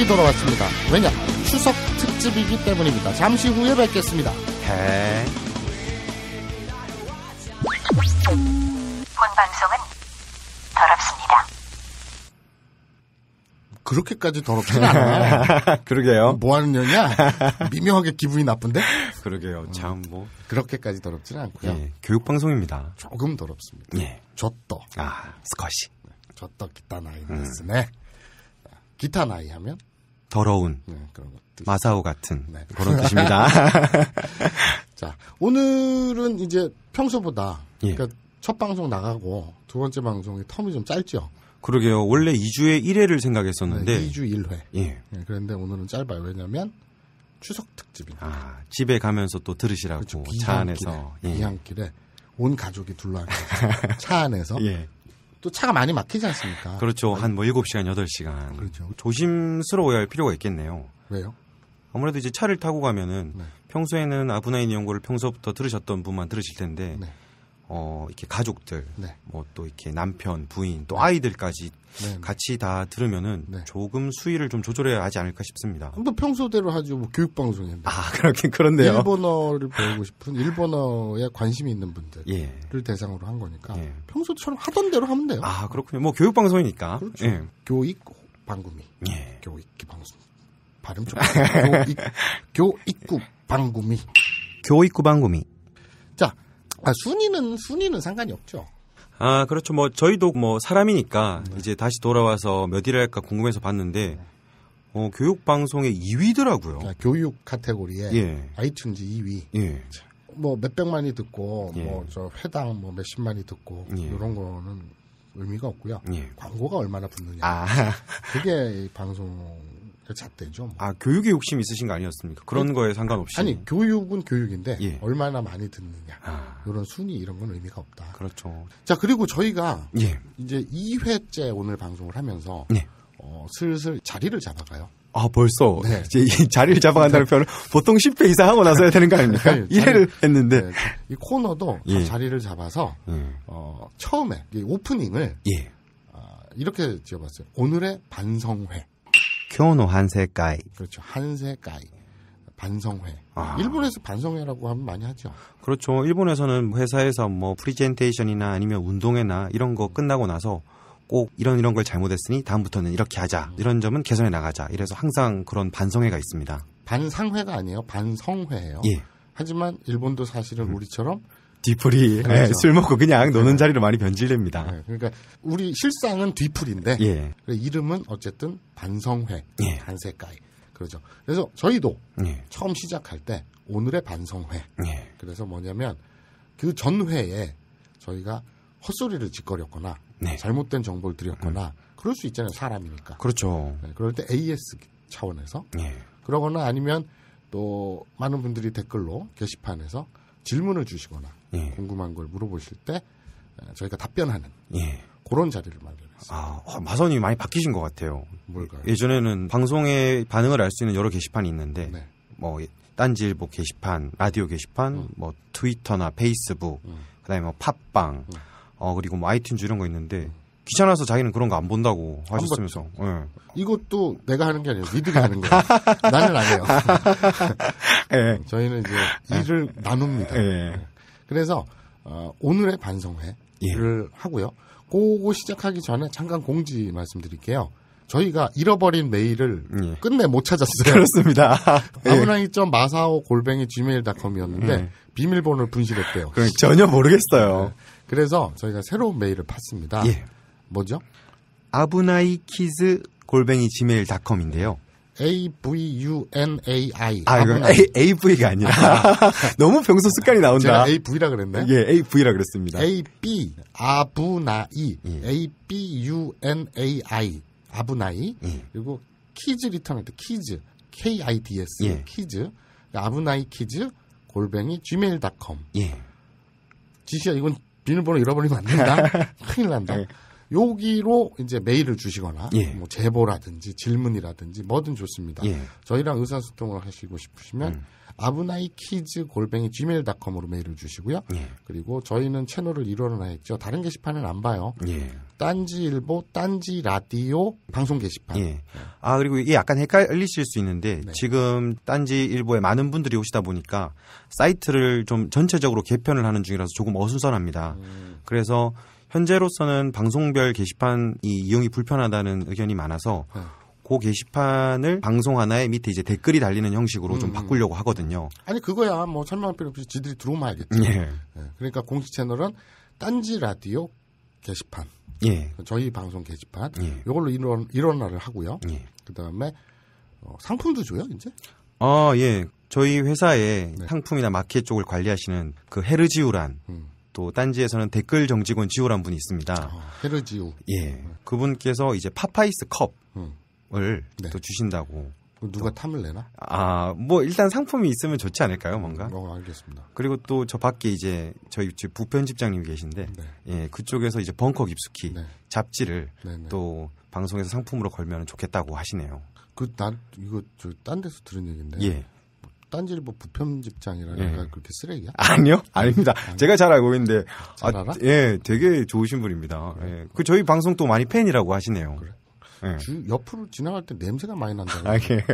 빨리 돌아왔습니다. 왜냐? 추석 특집이기 때문입니다. 잠시 후에 뵙겠습니다. 해. 네. 본 방송은 더럽습니다. 그렇게까지 더럽지는 않아요. 그러게요. 뭐 하는 년이야? 미묘하게 기분이 나쁜데? 그러게요. 음. 참 뭐. 그렇게까지 더럽지는 않고요. 예, 교육 방송입니다. 조금 더럽습니다. 예. 줬더. 아, 스쿼시. 줬더 기타 나이 데스네. 음. 기타 나이 하면 더러운 네, 그런 마사오 같은 네. 그런 뜻입니다. 자 오늘은 이제 평소보다 예. 그러니까 첫 방송 나가고 두 번째 방송이 텀이 좀 짧죠. 그러게요. 원래 2주에 1회를 생각했었는데 네, 2주 1회. 예. 네, 그런데 오늘은 짧아요. 왜냐하면 추석 특집입니다. 아, 집에 가면서 또 들으시라고 그렇죠. 차 안에서 예. 이향길에온 가족이 둘러앉아 차 안에서 예. 또 차가 많이 막히지 않습니까? 그렇죠. 한뭐 7시간, 8시간. 그렇죠. 조심스러워야 할 필요가 있겠네요. 왜요? 아무래도 이제 차를 타고 가면은 네. 평소에는 아브나인 연구를 평소부터 들으셨던 분만 들으실 텐데 네. 어, 이렇게 가족들, 네. 뭐또 이렇게 남편, 부인, 또 아이들까지 네. 네. 같이 다 들으면은 네. 조금 수위를 좀 조절해야 하지 않을까 싶습니다. 뭐 평소대로 하죠. 뭐 교육방송인데. 아, 그렇긴 그런데요. 일본어를 배우고 싶은 일본어에 관심이 있는 분들을 예. 대상으로 한 거니까 예. 평소처럼 하던 대로 하면 돼요. 아, 그렇군요. 뭐 교육방송이니까. 그렇죠. 예. 교육 방금이 예. 교육 방송. 발음 좀. 교육, 교육구 방금이 교육구 방금이 자, 아, 순위는 순위는 상관이 없죠. 아, 그렇죠. 뭐 저희도 뭐 사람이니까 네. 이제 다시 돌아와서 몇일를 할까 궁금해서 봤는데 어, 교육 방송의 2위더라고요. 아, 교육 카테고리에 예. 아이튠즈 2위. 예. 뭐 몇백만이 듣고 예. 뭐저 회당 뭐 몇십만이 듣고 예. 이런 거는 의미가 없고요. 예. 광고가 얼마나 붙느냐. 아. 그게 이 방송 잣대죠. 뭐. 아 교육에 욕심 있으신 거 아니었습니까? 그런 네. 거에 상관없이 아니 교육은 교육인데 예. 얼마나 많이 듣느냐 아. 이런 순위 이런 건 의미가 없다. 그렇죠. 자 그리고 저희가 예. 이제 2회째 오늘 방송을 하면서 예. 어, 슬슬 자리를 잡아가요. 아 벌써 네. 이제 이 자리를 잡아간다는 표현을 보통 10회 이상 하고 나서야 되는 거 아닙니까? 네, 1회를 했는데 네, 이 코너도 예. 자리를 잡아서 음. 어, 처음에 오프닝을 예. 어, 이렇게 지어봤어요. 오늘의 반성회. 교노 한세가이. 그렇죠. 한세가이. 반성회. 아. 일본에서 반성회라고 하면 많이 하죠. 그렇죠. 일본에서는 회사에서 뭐 프리젠테이션이나 아니면 운동회나 이런 거 끝나고 나서 꼭 이런 이런 걸 잘못했으니 다음부터는 이렇게 하자. 이런 점은 개선해 나가자. 이래서 항상 그런 반성회가 있습니다. 반상회가 아니에요. 반성회예요. 예. 하지만 일본도 사실은 음. 우리처럼 뒤풀이 네, 술 먹고 그냥 네. 노는 네. 자리로 많이 변질됩니다. 네, 그러니까 우리 실상은 뒤풀인데 예. 이름은 어쨌든 반성회, 예. 반세가이 그렇죠 그래서 저희도 예. 처음 시작할 때 오늘의 반성회. 예. 그래서 뭐냐면 그 전회에 저희가 헛소리를 짓거렸거나 네. 잘못된 정보를 드렸거나 음. 그럴 수 있잖아요. 사람이니까. 그렇죠. 네, 그럴 때 AS 차원에서 예. 그러거나 아니면 또 많은 분들이 댓글로 게시판에서 질문을 주시거나 예. 궁금한 걸 물어보실 때 아, 저희가 답변하는 예. 그런 자리를 마련했습니다. 아, 어, 마선이 많이 바뀌신 것 같아요. 뭘까요? 예전에는 방송에 반응을 알 수 있는 여러 게시판이 있는데 네. 뭐 딴지일보 게시판, 라디오 게시판, 음. 뭐 트위터나 페이스북, 음. 그다음에 뭐 팟빵, 음. 어 그리고 뭐 아이튠즈 이런 거 있는데 음. 귀찮아서 자기는 그런 거 안 본다고 하셨으면서. 예. 이것도 내가 하는 게 아니에요. 니들이 하는 거예요. 나는 아니에요 예. 저희는 이제 일을 예. 나눕니다. 예. 네. 그래서 어, 오늘의 반성회를 예. 하고요. 그거 시작하기 전에 잠깐 공지 말씀드릴게요. 저희가 잃어버린 메일을 예. 끝내 못 찾았어요. 그렇습니다. 예. 아브라이점 마사오 골뱅이 gmail.com이었는데 음. 예. 비밀번호를 분실했대요. 전혀 모르겠어요. 네. 그래서 저희가 새로운 메일을 받습니다 예. 뭐죠? 아브나이 키즈 골뱅이 gmail.com인데요. AVUNAI. 아, 이건 A, AV가 아니라. 너무 평소 습관이 나온다. 제가 AV라 그랬네. 예, AV라 그랬습니다. AB, 아부나이. 예. ABUNAI. 아부나이. 예. 그리고 키즈 리턴할 때 키즈. KIDS. 예. 키즈. 아부나이 키즈. 골뱅이 gmail.com. 예. 지시야, 이건 비밀번호 잃어버리면 안 된다. 큰일 난다. 예. 여기로 이제 메일을 주시거나 예. 뭐 제보라든지 질문이라든지 뭐든 좋습니다. 예. 저희랑 의사소통을 하시고 싶으시면 음. 아브나이키즈 골뱅이 gmail.com으로 메일을 주시고요. 예. 그리고 저희는 채널을 일원화했죠. 다른 게시판은 안 봐요. 예. 딴지일보, 딴지 라디오 방송 게시판. 예. 아 그리고 이게 약간 헷갈리실 수 있는데 네. 지금 딴지일보에 많은 분들이 오시다 보니까 사이트를 좀 전체적으로 개편을 하는 중이라서 조금 어수선합니다. 음. 그래서 현재로서는 방송별 게시판이 이용이 불편하다는 의견이 많아서 네. 그 게시판을 방송 하나에 밑에 이제 댓글이 달리는 형식으로 음. 좀 바꾸려고 하거든요. 아니 그거야 뭐 설명할 필요 없이 지들이 들어오면 알겠죠. 예. 예. 그러니까 공식 채널은 딴지 라디오 게시판, 예. 저희 방송 게시판 예. 이걸로 일원 일원화를 하고요. 예. 그 다음에 어, 상품도 줘요 이제. 아 예. 저희 회사의 네. 상품이나 마켓 쪽을 관리하시는 그 헤르지우란 음. 또 딴지에서는 댓글 정직원 지호란 분이 있습니다. 아, 헤르지오. 예. 그분께서 이제 파파이스 컵을 음. 네. 또 주신다고. 누가 또. 탐을 내나? 아, 뭐 일단 상품이 있으면 좋지 않을까요, 뭔가? 음, 어, 알겠습니다. 그리고 또 저 밖에 이제 저희 집 부편집장님이 계신데, 네. 예, 그쪽에서 이제 벙커 깊숙이 네. 잡지를 네네. 네. 또 방송에서 상품으로 걸면 좋겠다고 하시네요. 그난 이거 저 딴 데서 들은 얘기인데, 예. 딴지일보 부편집장이라니까 예. 그렇게 쓰레기야? 아니요, 아닙니다. 제가 잘 알고 있는데, 잘 아, 예, 되게 좋으신 분입니다. 그 예. 그 저희 방송 또 많이 팬이라고 하시네요. 그래. 예. 주, 옆으로 지나갈 때 냄새가 많이 난다고. 아, 예.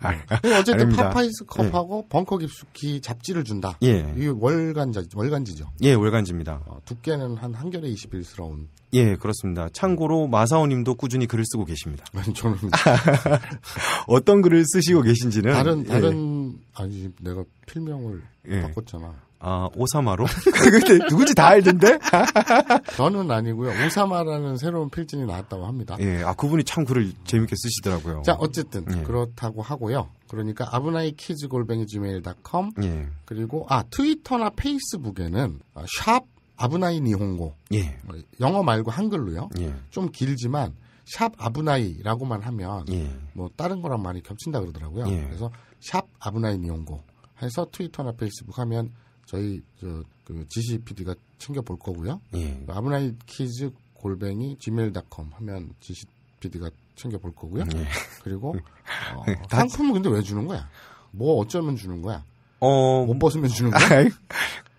아, 네. 네, 어쨌든 아닙니다. 파파이스 예. 컵하고 예. 벙커 깊숙이 잡지를 준다. 예. 이 월간지, 월간지죠. 예, 월간지입니다. 어, 두께는 한 한겨레 21스러운. 예, 그렇습니다. 참고로 마사오 님도 꾸준히 글을 쓰고 계십니다. 저는. 어떤 글을 쓰시고 계신지는. 다른, 예. 다른 아니 내가 필명을 예. 바꿨잖아. 아 오사마로? 근데 누군지 다 알던데? 저는 아니고요. 오사마라는 새로운 필진이 나왔다고 합니다. 예, 아 그분이 참 글을 재밌게 쓰시더라고요. 자 어쨌든 예. 그렇다고 하고요. 그러니까 아브나이 키즈 골뱅이 gmail.com 예. 그리고 아 트위터나 페이스북에는 아, 샵 아브나이 니홍고 예. 뭐, 영어 말고 한글로요. 예. 좀 길지만 샵 아브나이라고만 하면 예. 뭐 다른 거랑 많이 겹친다 그러더라고요. 예. 그래서 샵 아브나인 미용고 해서 트위터나 페이스북 하면 저희 저그 지시 PD가 챙겨 볼 거고요. 예. 그러니까 아브나인 키즈 골뱅이 gmail.com 하면 지시 PD가 챙겨 볼 거고요. 예. 그리고 어, 네, 상품은 근데 왜 주는 거야? 뭐 어쩌면 주는 거야? 어... 못 벗으면 주는 거야?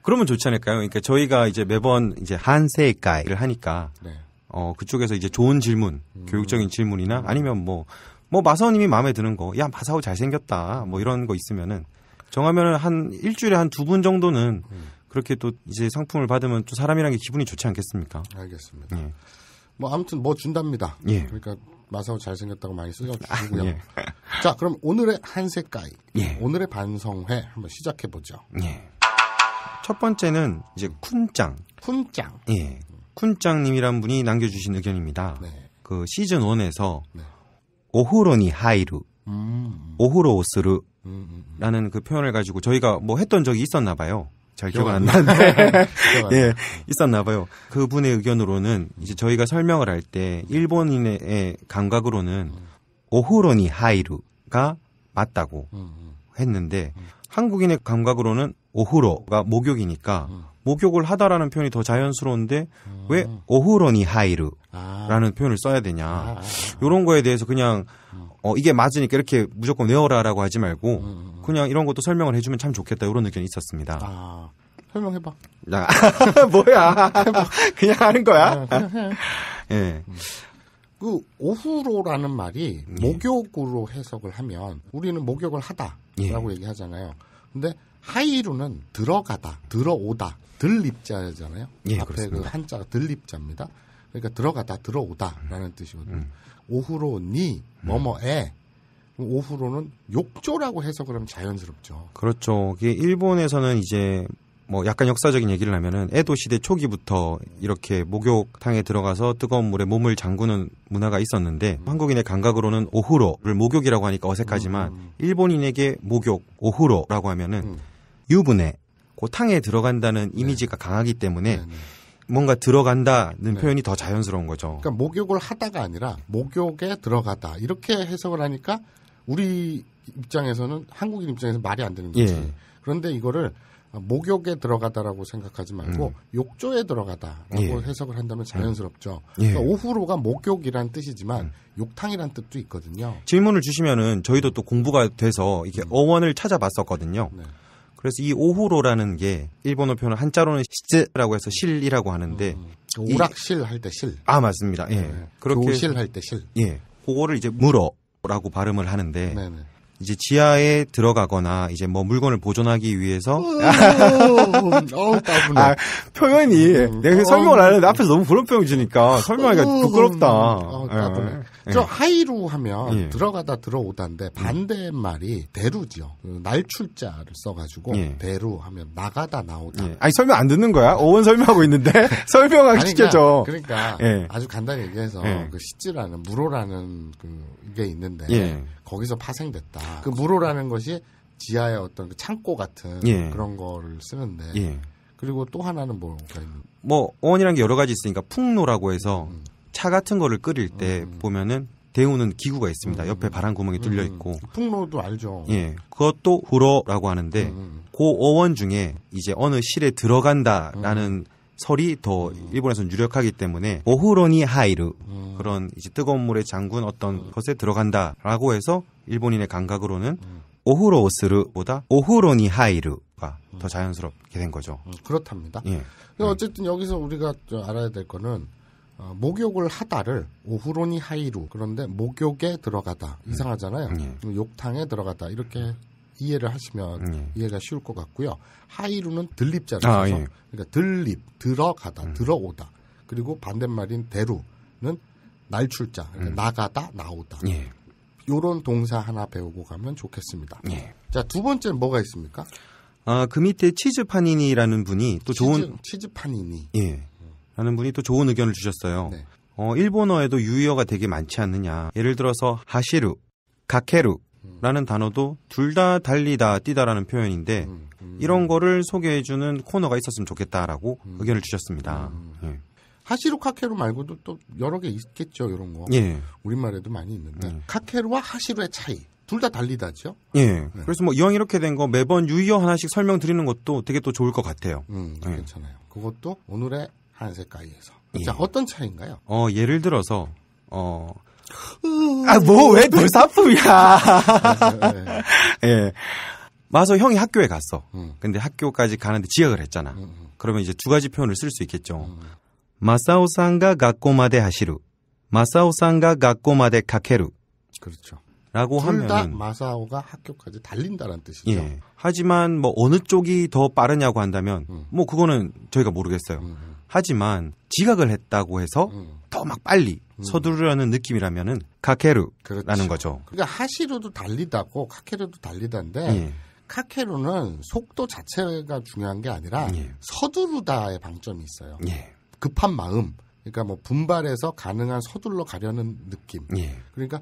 그러면 좋지 않을까요? 그러니까 저희가 이제 매번 이제 한세가를 하니까 네. 어 그쪽에서 이제 좋은 질문, 음. 교육적인 질문이나 아니면 뭐뭐 마사오님이 마음에 드는 거, 야 마사오 잘생겼다, 뭐 이런 거 있으면은 정하면은 한 일주일에 한 두 분 정도는 음. 그렇게 또 이제 상품을 받으면 또 사람이란 게 기분이 좋지 않겠습니까? 알겠습니다. 예. 뭐 아무튼 뭐 준답니다. 예. 그러니까 마사오 잘생겼다고 많이 쓰셨주시고요 아, 예. 자, 그럼 오늘의 한색가이, 예. 오늘의 반성회 한번 시작해 보죠. 예. 첫 번째는 이제 쿤짱. 쿤짱. 예. 쿤짱님이란 분이 남겨주신 의견입니다. 네. 그 시즌 1에서 네. 오후로니 하이루 음, 음. 오후로 を스루라는그 음, 표현을 가지고 저희가 뭐 했던 적이 있었나 봐요. 잘 기억은 안 나는데 예 있었나 봐요. 그분의 의견으로는 이제 저희가 설명을 할 때 일본인의 감각으로는 오후로니 하이루가 맞다고 했는데 한국인의 감각으로는 오후로가 목욕이니까 목욕을 하다라는 표현이 더 자연스러운데 음. 왜 오후로니 하이르라는 아. 표현을 써야 되냐 아. 이런 아, 아. 거에 대해서 그냥 음. 어 이게 맞으니까 이렇게 무조건 외워라라고 하지 말고 음, 음, 그냥 이런 것도 설명을 해주면 참 좋겠다 이런 의견이 있었습니다. 아. 설명해봐. 야, 뭐야? 그냥 하는 거야? 아, 예. 네. 그 오후로라는 말이 예. 목욕으로 해석을 하면 우리는 목욕을 하다라고 예. 얘기하잖아요. 근데 하이루는 들어가다, 들어오다, 들립자잖아요. 예, 앞에 그 그렇습니다. 그 한자가 들립자입니다. 그러니까 들어가다, 들어오다라는 음. 뜻이거든요. 오후로 니, 음. 뭐뭐에 오후로는 욕조라고 해서 그럼 자연스럽죠. 그렇죠. 일본에서는 이제 뭐 약간 역사적인 얘기를 하면은 에도 시대 초기부터 이렇게 목욕탕에 들어가서 뜨거운 물에 몸을 잠그는 문화가 있었는데 음. 한국인의 감각으로는 오후로를 목욕이라고 하니까 어색하지만 음. 일본인에게 목욕 오후로라고 하면은 음. 유분에 고탕에 그 들어간다는 네. 이미지가 강하기 때문에 네, 네. 뭔가 들어간다는 표현이 더 자연스러운 거죠. 그러니까 목욕을 하다가 아니라 목욕에 들어가다 이렇게 해석을 하니까 우리 입장에서는 한국인 입장에서 말이 안 되는 거지. 예. 그런데 이거를 목욕에 들어가다라고 생각하지 말고 음. 욕조에 들어가다라고 예. 해석을 한다면 음. 자연스럽죠. 예. 그러니까 오후로가 목욕이란 뜻이지만 음. 욕탕이란 뜻도 있거든요. 질문을 주시면은 저희도 또 공부가 돼서 이게 음. 어원을 찾아봤었거든요. 네. 그래서 이 오후로라는 게 일본어 표현 한자로는 시즈라고 해서 실이라고 하는데 음. 오락실 할 때 실. 아 맞습니다. 예. 네. 그렇게 실할 때 실. 예. 그거를 이제 물어라고 발음을 하는데 네네. 이제 지하에 들어가거나 이제 뭐 물건을 보존하기 위해서 어, 아, 표현이 음. 음. 내가 어, 설명을 안 했는데 앞에서 너무 그런 표현 주니까 설명하기가 음. 부끄럽다. 어, 예. 저 하이로 하면 예. 들어가다 들어오다인데 반대말이 대루죠 그 날출자를 써가지고 예. 대루 하면 나가다 나오다. 예. 아니 설명 안 듣는 거야? 오원 설명하고 있는데 설명하기 그러니까, 시켜줘. 그러니까, 그 아주 간단히 얘기해서 그 시지라는 무로라는 그게 있는데 거기서 파생됐다. 그 무로라는 것이 지하의 어떤 그 창고 같은 예. 그런 거를 쓰는데 예. 그리고 또 하나는 뭐가 있는? 뭐원이라는게 여러 가지 있으니까 풍로라고 해서 음. 차 같은 거를 끓일 때 음. 음. 보면은 데우는 기구가 있습니다. 음. 옆에 음. 바람 구멍이 뚫려 음, 있고 풍로도 알죠. 예, 그것도 후로라고 하는데 고 그 어원 중에 이제 어느 실에 들어간다라는 설이 더 일본에서는 유력하기 때문에 오후로니 하이루 음. 그런 이제 뜨거운 물에 잠근 어떤 것에 들어간다라고 해서 일본인의 감각으로는 음. 오후로 오스르보다 오후로니 하이루가더 음. 자연스럽게 된 거죠. 그렇답니다. 예. 그러니까 어쨌든 여기서 우리가 알아야 될 거는 어, 목욕을 하다를 오후로니 하이루 그런데 목욕에 들어가다 이상하잖아요. 예. 욕탕에 들어가다 이렇게 이해를 하시면 음. 이해가 쉬울 것 같고요. 하이루는 들립자를 아, 서 예. 그러니까 들립 들어가다 음. 들어오다 그리고 반대말인 대루는 날출자 그러니까 음. 나가다 나오다 예. 요런 동사 하나 배우고 가면 좋겠습니다. 예. 자두 번째는 뭐가 있습니까? 아그 밑에 치즈 파니니라는 분이 또 치즈, 좋은 치즈 파니니 예. 라는 분이 또 좋은 의견을 주셨어요. 네. 어, 일본어에도 유의어가 되게 많지 않느냐. 예를 들어서 하시루, 가케루, 라는 단어도 둘 다 달리다, 뛰다라는 표현인데 음, 음. 이런 거를 소개해주는 코너가 있었으면 좋겠다라고 음. 의견을 주셨습니다. 음, 음. 예. 하시루 카케루 말고도 또 여러 개 있겠죠, 이런 거. 예. 우리말에도 많이 있는데. 예. 카케루와 하시루의 차이. 둘 다 달리다죠? 예. 네. 그래서 뭐 이왕 이렇게 된 거 매번 유의어 하나씩 설명드리는 것도 되게 또 좋을 것 같아요. 음, 예. 괜찮아요. 그것도 오늘의 하얀색가이에서 예. 자, 어떤 차이인가요? 어, 예를 들어서, 어, 아, 뭐, 왜 돌사품이야. 예. 네. 와서 형이 학교에 갔어. 음. 근데 학교까지 가는데 지각을 했잖아. 음. 음. 그러면 이제 두 가지 표현을 쓸 수 있겠죠. 마사오상가 가꼬마데 하시루. 마사오상가 가꼬마데 카케루. 그렇죠. 라고 하면 다 마사오가 학교까지 달린다는 뜻이죠. 예. 하지만 뭐 어느 쪽이 더 빠르냐고 한다면 음. 뭐 그거는 저희가 모르겠어요. 음, 하지만 지각을 했다고 해서 더막 어, 빨리 음. 서두르려는 느낌이라면은 카케루라는 그렇죠. 거죠. 그러니까 하시루도 달리다고 카케루도 달리다인데 예. 카케루는 속도 자체가 중요한 게 아니라 예. 서두르다의 방점이 있어요. 예. 급한 마음, 그러니까 뭐 분발해서 가능한 서둘러 가려는 느낌. 예. 그러니까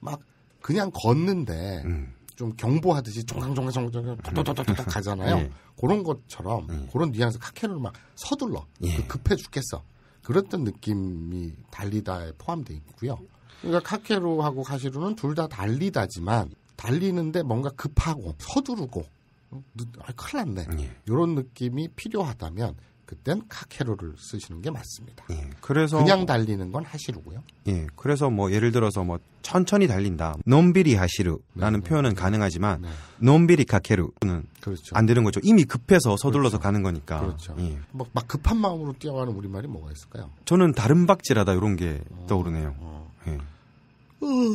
막 그냥 걷는데 음. 좀 경보하듯이 종강종강종강 도도도도도 예. 가잖아요. 예. 그런 것처럼 예. 그런 뉘앙스 카케루를 막 서둘러 예. 그 급해 죽겠어. 그랬던 느낌이 달리다에 포함돼 있고요. 그러니까 카케로하고 카시루는 둘 다 달리다지만 달리는데 뭔가 급하고 서두르고 음, 아, 큰일 났네. 예. 이런 느낌이 필요하다면 그땐 카케로를 쓰시는 게 맞습니다. 예, 그래서 그냥 달리는 건 하시루고요. 예, 그래서 뭐 예를 들어서 뭐 천천히 달린다, 논비리 하시루라는 네, 네 표현은 네. 가능하지만 네. 논비리 카케루는 그렇죠. 안 되는 거죠. 이미 급해서 서둘러서 그렇죠. 가는 거니까. 그렇죠. 예. 막, 뭐, 막 급한 마음으로 뛰어가는 우리 말이 뭐가 있을까요? 저는 다른박질하다 이런 게 어, 떠오르네요. 어. 어. 예.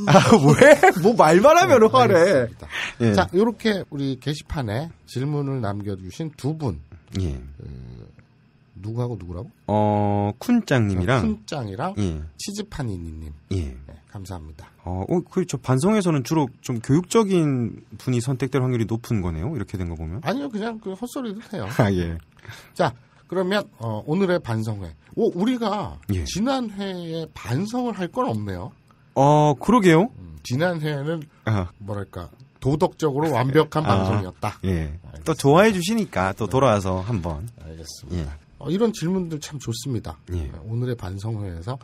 아, 왜? 뭐 말만 하면 어, 화래. 네, 예. 자, 요렇게 우리 게시판에 질문을 남겨주신 두 분. 예. 그, 누구하고 누구라고? 어, 쿤짱님이랑. 쿤짱이랑. 예. 치즈파니니님. 예. 네, 감사합니다. 어, 어, 그저 반성에서는 주로 좀 교육적인 분이 선택될 확률이 높은 거네요. 이렇게 된 거 보면. 아니요, 그냥 그 헛소리도 해요. 아, 예. 자, 그러면, 어, 오늘의 반성회. 오, 우리가. 예. 지난 해에 반성을 할 건 없네요. 어, 그러게요. 음, 지난 해에는 아. 뭐랄까. 도덕적으로 완벽한 아, 방송이었다. 예. 아, 알겠습니다. 또 좋아해 주시니까 또 네. 돌아와서 한번. 알겠습니다. 예. 어, 이런 질문들 참 좋습니다. 예. 네, 오늘의 반성회에서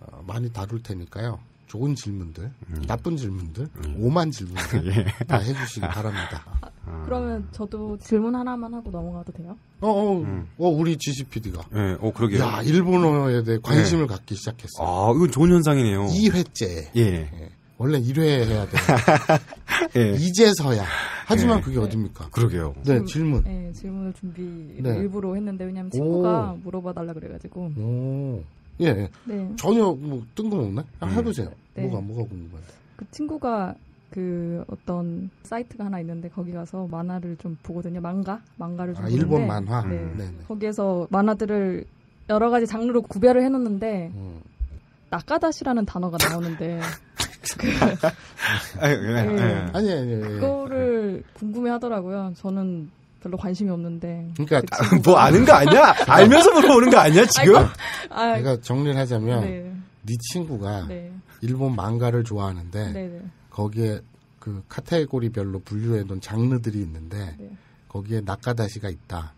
어, 많이 다룰 테니까요. 좋은 질문들, 예. 나쁜 질문들, 예. 오만 질문들 예. 다 해주시기 바랍니다. 아, 그러면 저도 질문 하나만 하고 넘어가도 돼요? 어, 어, 음. 어 우리 g c p d 가 네, 어, 그러게요. 야, 일본어에 대해 관심을 네. 갖기 시작했어요. 아, 이건 좋은 현상이네요. 2회째. 예. 예. 원래 1회 해야 돼. 예. 이제서야. 하지만 예. 그게 어딥니까? 그러게요. 네, 질문. 네, 질문을 준비 네. 일부러 했는데 왜냐면 친구가 오. 물어봐 달라 그래가지고. 오. 예. 예. 네. 전혀 뭐 뜬금없네. 아, 음. 해보세요. 네. 뭐가 뭐가 궁금한데. 그 친구가 그 어떤 사이트가 하나 있는데 거기 가서 만화를 좀 보거든요. 만가만가를좀 아, 보는 일본 만화. 네. 음. 거기에서 만화들을 여러 가지 장르로 구별을 해놓는데 음. 나까다시라는 단어가 나오는데 예, 음. 예. 아니, 아니, 아니. 그거를 궁금해 하더라고요. 저는 별로 관심이 없는데. 그러니까 그뭐 아는 거 아니야? 알면서 물어보는 거 아니야 지금? 아이고, 아, 그러니까 정리를 하자면 네. 네 친구가 네. 일본 망가를 좋아하는데 네, 네. 거기에 그 카테고리별로 분류해 놓은 장르들이 있는데 네. 거기에 낙가다시가 있다.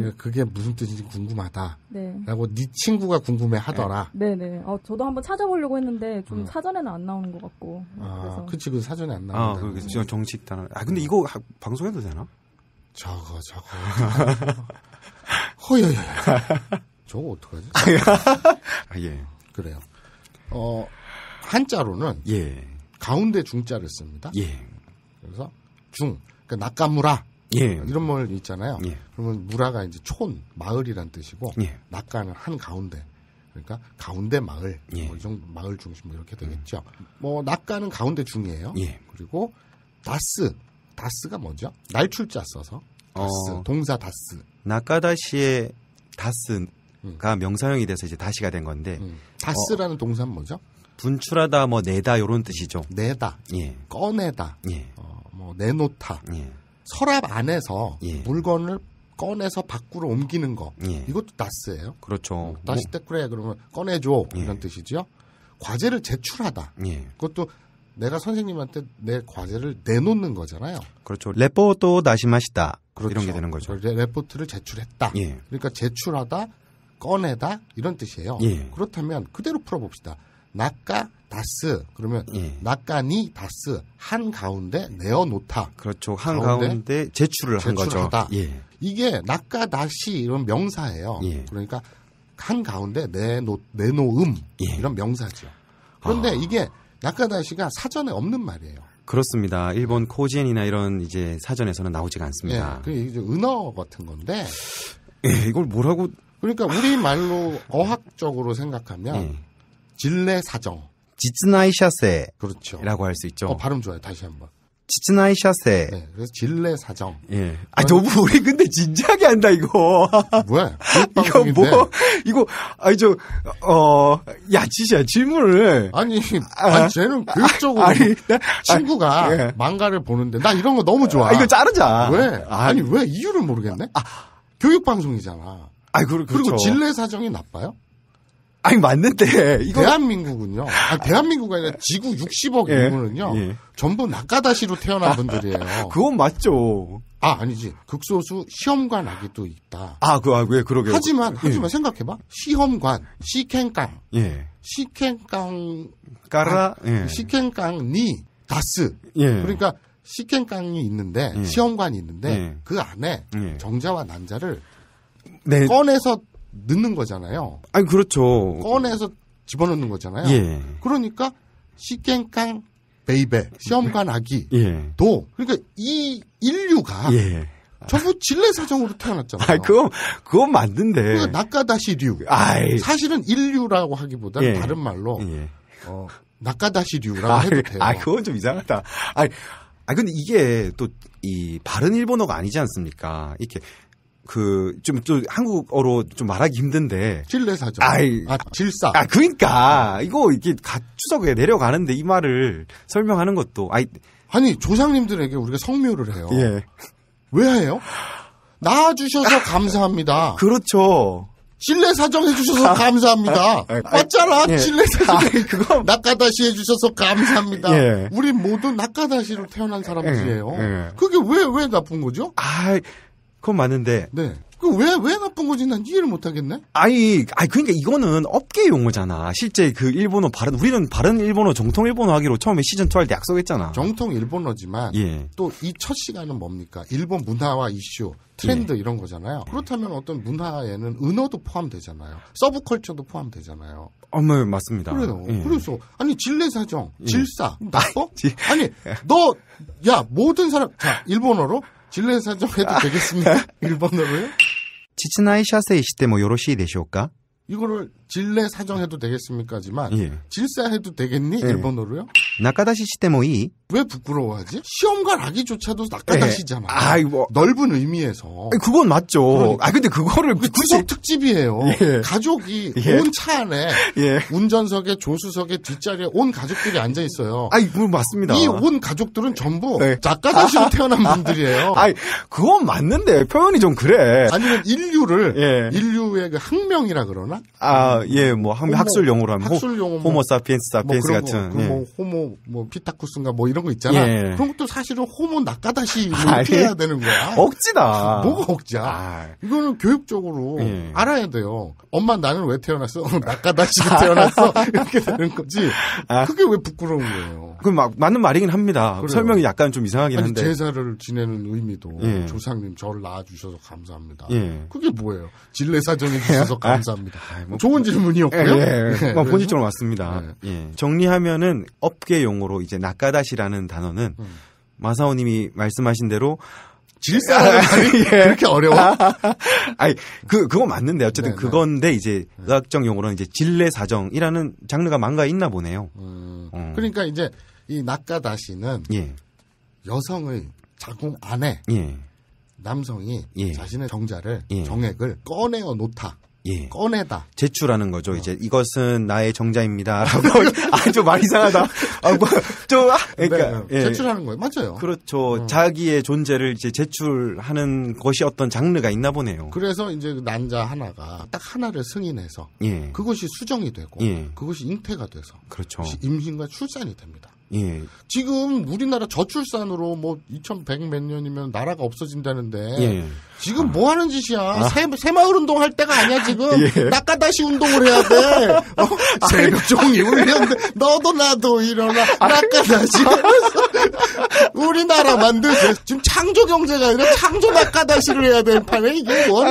예, 그게 무슨 뜻인지 궁금하다. 네. 라고 네 친구가 궁금해 하더라. 네, 네. 네. 어, 저도 한번 찾아보려고 했는데 좀 음. 사전에는 안 나오는 것 같고. 아, 그래서. 그치, 그 사전에 안 나오는. 아, 그, 그, 정식 단어. 아, 근데 이거 하, 방송해도 되나? 저거, 저거. 허여여. 저거 어떡하지? 아 예. 아, 예. 그래요. 어, 한자로는. 예. 가운데 중자를 씁니다. 예. 그래서 중. 그러니까 낙가무라. 예. 이런 말 있잖아요. 예. 그러면 무라가 이제 촌, 마을이란 뜻이고 예. 낙가는 한 가운데. 그러니까 가운데 마을, 예. 뭐 정도 마을 중심 뭐 이렇게 되겠죠. 음. 뭐 낙가는 가운데 중이에요. 예. 그리고 다스, 다스가 뭐죠? 날출자 써서 다스, 어, 동사 다스. 낙가다시의 다스가 음. 명사형이 돼서 이제 다시가 된 건데 음. 어, 다스라는 어, 동사는 뭐죠? 분출하다, 뭐 내다 이런 뜻이죠. 내다, 예. 꺼내다, 예. 어, 뭐 내놓다. 예. 서랍 안에서 예. 물건을 꺼내서 밖으로 옮기는 거 예. 이것도 나스예요. 그렇죠. 뭐, 다시 때 뭐. 그래 그러면 꺼내줘 예. 이런 뜻이죠 과제를 제출하다. 예. 그것도 내가 선생님한테 내 과제를 내놓는 거잖아요. 그렇죠. 레포토 다시마시다. 그렇죠. 이런 게 되는 거죠. 레포트를 제출했다. 예. 그러니까 제출하다, 꺼내다 이런 뜻이에요. 그렇다면 그대로 풀어봅시다. 낙가 다스 그러면 예. 낙간이 다스 한 가운데 내어놓다. 그렇죠. 한 가운데, 가운데 제출을 한 거죠. 예. 이게 낙가 다시 이런 명사예요. 예. 그러니까 한 가운데 내놓 내놓음 예. 이런 명사죠. 그런데 아. 이게 낙가 다시가 사전에 없는 말이에요. 그렇습니다. 일본 코지엔이나 이런 이제 사전에서는 나오지가 않습니다. 예. 이제 은어 같은 건데. 예, 이걸 뭐라고? 그러니까 우리 말로 어학적으로 생각하면. 예. 진례 사정. 지츠나이샤세. 그렇죠. 라고 할 수 있죠. 어, 발음 좋아요. 다시 한번. 지츠나이샤세. 네, 그래서 진례 사정. 예. 아, 너무 우리 근데 진지하게 한다, 이거. 뭐야? 이거 뭐, 이거, 아니, 저, 어, 야, 지시야, 질문을. 아니, 아, 아니 쟤는 아, 교육적으로. 아, 아니, 나, 친구가 아, 예. 망가를 보는데, 나 이런 거 너무 좋아. 아, 이거 자르자. 왜? 아, 아니, 왜? 이유를 모르겠네? 아, 교육방송이잖아. 아, 그리고, 그렇죠. 그리고 진례 사정이 나빠요? 아니 맞는데 이거 대한민국은요. 아, 대한민국 아니라 지구 60억 예. 인구는요. 예. 전부 낙가다시로 태어난 분들이에요. 그건 맞죠. 아 아니지 극소수 시험관 아기도 있다. 아그 아, 예, 그러게. 하지만 예. 하지만 생각해봐 시험관 시켄깡 예. 시켄깡 까라 아, 예. 시켄깡니 다스 예. 그러니까 시켄깡이 있는데 시험관이 있는데 그 안에 정자와 난자를 네. 꺼내서 넣는 거잖아요. 아니 그렇죠. 꺼내서 집어넣는 거잖아요. 예. 그러니까 시깽깡 베이베 시험관 아기도 예. 그러니까 이 인류가 예. 전부 진례 사정으로 태어났잖아요. 아, 그건 그건 맞는데. 그러니까 낙가다시류. 아이. 사실은 인류라고 하기보다는 예. 다른 말로 예. 어, 낙가다시류라고 아, 해도 돼요. 아, 그건 좀 이상하다. 아, 아 근데 이게 또 이 바른 일본어가 아니지 않습니까? 이렇게 그, 좀, 또, 한국어로 좀 말하기 힘든데. 질례사죠. 아이. 아, 질사. 아, 그니까. 이거, 이게, 가, 추석에 내려가는데 이 말을 설명하는 것도, 아이. 아니, 조상님들에게 우리가 성묘를 해요. 예. 왜 해요? 낳아주셔서 아. 감사합니다. 그렇죠. 실내 사정 해주셔서 아. 감사합니다. 아. 맞잖아. 예. 실내 사정. 그거. 낙가다시 해주셔서 감사합니다. 예. 우리 모두 낙가다시로 태어난 예. 사람들이에요. 예. 그게 왜, 왜 나쁜 거죠? 아, 그건 맞는데. 네. 왜왜 나쁜 거지? 난 이해를 못 하겠네. 아니, 아니 그니까 이거는 업계 용어잖아. 실제 그 일본어 발음 우리는 바른 일본어 정통 일본어 하기로 처음에 시즌 2할 때 약속했잖아. 정통 일본어지만 예. 또이 첫 시간은 뭡니까? 일본 문화와 이슈, 트렌드 예. 이런 거잖아요. 그렇다면 어떤 문화에는 은어도 포함되잖아요. 서브컬처도 포함되잖아요. 어머 맞습니다. 그래요. 예. 그래서 아니 진례사정, 예. 질사, 나빠? 아니 너야 모든 사람 자 일본어로 진례 사정해도 되겠습니다. 일본어로요 치츠나이 샤세 이시때모 뭐 요로시 되시오까? 이거를 진례 사정해도 되겠습니까지만 예. 질사해도 되겠니? 예. 일본어로요? 낙가다시 시대모 이. 왜 부끄러워하지? 시험관 아기조차도 낙가다시잖아. 예. 아이 뭐 넓은 의미에서. 아니, 그건 맞죠. 그러니까. 아 근데 그거를 그굳 특집이에요. 예. 가족이 예. 온차 안에 예. 운전석에 조수석에 뒷자리에 온 가족들이 앉아 있어요. 아이 그 뭐 맞습니다. 이 온 가족들은 전부 낙가다시로 네. 태어난 분들이에요. 아이 그건 맞는데 표현이 좀 그래. 아니면 인류를 예. 인류의 그 학명이라 그러나? 아 예 뭐 학술 용어로 하면 뭐 호모 사피엔스 사피엔스 뭐 같은. 그뭐 예. 호모 뭐 피타쿠스인가 뭐 이런 거 있잖아. 예. 그런 것도 사실은 호모 낙가다시 뭐 해야 되는 거야. 억지다. 뭐가 억지야? 아. 이거는 교육적으로 예. 알아야 돼요. 엄마 나는 왜 태어났어? 낙가다시 태어났어. 이렇게 되는 거지. 아. 그게 왜 부끄러운 거예요? 그럼 막, 맞는 말이긴 합니다. 그래요. 설명이 약간 좀 이상하긴 아니, 한데. 제사를 지내는 의미도 예. 조상님 저를 낳아주셔서 감사합니다. 예. 그게 뭐예요? 진례사정이 주셔서 아, 감사합니다. 아. 뭐, 좋은 뭐. 질문이었고요. 예, 예. 네. 뭐 본질적으로 맞습니다. 네. 예. 정리하면은 업계 용어로 이제 낙가다시라는 단어는 음. 마사오님이 말씀하신 대로 질서라는 말이 예. 그렇게 어려워? 아니 그 그거 맞는데 어쨌든 네네. 그건데 이제 네. 네. 의학적 용어로는 이제 진례사정이라는 장르가 망가 있나 보네요. 음. 어. 그러니까 이제 이 낙가다시는 예. 여성의 자궁 안에 예. 남성이 예. 자신의 정자를 예. 정액을 꺼내어 놓다. 예. 꺼내다. 제출하는 거죠. 어. 이제 이것은 나의 정자입니다라고 아주 말 이상하다. 아, 뭐, 좀 아, 그러니까 네, 네. 예. 제출하는 거예요. 맞아요. 그렇죠. 어. 자기의 존재를 이제 제출하는 것이 어떤 장르가 있나 보네요. 그래서 이제 난자 그 하나가 딱 하나를 승인해서 예. 그것이 수정이 되고 예. 그것이 잉태가 돼서 그렇죠. 임신과 출산이 됩니다. 예. 지금 우리나라 저출산으로 뭐 2100 몇 년이면 나라가 없어진다는데 예. 지금 뭐 하는 짓이야? 아. 새, 새마을 운동 할 때가 아니야, 지금. 예. 낙가다시 운동을 해야 돼. 어? 새벽 종이 울렸는데, 너도 나도 일어나. 낙가다시. 아. 우리나라 만들자. 지금 창조 경제가 아니라 창조 낙가다시를 해야 되는 판에 이게 뭔.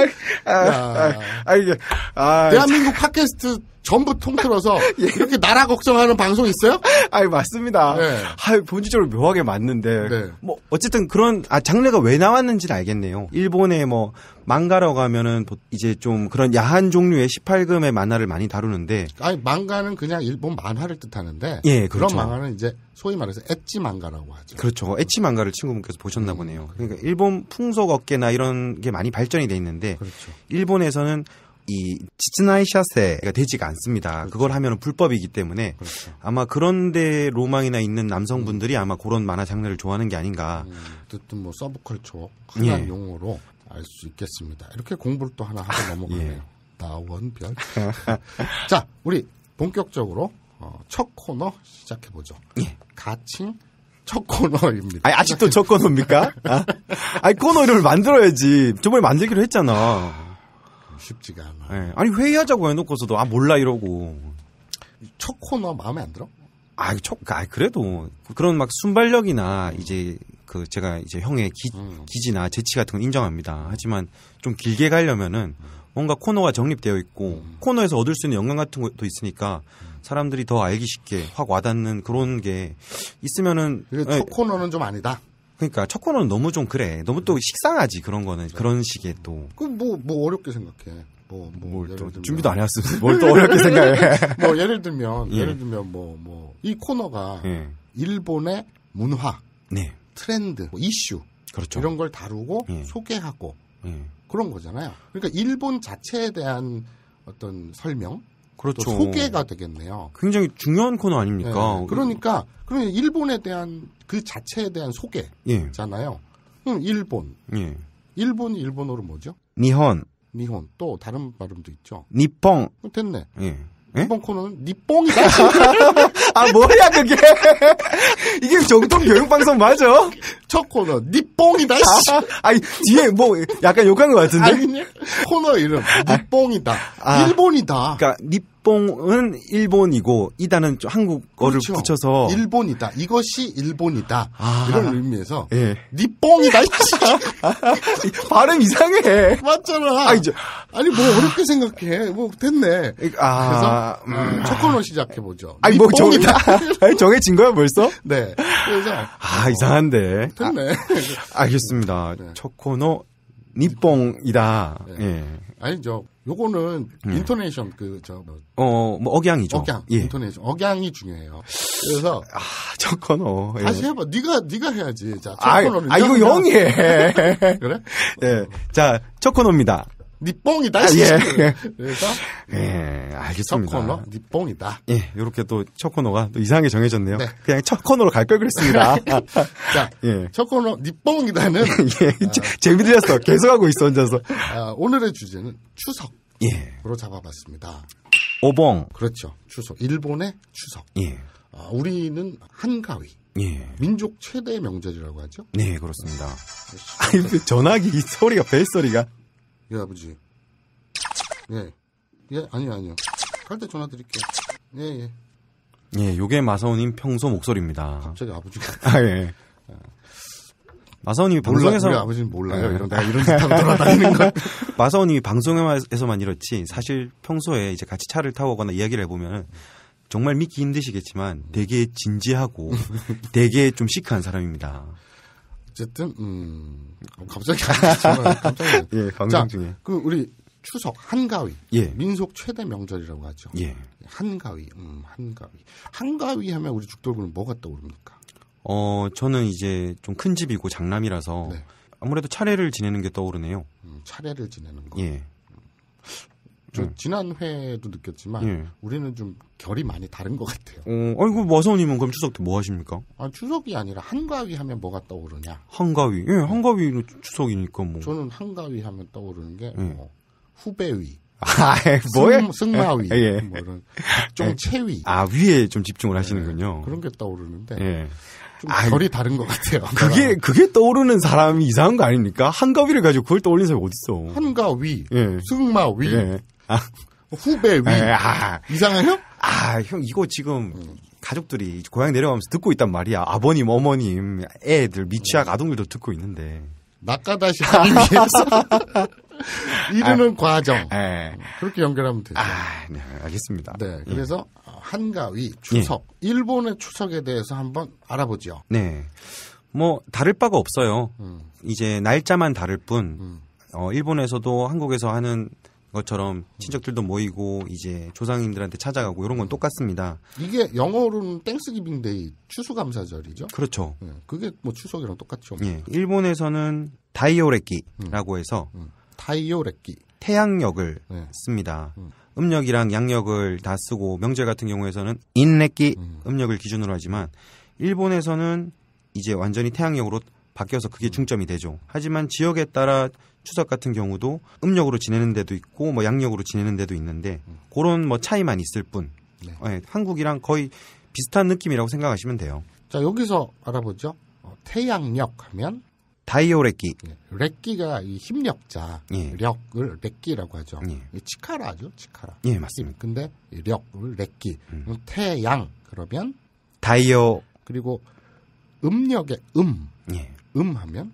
아, 아, 아, 이게, 아. 대한민국 팟캐스트 전부 통틀어서 예. 이렇게 나라 걱정하는 방송 있어요? 아니 맞습니다. 네. 아 본질적으로 묘하게 맞는데 네. 뭐 어쨌든 그런 아 장르가 왜 나왔는지는 알겠네요. 일본의 예전에 뭐 망가라고 하면은 이제 좀 그런 야한 종류의 18금의 만화를 많이 다루는데 아니 망가는 그냥 일본 만화를 뜻하는데 예, 그렇죠. 그런 만화는 이제 소위 말해서 엣지 망가라고 하죠. 그렇죠. 엣지 망가를 친구분께서 보셨나 음, 보네요. 그러니까 일본 풍속 업계나 이런 게 많이 발전이 돼 있는데 그렇죠. 일본에서는 이 지츠나이 샷세가 되지가 않습니다. 그렇죠. 그걸 하면 불법이기 때문에 그렇죠. 아마 그런데 로망이나 있는 남성분들이 음. 아마 그런 만화 장르를 좋아하는 게 아닌가. 음, 어쨌든 뭐 서브컬처 흔한 예. 용어로 알수 있겠습니다. 이렇게 공부를 또 하나 하고 넘어가네요. 예. 나원별. 자, 우리 본격적으로 어, 첫 코너 시작해 보죠. 예. 가칭 첫 코너입니다. 아니, 아직도 첫 코너입니까? 아? 아니 코너 이름을 만들어야지. 저번에 만들기로 했잖아. 쉽지가 않아. 네. 아니 회의하자고 해놓고서도 아 몰라 이러고. 첫 코너 마음에 안 들어? 아, 첫, 아 그래도 그런 막 순발력이나 이제 그 제가 이제 형의 기, 음. 기지나 재치 같은 건 인정합니다. 하지만 좀 길게 가려면은 뭔가 코너가 정립되어 있고 음. 코너에서 얻을 수 있는 영감 같은 것도 있으니까 사람들이 더 알기 쉽게 확 와닿는 그런 게 있으면은 예. 첫 코너는 좀 아니다. 그러니까 첫 코너는 너무 좀 그래. 너무 또 식상하지 그런 거는 그렇죠. 그런 식의 또. 그 뭐뭐 뭐 어렵게 생각해. 뭐, 뭐, 또, 준비도 안 해왔으면 뭘또 어렵게 생각해. 뭐, 예를 들면, 예. 를 들면, 뭐, 뭐, 이 코너가 예. 일본의 문화. 네. 트렌드, 뭐 이슈 그렇죠. 이런 걸 다루고 예. 소개하고 예. 그런 거잖아요. 그러니까 일본 자체에 대한 어떤 설명, 그렇죠. 소개가 되겠네요. 굉장히 중요한 코너 아닙니까? 네. 그러니까 그러니 일본에 대한 그 자체에 대한 소개잖아요. 예. 음, 일본, 예. 일본 일본어로 뭐죠? 니혼, 니혼 또 다른 발음도 있죠. 니펑 됐네. 예. 에? 예? 이번 코너는 니뽕이다아 뭐야 그게? 이게 정통 교육 방송 맞아? 첫 코너 니 뽕이다 씨. 아, 아니 뒤에 뭐 약간 욕한 것 같은데 아니냐 코너 이름 아, 니 뽕이다 아, 일본이다 그러니까 니 뽕은 일본이고 이다는 한국어를 그렇죠. 붙여서 일본이다 이것이 일본이다 아, 이런 의미에서 예. 니 뽕이다 발음 이상해 맞잖아 아니, 저, 아니 뭐 어렵게 생각해 뭐 됐네 아, 그래서 음, 첫 코너 시작해 보죠 아니 뭐 뽕이다 정해진 거야 벌써 네 그래서 아 이상한데 텐데. 아, 알겠습니다. 네. 첫 코너 니뽕이다. 네. 예. 아니 저 요거는 음. 인터네이션 그저 어뭐 어, 뭐 억양이죠. 억양. 예. 인터네이션 억양이 중요해요. 그래서 아첫 코너 예. 다시 해봐. 네가 네가 해야지. 자첫 아, 코너는 아 이거 영이 에 그래? 예. 자첫 코너입니다. 니뽕이다 아, 예, 예. 그래서 예, 알겠습니다. 첫 코너 니뽕이다 예, 이렇게 또 첫 코너가 또 이상하게 정해졌네요. 네. 그냥 첫 코너로 갈 걸 그랬습니다. 자, 예. 첫 코너 니뽕이다는 예, 아, 재미들렸어. 계속하고 있어 혼자서. 아, 오늘의 주제는 추석. 예.로 잡아봤습니다. 오봉. 그렇죠. 추석. 일본의 추석. 예. 아, 우리는 한가위. 예. 민족 최대 명절이라고 하죠? 네, 그렇습니다. 아, 아니, 그 전화기 소리가, 벨 소리가. 예, 아버지. 예. 예, 아니요, 아니요. 갈 때 전화 드릴게요. 예, 예. 예, 요게 마사오님 평소 목소리입니다. 갑자기 아버지가. 아, 예. 마사오님이 몰라, 방송에서 우리 아버지는 몰라요. 이런 아, 예. 내가 이런 짓 하고 돌아다니는 걸. 마사오님이 방송에서만 이렇지 사실 평소에 이제 같이 차를 타고 오거나 이야기를 해보면 정말 믿기 힘드시겠지만 되게 진지하고 되게 좀 시크한 사람입니다. 어쨌든 음 갑자기 깜짝이 예, 방송 중에. 그 우리 추석 한가위. 예. 민속 최대 명절이라고 하죠. 예. 한가위. 음, 한가위. 한가위 하면 우리 죽돌군은 뭐가 떠오릅니까? 어, 저는 이제 좀 큰 집이고 장남이라서 네. 아무래도 차례를 지내는 게 떠오르네요. 음, 차례를 지내는 거. 예. 저 음. 지난 회도 느꼈지만 예. 우리는 좀 결이 많이 다른 것 같아요. 어, 아니그 마사오님은 그럼 추석 때 뭐 하십니까? 아, 추석이 아니라 한가위 하면 뭐가 떠오르냐? 한가위, 예, 네. 한가위로 추석이니까 뭐. 저는 한가위 하면 떠오르는 게 예. 뭐, 후배위. 아, 예, 뭐요 승, 마위 예, 예. 뭐 이런 좀채위 네. 아, 위에 좀 집중을 하시는군요. 예, 그런 게 떠오르는데. 예. 좀 아, 결이 다른 것 같아요. 그게, 그게 떠오르는 사람이 이상한 거 아닙니까? 한가위를 가지고 그걸 떠올린 사람이 어딨어. 한가위, 승마위, 아. 후배 위 에, 아. 이상해요? 아형 이거 지금 가족들이 고향 내려가면서 듣고 있단 말이야. 아버님, 어머님, 애들, 미취학 아동들도 듣고 있는데. 낙가다시 아. 하기 위해서 이르는 아, 과정 에. 그렇게 연결하면 되죠. 아, 네, 알겠습니다. 네, 예. 그래서 예. 한가위 추석 예. 일본의 추석에 대해서 한번 알아보죠. 네, 뭐 다를 바가 없어요. 음. 이제 날짜만 다를 뿐 음. 어, 일본에서도 한국에서 하는 것처럼 친척들도 모이고 이제 조상님들한테 찾아가고 이런 건 똑같습니다. 이게 영어로는 땡스기빙데이 추수감사절이죠. 그렇죠. 예, 그게 뭐 추석이랑 똑같죠. 예, 일본에서는 다이오레끼라고 해서 음. 음. 다이오레끼 태양력을 네. 예. 씁니다. 음. 음력이랑 양력을 다 쓰고 명절 같은 경우에서는 인레끼 음. 음력을 기준으로 하지만 일본에서는 이제 완전히 태양력으로 바뀌어서 그게 중점이 되죠. 하지만 지역에 따라 추석 같은 경우도 음력으로 지내는 데도 있고 뭐 양력으로 지내는 데도 있는데 그런 뭐 차이만 있을 뿐 네. 네, 한국이랑 거의 비슷한 느낌이라고 생각하시면 돼요. 자 여기서 알아보죠. 어, 태양력 하면 다이오레끼. 레끼가 예, 이 힘력자 예. 력을 레끼라고 하죠. 예. 치카라죠, 치카라. 예, 맞습니다. 근데 력을 레끼. 음. 태양 그러면 다이오 그리고 음력의 음. 예. 음 하면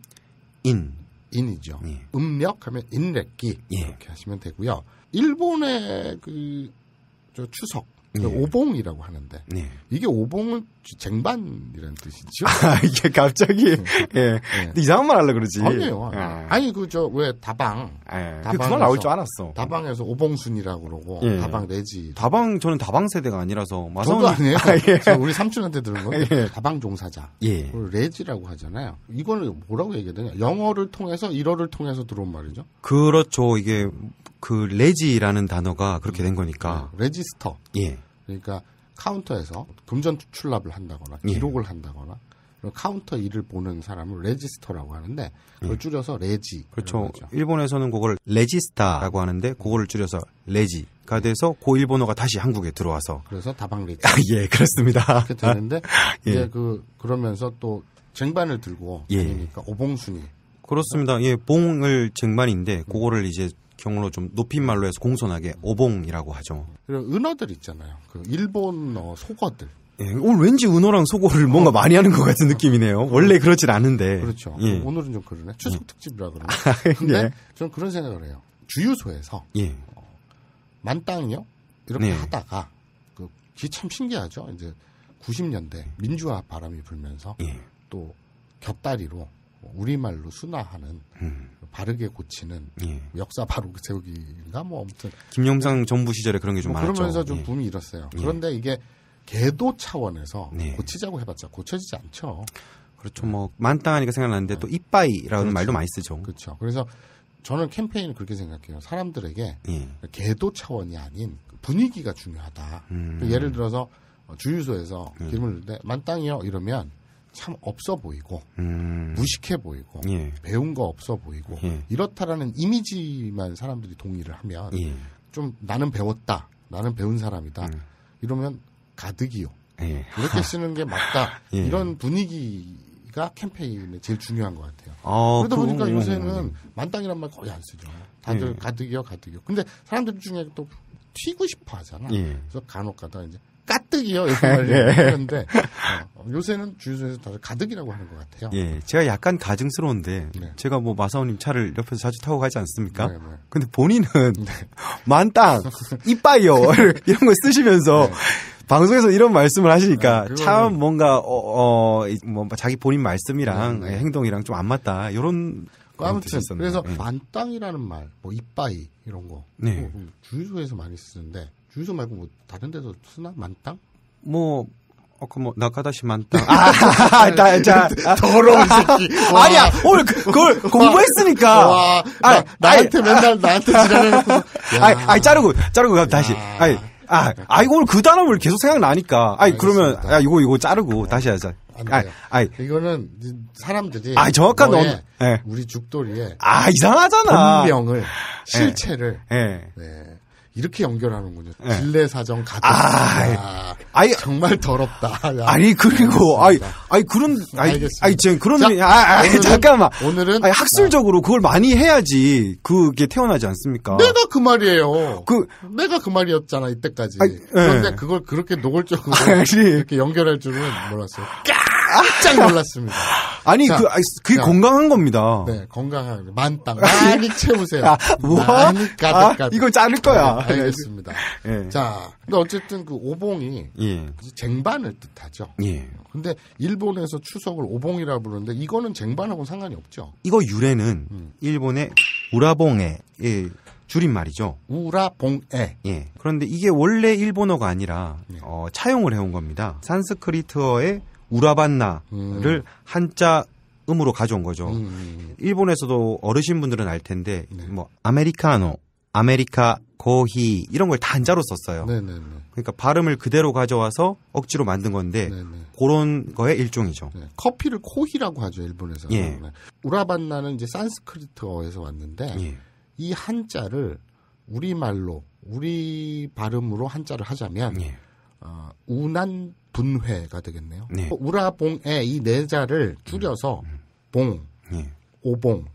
인. 인이죠. 예. 음력하면 인렉기 예. 이렇게 하시면 되고요. 일본의 그저 추석 네. 오봉이라고 하는데 네. 이게 오봉은 쟁반이라는 뜻이죠. 아, 이게 갑자기 예. 네. 이상한 말 하려 그러지. 아니에요. 아. 아니 그 저 왜 다방 그 다방 나올 줄 알았어. 다방에서 오봉순이라고 그러고 예. 다방 레지. 다방 저는 다방 세대가 아니라서 마성 저도 아니에요. 아, 예. 우리 삼촌한테 들은 거예요. 예. 다방 종사자. 예. 레지라고 하잖아요. 이거는 뭐라고 얘기해야 되냐? 영어를 통해서 일어를 통해서 들어온 말이죠. 그렇죠. 이게 그 레지라는 단어가 그렇게 된 거니까 네, 레지스터. 예. 그러니까 카운터에서 금전 출납을 한다거나 예. 기록을 예. 한다거나 카운터 일을 보는 사람을 레지스터라고 하는데 그걸 예. 줄여서 레지. 그렇죠. 일본에서는 그걸 레지스타라고 하는데 그거를 줄여서 레지가 돼서 고그 일본어가 다시 한국에 들어와서 그래서 다방 레지. 아, 예, 그렇습니다. 그렇게 되는데 예. 이제 그 그러면서 또 쟁반을 들고 예. 그러니까 오봉순이 그렇습니다. 예, 봉을 쟁반인데 그거를 이제 경로 좀 높임말로 해서 공손하게 오봉이라고 하죠. 은어들 있잖아요. 그 일본어 속어들. 예, 오늘 왠지 은어랑 속어를 뭔가 어. 많이 하는 것 같은 느낌이네요. 원래 그렇진 않은데. 그렇죠. 예. 그 오늘은 좀 그러네. 추석 예. 특집이라 그러네. 아, 네. 데 저는 그런 생각을 해요. 주유소에서 예. 어, 만땅이요 이렇게 네. 하다가 그 그게 참 신기하죠. 이제 90년대 예. 민주화 바람이 불면서 예. 또 곁다리로 우리말로 순화하는 음. 바르게 고치는 예. 역사 바로 그 세우기인가 뭐 아무튼 김영상 정부 시절에 그런 게좀 뭐 많았죠. 그러면서 좀 예. 붐이 일었어요. 예. 그런데 이게 개도 차원에서 네. 고치자고 해봤자 고쳐지지 않죠. 그렇죠. 뭐만땅 하니까 생각나는데 또 이빠이라는 그렇죠. 말도 많이 쓰죠. 그렇죠. 그래서 저는 캠페인을 그렇게 생각해요. 사람들에게 예. 개도 그 차원이 아닌 그 분위기가 중요하다. 음. 예를 들어서 주유소에서 음. 기름을 넣는데 만땅이요 이러면 참 없어 보이고 음. 무식해 보이고 예. 배운 거 없어 보이고 예. 이렇다라는 이미지만 사람들이 동의를 하면 예. 좀 나는 배웠다 나는 배운 사람이다 음. 이러면 가득이요 이렇게 예. 쓰는 게 맞다 예. 이런 분위기가 캠페인에 제일 중요한 것 같아요 아, 그러다 보니까 요새는 만땅이란 말 거의 안 쓰죠 다들 예. 가득이요 가득이요 근데 사람들 중에 또 튀고 싶어 하잖아 그래서 간혹 가다 이제 까뜩이요. 네. 네. 그런데 예. 어, 요새는 주유소에서 다들 가득이라고 하는 것 같아요. 예, 제가 약간 가증스러운데 네. 제가 뭐 마사오님 차를 옆에서 자주 타고 가지 않습니까? 네, 네. 근데 본인은 네. 만땅 이빠요 이 이런 걸 쓰시면서 방송에서 이런 말씀을 하시니까 네, 참 뭔가 어, 어, 뭐 자기 본인 말씀이랑 네, 네. 행동이랑 좀 안 맞다 이런 그 아무튼 그래서 예. 만땅이라는 말, 뭐 이빠이 이런 거 뭐, 주유소에서 많이 쓰는데 주유소 말고 뭐 다른 데서 쓰나 만땅? 뭐 아까 어, 그 뭐 나가다시 만땅. 아, 아 나, 자, 아, 더러운 새끼. 아, 와. 아니야, 오늘 그, 걸 공부했으니까. 와, 아, 나, 나한테 아니, 맨날 나한테 지랄해놓고. 아니, 아니 자르고 자르고 야. 다시. 아니, 아, 아 이거 오늘 그 단어를 계속 생각나니까. 아니 그러면 야 이거 이거 자르고 다시 하자. 아, 아, 이거는 사람들이 아 정확한 너 네. 예. 우리 죽돌이의 아 이상하잖아 본명을 예. 실체를 예. 네. 네. 이렇게 연결하는군요. 네. 진례 사정 가족. 아, 아, 정말 더럽다. 야. 아니 그리고 아니, 아니 그런 아니, 알겠습 아니 지금 그런 자, 아, 아, 오늘은, 잠깐만 오늘은 아니, 학술적으로 그걸 많이 해야지 그게 태어나지 않습니까? 내가 그 말이에요. 그 내가 그 말이었잖아 이때까지. 아니, 네. 그런데 네. 그걸 그렇게 노골적으로 이렇게 연결할 줄은 몰랐어요. 깜짝 놀랐습니다. 아니 자, 그 그게 자, 건강한 겁니다. 네, 건강한 만땅 아, 많이 채우세요. 아, 뭐? 많이 가득 가득. 아, 이거 자를 네, 거야. 네, 알겠습니다. 네. 자, 근데 어쨌든 그 오봉이 예. 쟁반을 뜻하죠. 예. 근데 일본에서 추석을 오봉이라 부르는데 이거는 쟁반하고는 상관이 없죠. 이거 유래는 음. 일본의 우라봉에 예, 줄임말이죠. 우라봉에. 예. 그런데 이게 원래 일본어가 아니라 예. 어, 차용을 해온 겁니다. 산스크리트어의 우라반나를 음. 한자 음으로 가져온 거죠. 음. 음, 음. 일본에서도 어르신분들은 알 텐데 네. 뭐 아메리카노, 아메리카 고히 이런 걸다 한자로 썼어요. 네네네. 네, 네. 그러니까 발음을 그대로 가져와서 억지로 만든 건데 네네. 네. 그런 거의 일종이죠. 네. 커피를 코히라고 하죠 일본에서. 예. 우라반나는 이제 산스크리트어에서 왔는데 예. 이 한자를 우리 말로 우리 발음으로 한자를 하자면 예. 어, 우난 분회가 되겠네요. 네. 어, 우라봉의 이 네자를 줄여서 음, 음, 음. 봉, 네. 오봉.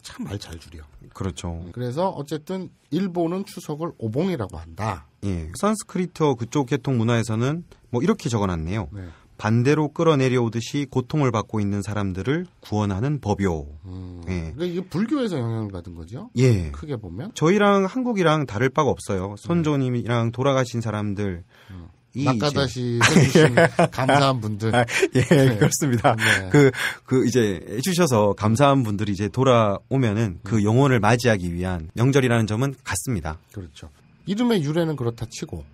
참 말 잘 줄여. 그렇죠. 음, 그래서 어쨌든 일본은 추석을 오봉이라고 한다. 예. 산스크리트어 그쪽 계통 문화에서는 뭐 이렇게 적어놨네요. 네. 반대로 끌어내려오듯이 고통을 받고 있는 사람들을 구원하는 법요. 음, 예. 그러니까 이게 불교에서 영향을 받은 거죠? 예. 크게 보면? 저희랑 한국이랑 다를 바가 없어요. 선조님이랑 돌아가신 사람들, 음. 낙가다시 해주신 아, 예. 감사한 분들. 아, 예, 네. 그렇습니다. 네. 그, 그 이제 해주셔서 감사한 분들이 이제 돌아오면은 그 음. 영혼을 맞이하기 위한 명절이라는 점은 같습니다. 그렇죠. 이름의 유래는 그렇다 치고.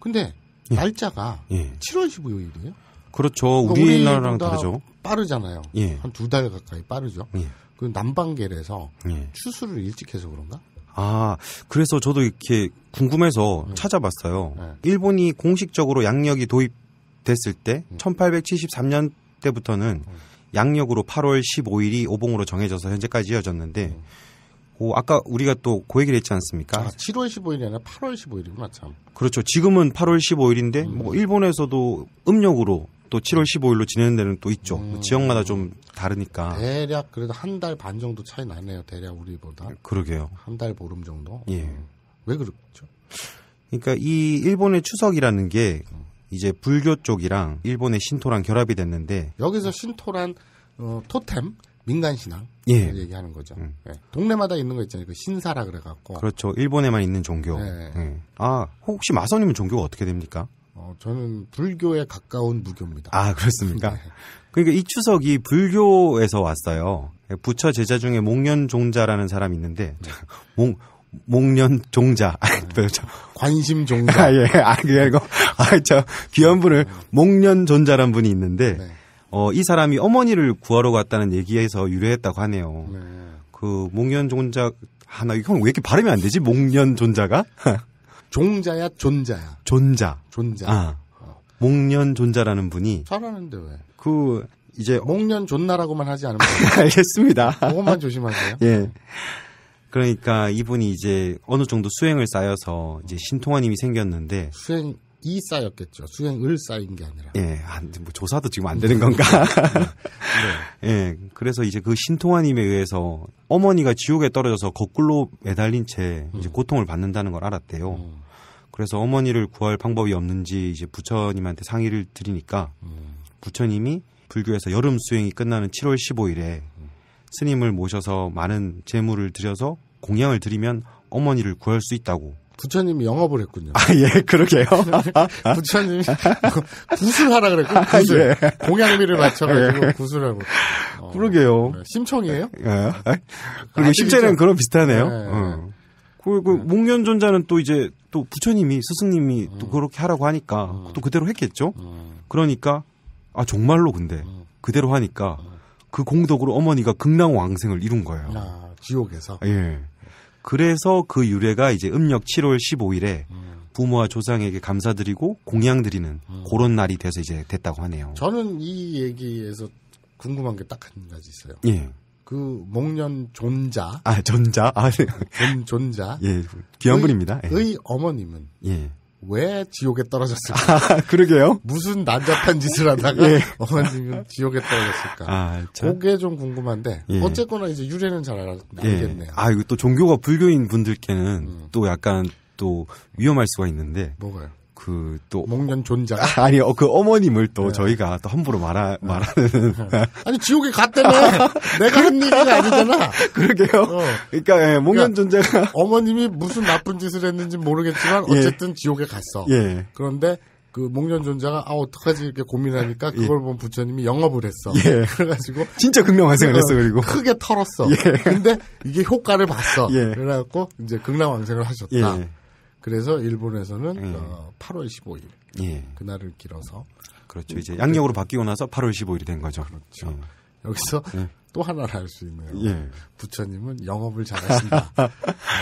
근데 예. 날짜가 예. 7월 15일이에요. 그렇죠. 그러니까 우리나라랑 다르죠. 빠르잖아요. 예. 한두 달 가까이 빠르죠. 예. 그 남방계래서 예. 추수를 일찍 해서 그런가? 아, 그래서 저도 이렇게 궁금해서 음. 찾아봤어요. 네. 일본이 공식적으로 양력이 도입됐을 때 음. 1873년 때부터는 음. 양력으로 8월 15일이 오봉으로 정해져서 현재까지 이어졌는데 오, 음. 아까 우리가 또 고 얘기를 했지 않습니까? 아, 7월 15일이 아니라 8월 15일이구나 참. 그렇죠. 지금은 8월 15일인데 음. 뭐 일본에서도 음력으로 또 7월 15일로 지내는 데는 또 있죠. 음. 지역마다 좀 다르니까. 대략 그래도 한 달 반 정도 차이 나네요. 대략 우리보다. 그러게요. 한 달 보름 정도. 예. 음. 왜 그렇죠? 그러니까 이 일본의 추석이라는 게 이제 불교 쪽이랑 일본의 신토랑 결합이 됐는데 여기서 신토란 어, 토템 민간 신앙 예. 얘기하는 거죠. 음. 예. 동네마다 있는 거 있잖아요. 그 신사라 그래갖고 그렇죠. 일본에만 있는 종교. 예. 예. 아 혹시 마선님은 종교가 어떻게 됩니까? 어, 저는 불교에 가까운 무교입니다. 아 그렇습니까? 네. 그러니까 이 추석이 불교에서 왔어요. 부처 제자 중에 목련종자라는 사람이 있는데 네. 몽 목련 종자. 관심 종자. 아, 예, 아, 그게 이 아, 저 귀한 분을 목련 존자란 분이 있는데, 네. 어, 이 사람이 어머니를 구하러 갔다는 얘기에서 유래했다고 하네요. 네. 그 목련 종자 하나, 아, 이건 왜 이렇게 발음이 안 되지? 목련 존자가? 종자야, 존자야. 존자. 존자. 아. 목련 존자라는 분이. 잘하는데 왜? 그, 이제. 목련 존나라고만 하지 않으면. 알겠습니다. 그것만 조심하세요. 예. 그러니까 이분이 이제 어느 정도 수행을 쌓여서 이제 신통한 힘이 생겼는데 수행 이 쌓였겠죠. 수행을 쌓인 게 아니라. 예, 뭐 조사도 지금 안 되는 건가? 네. 예, 그래서 이제 그신통한님에 의해서 어머니가 지옥에 떨어져서 거꾸로 매달린 채 이제 음. 고통을 받는다는 걸 알았대요. 음. 그래서 어머니를 구할 방법이 없는지 이제 부처님한테 상의를 드리니까 음. 부처님이 불교에서 여름 수행이 끝나는 7월 15일에 음. 스님을 모셔서 많은 재물을 드려서 공양을 드리면 어머니를 구할 수 있다고. 부처님이 영업을 했군요. 아, 예, 그러게요. 부처님이 구슬하라 그랬고, 구슬. 아, 예. 공양미를 맞춰가지고 예. 구슬하고. 어, 그러게요. 네, 심청이에요? 예. 그리고 심제는 그런 비슷하네요. 네. 어. 그리고 그 네. 목련존자는 또 이제 또 부처님이, 스승님이 음. 또 그렇게 하라고 하니까 음. 또 그대로 했겠죠? 음. 그러니까, 아, 정말로 근데 그대로 하니까 그 공덕으로 어머니가 극랑 왕생을 이룬 거예요. 아, 지옥에서? 예. 그래서 그 유래가 이제 음력 7월 15일에 음. 부모와 조상에게 감사드리고 공양 드리는 음. 그런 날이 돼서 이제 됐다고 하네요. 저는 이 얘기에서 궁금한 게 딱 한 가지 있어요. 예. 그 목련 존자. 아, 존자. 아, 네. 존, 존자. 예. 귀한 분입니다. 예. 의 어머님은 예. 왜 지옥에 떨어졌을까? 아, 그러게요. 무슨 난잡한 짓을 하다가 예. 어머님은 지옥에 떨어졌을까? 아, 그게 좀 궁금한데 예. 어쨌거나 이제 유래는 잘 알겠네요. 예. 아 이거 또 종교가 불교인 분들께는 음. 또 약간 또 위험할 수가 있는데 뭐가요? 그또 어, 목련 어, 존자 아, 아니 요그 어, 어머님을 또 네. 저희가 또 함부로 말하 네. 말하는 네. 아니 지옥에 갔다며 내가 한 얘기가 아니잖아 그러게요 어. 그러니까 예, 목련 그러니까 존재가 어머님이 무슨 나쁜 짓을 했는지 모르겠지만 예. 어쨌든 예. 지옥에 갔어 예. 그런데 그 목련 존재가아 어떡하지 이렇게 고민하니까 예. 그걸 본 부처님이 영업을 했어 예. 그래가지고 진짜 극명한 생을 했어 그리고 크게 털었어 근데 이게 효과를 봤어 그래갖고 이제 극락왕생을 하셨다. 그래서 일본에서는 음. 8월 15일 예. 그날을 길어서 그렇죠. 이제 그 양력으로 바뀌고 나서 8월 15일이 된 거죠. 그렇죠. 음. 여기서 네. 또 하나를 할 수 있네요. 예. 부처님은 영업을 잘하신다. 예.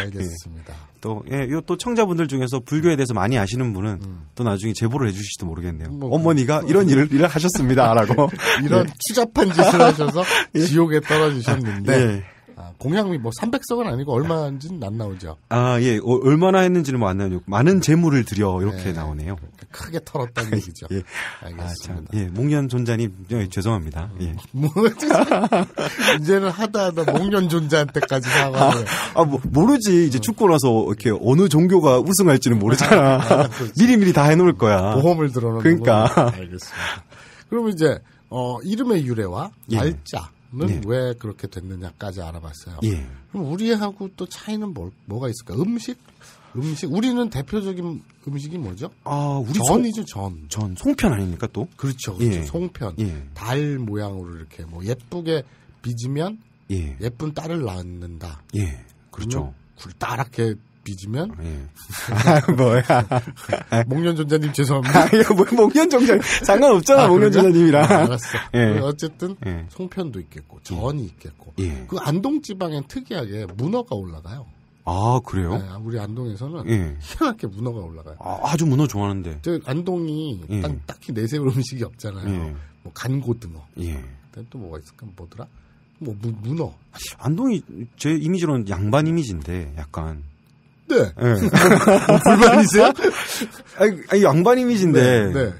알겠습니다. 예. 또, 예, 요또 청자분들 중에서 불교에 대해서 많이 아시는 분은 음. 또 나중에 제보를 해주실지도 모르겠네요. 뭐, 그 어머니가 뭐, 이런 일을, 일을 하셨습니다. 라고. 이런 추잡한 짓을 하셔서 지옥에 떨어지셨는데. 네. 아, 공약이 뭐 300석은 아니고 얼마인지는 안 나오죠. 아, 예. 어, 얼마나 했는지는 뭐 안 나오죠. 많은 네. 재물을 들여 이렇게 예, 나오네요. 크게 털었다는 아, 얘기죠. 예. 알겠습니다. 아, 예. 몽년 존자님 예, 죄송합니다. 음. 예. 뭐 이제는 하다 하다 몽년 존자한테까지 사과를. 아, 아 뭐, 모르지. 이제 음. 축구 나서 이렇게 어느 종교가 우승할지는 모르잖아. 아, 아, 그렇죠. 미리미리 다 해놓을 거야. 보험을 들어놓는 그러니까. 알겠습니다. 그러면 이제 어, 이름의 유래와 예. 날짜 네. 왜 그렇게 됐느냐까지 알아봤어요. 예. 그럼 우리하고 또 차이는 뭘, 뭐가 있을까? 음식? 음식 우리는 대표적인 음식이 뭐죠? 아, 우리 전이죠 전. 전 송편 아닙니까 또? 그렇죠, 그렇죠. 예. 송편. 예. 달 모양으로 이렇게 뭐 예쁘게 빚으면 예. 쁜 딸을 낳는다. 예, 그렇죠. 굴다랗게 빚으면? 예. 아, 뭐야. 아, 목련전자님 죄송합니다. 아, 이 뭐, 목련전자 상관없잖아, 아, 목련전자님이랑. 아, 알았어. 예. 어쨌든, 예. 송편도 있겠고, 예. 전이 있겠고. 예. 그 안동 지방엔 특이하게 문어가 올라가요. 아, 그래요? 네, 우리 안동에서는 예. 희한하게 문어가 올라가요. 아, 주 문어 좋아하는데. 저 안동이 딱, 딱히 내세울 음식이 없잖아요. 뭐 간고등어. 예. 또 뭐가 있을까? 뭐더라? 뭐 문, 문어. 안동이 제 이미지로는 양반 이미지인데 약간 어때? 네. 예. 불만이세요? 아니, 아니, 양반 이미지인데. 네, 네.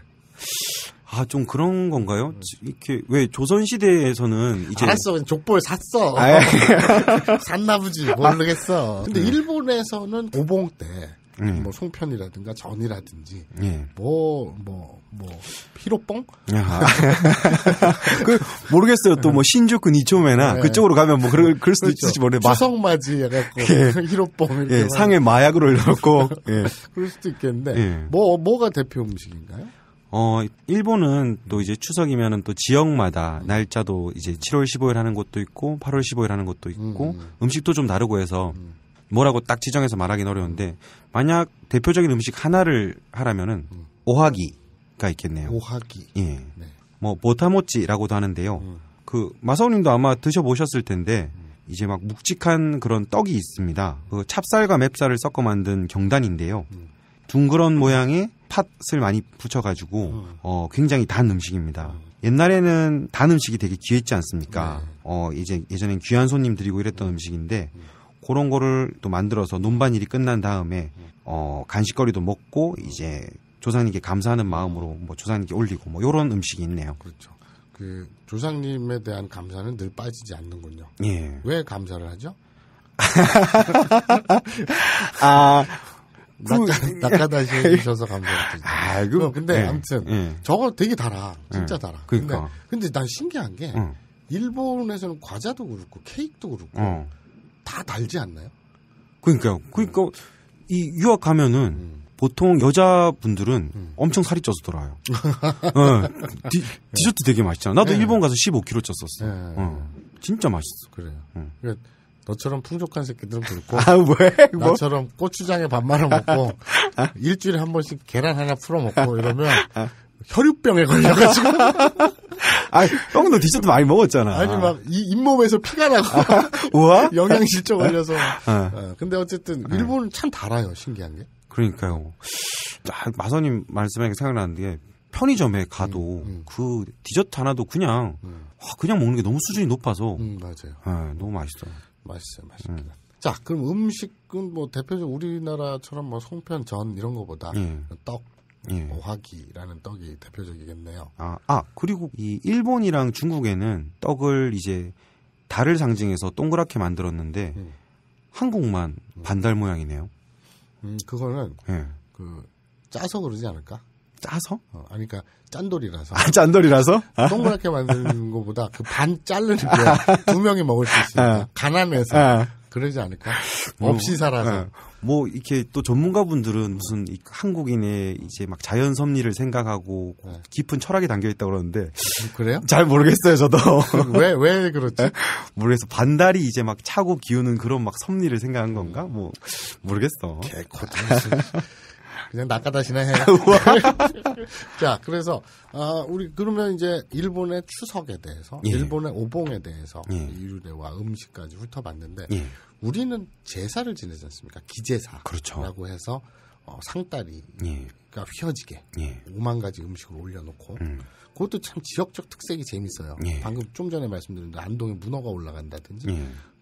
아, 좀 그런 건가요? 이렇게, 왜, 조선시대에서는 이제. 알았어, 족볼 샀어. 아, 예. 샀나 보지, 모르겠어. 근데 네. 일본에서는 오봉 때, 네. 뭐 송편이라든가 전이라든지 뭐 뭐뭐 예. 뭐, 뭐, 피로뽕? 아. 그 모르겠어요. 또뭐 예. 신주쿠 이초메나 그쪽으로 가면 뭐 그럴, 그럴 수도 그렇죠. 있을지 모르겠는데 뭐. 네, 맞이 해갖고 예. 히로뽕 이렇게 예. 상해 마약으로 해놓고 예. 그럴 수도 있겠는데 뭐 뭐가 대표 음식인가요? 어, 일본은 또 이제 추석이면은 또 지역마다 음. 날짜도 이제 7월 15일 하는 곳도 있고 8월 15일 하는 곳도 있고 음, 음. 식도좀 다르고 해서 음. 뭐라고 딱 지정해서 말하기는 어려운데 만약 대표적인 음식 하나를 하라면은 오하기가 있겠네요. 오하기. 예. 네. 뭐 보타모찌라고도 하는데요. 음. 그 마사오님도 아마 드셔보셨을 텐데 음. 이제 막 묵직한 그런 떡이 있습니다. 그 찹쌀과 맵쌀을 섞어 만든 경단인데요. 음. 둥그런 모양의 팥을 많이 붙여가지고 음. 어 굉장히 단 음식입니다. 음. 옛날에는 단 음식이 되게 귀했지 않습니까? 네. 어 이제 예전엔 귀한 손님 들이고 이랬던 음식인데 그런 거를 또 만들어서 논반 일이 끝난 다음에 어 간식거리도 먹고 이제 조상님께 감사하는 마음으로 뭐 조상님께 올리고 뭐 요런 음식이 있네요. 그렇죠. 그 조상님에 대한 감사는 늘 빠지지 않는군요. 예. 왜 감사를 하죠? 아 낙가다시 해주셔서 감사드립니다. 아, 그, 어, 근데 네, 아무튼 네. 저거 되게 달아, 예. 진짜 달아. 그러니까. 근데, 근데 난 신기한 게 응. 어. 일본에서는 과자도 그렇고 케이크도 그렇고 어. 다 달지 않나요? 그러니까요. 음. 그러니까 이 유학 가면은 음. 보통 여자분들은 음. 엄청 살이 쪄서 돌아와요. 어, 디, 저트 예. 되게 맛있잖아. 나도 네. 일본 가서 15kg 쪘었어. 네. 어, 진짜 맛있어. 그래요. 어. 그러니까 너처럼 풍족한 새끼들은 그렇고 아, 왜? 뭐? 나처럼 고추장에 밥 말아 먹고 아? 일주일에 한 번씩 계란 하나 풀어 먹고 이러면 아? 혈유병에 걸려가지고. 아, 형도 디저트 많이 먹었잖아. 아니 막이 잇몸에서 피가 나고 우와 영양실조 걸려서. 아. 어, 근데 어쨌든 어. 일본 참 달아요 신기한 게. 그러니까요. 아, 마선님 말씀에생각나는게 편의점에 가도 음, 음. 그 디저트 하나도 그냥 음. 와, 그냥 먹는 게 너무 수준이 높아서 음, 맞아요. 네, 너무 맛있어요. 맛있어요, 맛있다. 음. 자, 그럼 음식은 뭐 대표적 으로 우리나라처럼 뭐 송편 전 이런 거보다 예. 떡, 예. 오하기라는 뭐 떡이 대표적이겠네요. 아, 아, 그리고 이 일본이랑 중국에는 떡을 이제 달을 상징해서 동그랗게 만들었는데 예. 음. 한국만 반달 모양이네요. 음, 그거는 예. 그 짜서 그러지 않을까? 짜서? 어, 아니, 그러니까 짠돌이라서. 아, 짠돌이라서? 아? 동그랗게 만드는 것보다 그반 자르는 게두 명이 먹을 수 있으니까 아. 가난해서 아. 그러지 않을까? 음. 없이 살아서. 아. 뭐 이렇게 또 전문가분들은 무슨 한국인의 이제 막 자연 섭리를 생각하고 네. 깊은 철학이 담겨 있다 그러는데 어, 그래요? 잘 모르겠어요 저도 왜 왜 그렇지? 모르겠어 반달이 이제 막 차고 기우는 그런 막 섭리를 생각한 건가? 뭐 모르겠어. 개코 그냥 낚아다시나 해. 자, 그래서 아, 우리 그러면 이제 일본의 추석에 대해서, 예. 일본의 오봉에 대해서 예. 이유래와 음식까지 훑어봤는데 예. 우리는 제사를 지내지 않습니까? 기제사라고 그렇죠. 해서 어, 상다리가 예. 휘어지게 예. 오만 가지 음식을 올려놓고 음. 그것도 참 지역적 특색이 재밌어요. 예. 방금 좀 전에 말씀드린 그 안동에 문어가 올라간다든지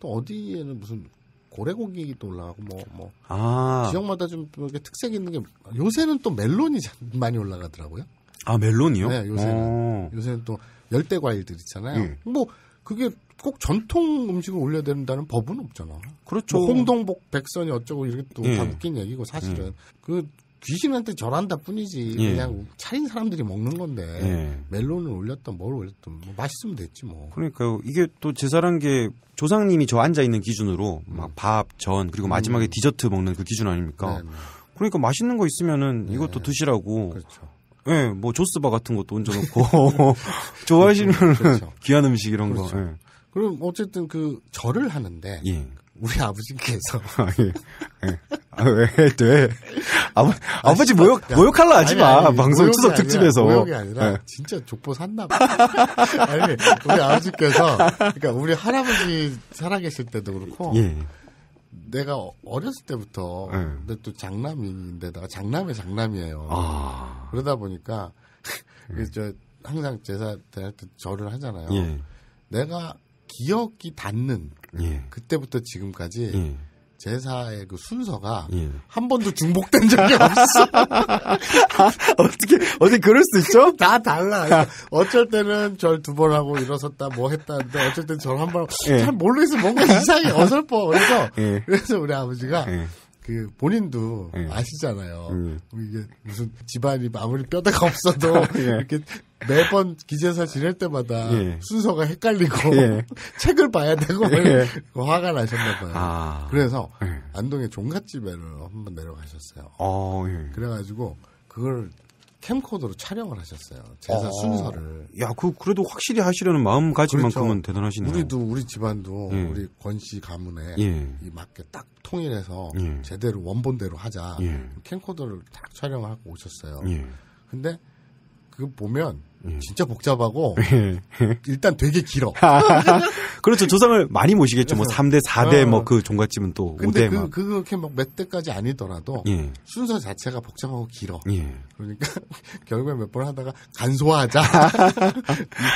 또 어디에는 무슨 고래고기도 올라가고 뭐뭐 뭐. 아. 지역마다 좀 이렇게 특색 있는 게 요새는 또 멜론이 많이 올라가더라고요. 아 멜론이요? 네 요새는 오. 어. 요새는 또 열대 과일들 있잖아요. 음. 뭐 그게 꼭 전통 음식을 올려야 된다는 법은 없잖아. 그렇죠. 뭐 홍동복 백선이 어쩌고 이렇게 또다 예. 음. 웃긴 얘기고 사실은 음. 그 귀신한테 절한다 뿐이지 예. 그냥 차린 사람들이 먹는 건데 예. 멜론을 올렸던 뭘 올렸던 뭐 맛있으면 됐지 뭐. 그러니까요. 이게 또 제사란 게 조상님이 저 앉아 있는 기준으로 음. 막밥, 전 그리고 음. 마지막에 음. 디저트 먹는 그 기준 아닙니까? 네네. 네. 그러니까 맛있는 거 있으면은 네. 이것도 드시라고. 그렇죠. 예, 뭐 조스바 같은 것도 얹어놓고 좋아하시면 그렇죠. 귀한 음식 이런 그렇죠. 거. 예. 그럼 어쨌든 그 절을 하는데 예. 우리 아버지께서. 아, 예. 예. 아, 왜, 왜. 아버, 아버지 모욕, 모욕할라 하지 아니, 마. 아니, 방송 추석 특집에서. 모욕이 아니라, 예. 진짜 족보 샀나 봐. 아니, 우리 아버지께서, 그러니까 우리 할아버지 살아계실 때도 그렇고, 예. 내가 어, 어렸을 때부터, 예. 근데 또 장남인데다가 장남의 장남이에요. 아. 그러다 보니까, 예. 그 저 항상 제사 때 절을 하잖아요. 예. 내가 기억이 닿는, 예. 그때부터 지금까지 예. 제사의 그 순서가 예. 한 번도 중복된 적이 없어. 아, 어떻게 어떻게 그럴 수 있죠? 다 달라. 어쩔 때는 절 두 번 하고 일어섰다 뭐 했다는데 어쩔 때는 절한 번. 예. 잘 모르겠어. 뭔가 이상해 어설퍼. 그래서 예. 그래서 우리 아버지가 예. 그 본인도 예. 아시잖아요. 예. 뭐 이게 무슨 집안이 아무리 뼈대가 없어도 이렇게 매번 기재사 지낼 때마다 예. 순서가 헷갈리고 예. 책을 봐야 되고 예. 화가 나셨나 봐요. 아. 그래서 예. 안동의 종갓집에를 한번 내려가셨어요. 어, 그래가지고 그걸 캠코더로 촬영을 하셨어요. 제사 어. 순서를. 야, 그 그래도 확실히 하시려는 마음가짐만큼은 그렇죠. 대단하시네요. 우리도 우리 집안도 예. 우리 권씨 가문에 이 맞게 딱 통일해서 제대로 원본대로 하자. 캠코더를 딱 촬영하고 오셨어요. 근데 그 보면 음. 진짜 복잡하고 예. 일단 되게 길어. 아, 그렇죠. 조상을 많이 모시겠죠. 뭐 3대, 4대 어. 뭐그 종갓집은 또 5대 그, 막. 그, 그렇게 막 몇 대까지 아니더라도 예. 순서 자체가 복잡하고 길어. 예. 그러니까 결국에 몇 번 하다가 간소화하자.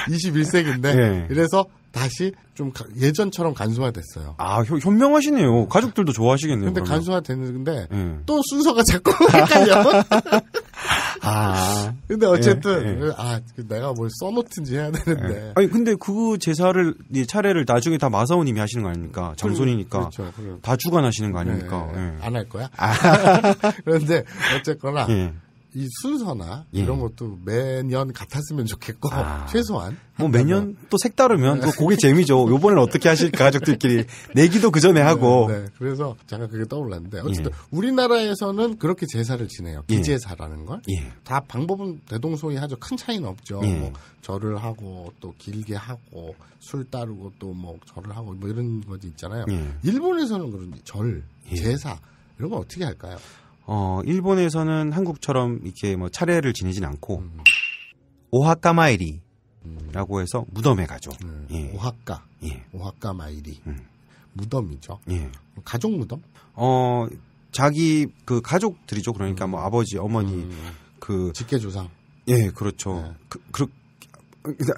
21세기인데 예. 그래서 다시 좀 예전처럼 간소화됐어요. 아 현명하시네요. 가족들도 좋아하시겠네요. 근데 간소화되는데 예. 또 순서가 자꾸 헷갈려. 아. 근데 어쨌든 예, 예. 아 그 내가 뭘 써놓든지 해야 되는데. 예. 아니 근데 그 제사를 이 차례를 나중에 다 마사오님이 하시는 거 아닙니까? 장손이니까 그 그렇죠. 다 주관하시는 거 아닙니까? 네. 예. 안할 거야. 아. 그런데 어쨌거나 예. 이 순서나 예. 이런 것도 매년 같았으면 좋겠고 아. 최소한 뭐 매년 또 색다르면 또 그게 재미죠. 요번엔 어떻게 하실까 가족들끼리 내기도 그 전에 네, 하고. 네, 네, 그래서 잠깐 그게 떠올랐는데 예. 어쨌든 예. 우리나라에서는 그렇게 제사를 지내요. 예. 기제사라는 걸. 예. 다 방법은 대동소이하죠. 큰 차이는 없죠. 예. 뭐 절을 하고 또 길게 하고 술 따르고 또 뭐 절을 하고 뭐 이런 것도 있잖아요. 일본에서는 그런지 절, 제사 이런 건 어떻게 할까요? 어, 일본에서는 한국처럼 이렇게 뭐 차례를 지내진 않고 음. 오하카 마이리 라고 해서 무덤에 가죠. 음, 예. 오하카. 예. 오하카 마이리. 음. 무덤이죠. 예. 가족 무덤? 어, 자기 그 가족들이죠. 그러니까 음. 뭐 아버지, 어머니, 음. 그 직계 조상. 예, 그렇죠. 네. 그, 그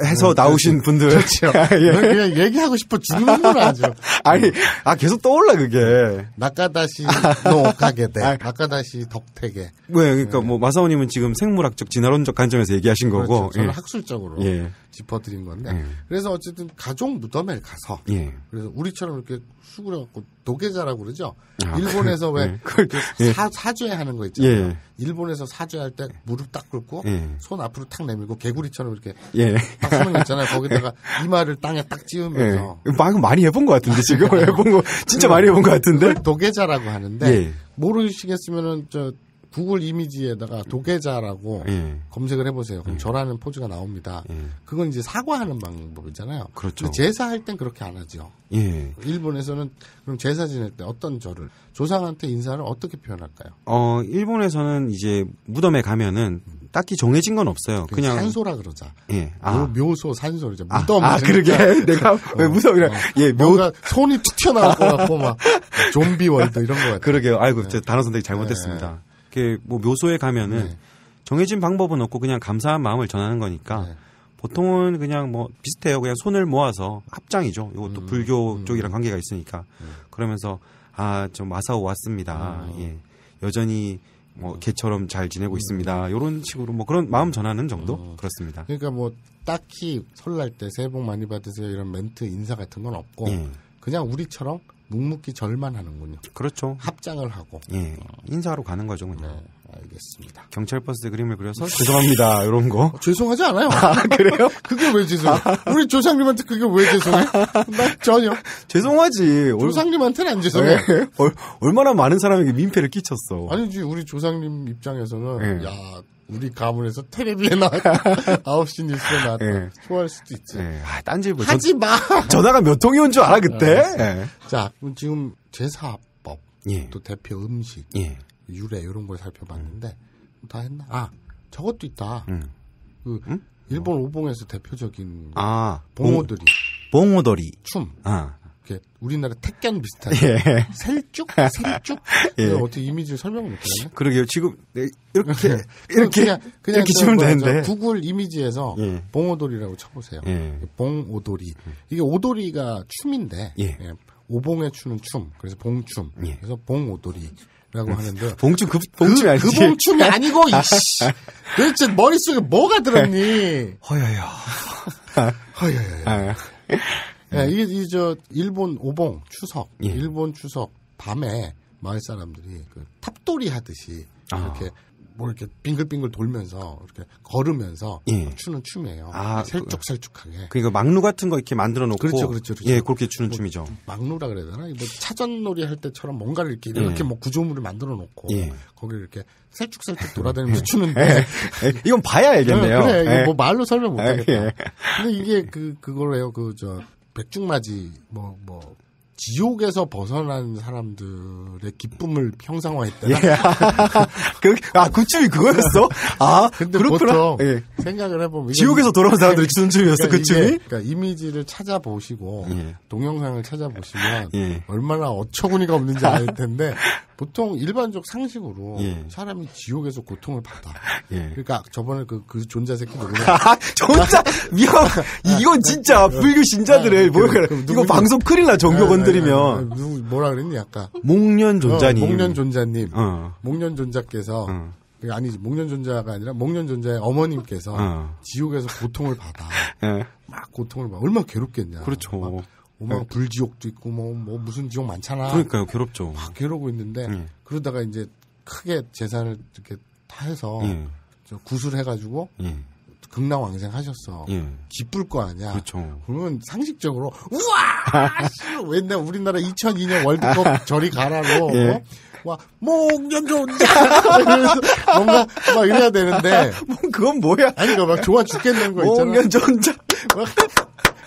해서 나오신 분들. 그렇죠. 예. 그냥 얘기하고 싶어 죽는 걸 아죠. 아니, 아, 계속 떠올라, 그게. 나카다시 노카게데. 아, 나카다시 덕택에. 왜, 네, 그러니까 예. 뭐, 마사오님은 지금 생물학적, 진화론적 관점에서 얘기하신 그렇죠. 거고. 그렇죠. 저는 예. 학술적으로. 예. 짚어드린 건데 예. 그래서 어쨌든 가족 무덤에 가서 예. 그래서 우리처럼 이렇게 수그려 갖고 도계자라고 그러죠. 아, 일본에서 그, 왜 예. 예. 사, 사죄하는 거 있잖아요. 예. 일본에서 사죄할 때 예. 무릎 딱 꿇고 손 앞으로 탁 내밀고 개구리처럼 이렇게 딱 서는 거 있잖아요. 거기다가 이마를 땅에 딱 찌우면서 막 많이 해본 것 같은데 지금 해본 거 진짜 많이 해본 것 같은데 도계자라고 하는데 모르시겠으면은 저 구글 이미지에다가 도계자라고 예. 예. 검색을 해보세요. 그럼 예. 저라는 포즈가 나옵니다. 예. 그건 이제 사과하는 방법이잖아요. 그렇죠. 제사할 땐 그렇게 안 하죠. 예. 일본에서는 그럼 제사 지낼 때 어떤 절을 조상한테 인사를 어떻게 표현할까요? 어 일본에서는 이제 무덤에 가면은 음. 딱히 정해진 건 없어요. 그 그냥 산소라 그러자. 예. 아. 묘소 산소 이제 아, 무덤. 아, 아 그러게 그러니까. 내가 어, 왜 무덤이라. 어. 예, 묘... 가 손이 튀어나올 것 같고 막 좀비 월드 이런 거 같아요. 그러게요. 아이고 네. 단어 선택 잘못됐습니다. 네. 이렇게 뭐 묘소에 가면은 네. 정해진 방법은 없고 그냥 감사한 마음을 전하는 거니까 네. 보통은 그냥 뭐 비슷해요. 그냥 손을 모아서 합장이죠. 이것도 음, 불교 음. 쪽이랑 관계가 있으니까 음. 그러면서 아좀 와서 왔습니다. 아. 예. 여전히 뭐 어. 개처럼 잘 지내고 음. 있습니다. 이런 식으로 뭐 그런 마음 전하는 정도 어. 그렇습니다. 그러니까 뭐 딱히 설날 때 새해 복 많이 받으세요 이런 멘트 인사 같은 건 없고 예. 그냥 우리처럼 묵묵히 절만 하는군요. 그렇죠. 합장을 하고. 예. 인사하러 가는 거죠, 그냥. 네, 알겠습니다. 경찰 버스 그림을 그려서 죄송합니다. 이런 거. 어, 죄송하지 않아요. 아, 그래요? 그게 왜 죄송해? 우리 조상님한테 그게 왜 죄송해? 나 전혀. 죄송하지. 조상님한테는 안 죄송해. 네. 얼마나 많은 사람에게 민폐를 끼쳤어. 아니지. 우리 조상님 입장에서는 네. 야, 우리 가문에서 테레비에 나왔다. 9시 뉴스에 나왔다. 네. 좋아할 수도 있지. 네. 예. 아, 딴질보 하지 마! 전화가 몇 통이 온 줄 알아, 그때? 네. 자, 지금 제사법, 예. 또 대표 음식, 예. 유래, 이런 걸 살펴봤는데, 음. 다 했나? 아, 저것도 있다. 음. 그, 음? 일본 오봉에서 대표적인 아, 봉오들이. 봉오돌이. 춤. 아. 우리나라 택견 비슷한 예. 셀쭉 셀쭉 예. 어떻게 이미지를 설명을 못하네 그러게요 지금 이렇게 네, 이렇게 그냥, 그냥 이렇게 치면 되는데 구글 이미지에서 예. 봉오돌이라고 쳐보세요 예. 봉오돌이 이게 오돌이가 춤인데 예. 예, 오봉에 추는 춤 그래서 봉춤 그래서 봉오돌이 라고 음. 하는데 봉춤 그, 그 봉춤이 아니지 그 봉춤이 아니고 이씨 도대체 머릿속에 뭐가 들었니 허여여 허여여 아. 예, 예, 이, 게 이, 저, 일본 오봉, 추석, 예. 일본 추석, 밤에 마을 사람들이 그 탑돌이 하듯이 아. 이렇게 아. 뭐 이렇게 빙글빙글 돌면서 이렇게 걸으면서 예. 추는 춤이에요. 아, 그 셀쭉셀쭉하게 그러니까 막루 같은 거 이렇게 만들어 놓고 그렇죠, 그렇죠, 그렇죠. 예, 그렇게 추는 뭐, 춤이죠. 막루라 그래야 되나? 뭐 차전놀이 할 때처럼 뭔가를 이렇게 예. 이렇게 뭐 구조물을 만들어 놓고 예. 거기를 이렇게 셀쭉셀쭉 돌아다니면서 예. 추는 예. 예. 이건 봐야 알겠네요. 어, 그래, 뭐 말로 설명 못 하겠다. 근데 이게 그그거해요그저 백중맞이 뭐뭐 뭐, 지옥에서 벗어난 사람들의 기쁨을 형상화했다. 예. 그, 아, 그 춤이 그거였어? 아, 근데 그렇구나. 보통 예. 생각을 해보면. 지옥에서 돌아온 사람들이 추는 그러니까 춤이었어, 그러니까 그 춤이? 그러니까 이미지를 찾아보시고, 예. 동영상을 찾아보시면, 예. 얼마나 어처구니가 없는지 알 텐데, 보통 일반적 상식으로 예. 사람이 지옥에서 고통을 받아. 예. 그러니까 저번에 그, 그 존자 새끼 누구냐. 존자! 미안! 이건 진짜 불교 신자들의 뭐야. 이거 방송 큰일 나, 정교건데. 말씀드리면 아, 뭐라 그랬니 아까 목련 어, 존자님 어, 목련 존자님 어. 목련 존자께서 어. 아니지 목련 존자가 아니라 목련 존자의 어머님께서 어. 지옥에서 고통을 받아 예. 막 고통을 받아 얼마나 괴롭겠냐 그렇죠 오마 예. 불지옥도 있고 뭐, 뭐 무슨 지옥 많잖아 그러니까요 괴롭죠 막 괴롭고 있는데 네. 그러다가 이제 크게 재산을 이렇게 다 해서 네. 구술해가지고 네. 극락왕생 하셨어. 예. 기쁠 거 아니야. 그렇죠. 그러면 상식적으로 우와! 옛날 우리나라 2002년 월드컵 저리 가라고 예. 어? 와 목련존자 뭔가 막 이래야 되는데 그건 뭐야? 아니 그막 좋아 죽겠는 거 있잖아. 목련존자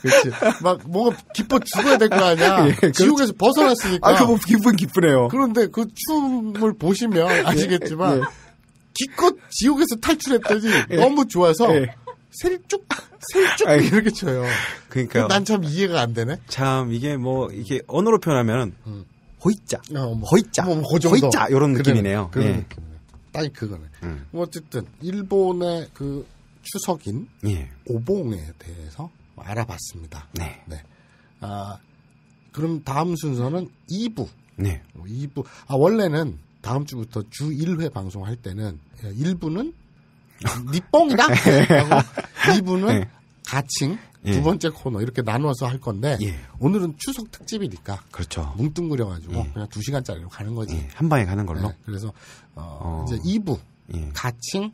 그렇지. 막 뭔가 기뻐 죽어야 될 거 아니야. 예, 지옥에서 벗어났으니까. 아, 그거 기쁜 기쁘네요. 그런데 그 춤을 보시면 예, 아시겠지만 예, 예. 기껏 지옥에서 탈출했더니 예. 너무 좋아서 예. 셀쭉 셀쭉 이렇게 쳐요. 그러니까 난 참 이해가 안 되네. 참 이게 뭐 이게 언어로 표현하면 음. 호이자, 어, 뭐, 호이자, 뭐, 뭐, 그 호이자 이런 느낌이네요. 그 예. 딱 그거네. 음. 뭐 어쨌든 일본의 그 추석인 예. 오봉에 대해서 뭐 알아봤습니다. 네. 네. 아 그럼 다음 순서는 2부. 네. 2부. 어, 아 원래는 다음 주부터 주 1회 방송할 때는 1부는 니뽕이다 2부는 가칭 예. 두 번째 코너 이렇게 나눠서할 건데 예. 오늘은 추석 특집이니까 그렇죠. 뭉뚱그려 가지고 예. 그냥 두 시간짜리로 가는 거지 예. 한 방에 가는 걸로 네. 그래서 어, 어. 이제 2부 예. 가칭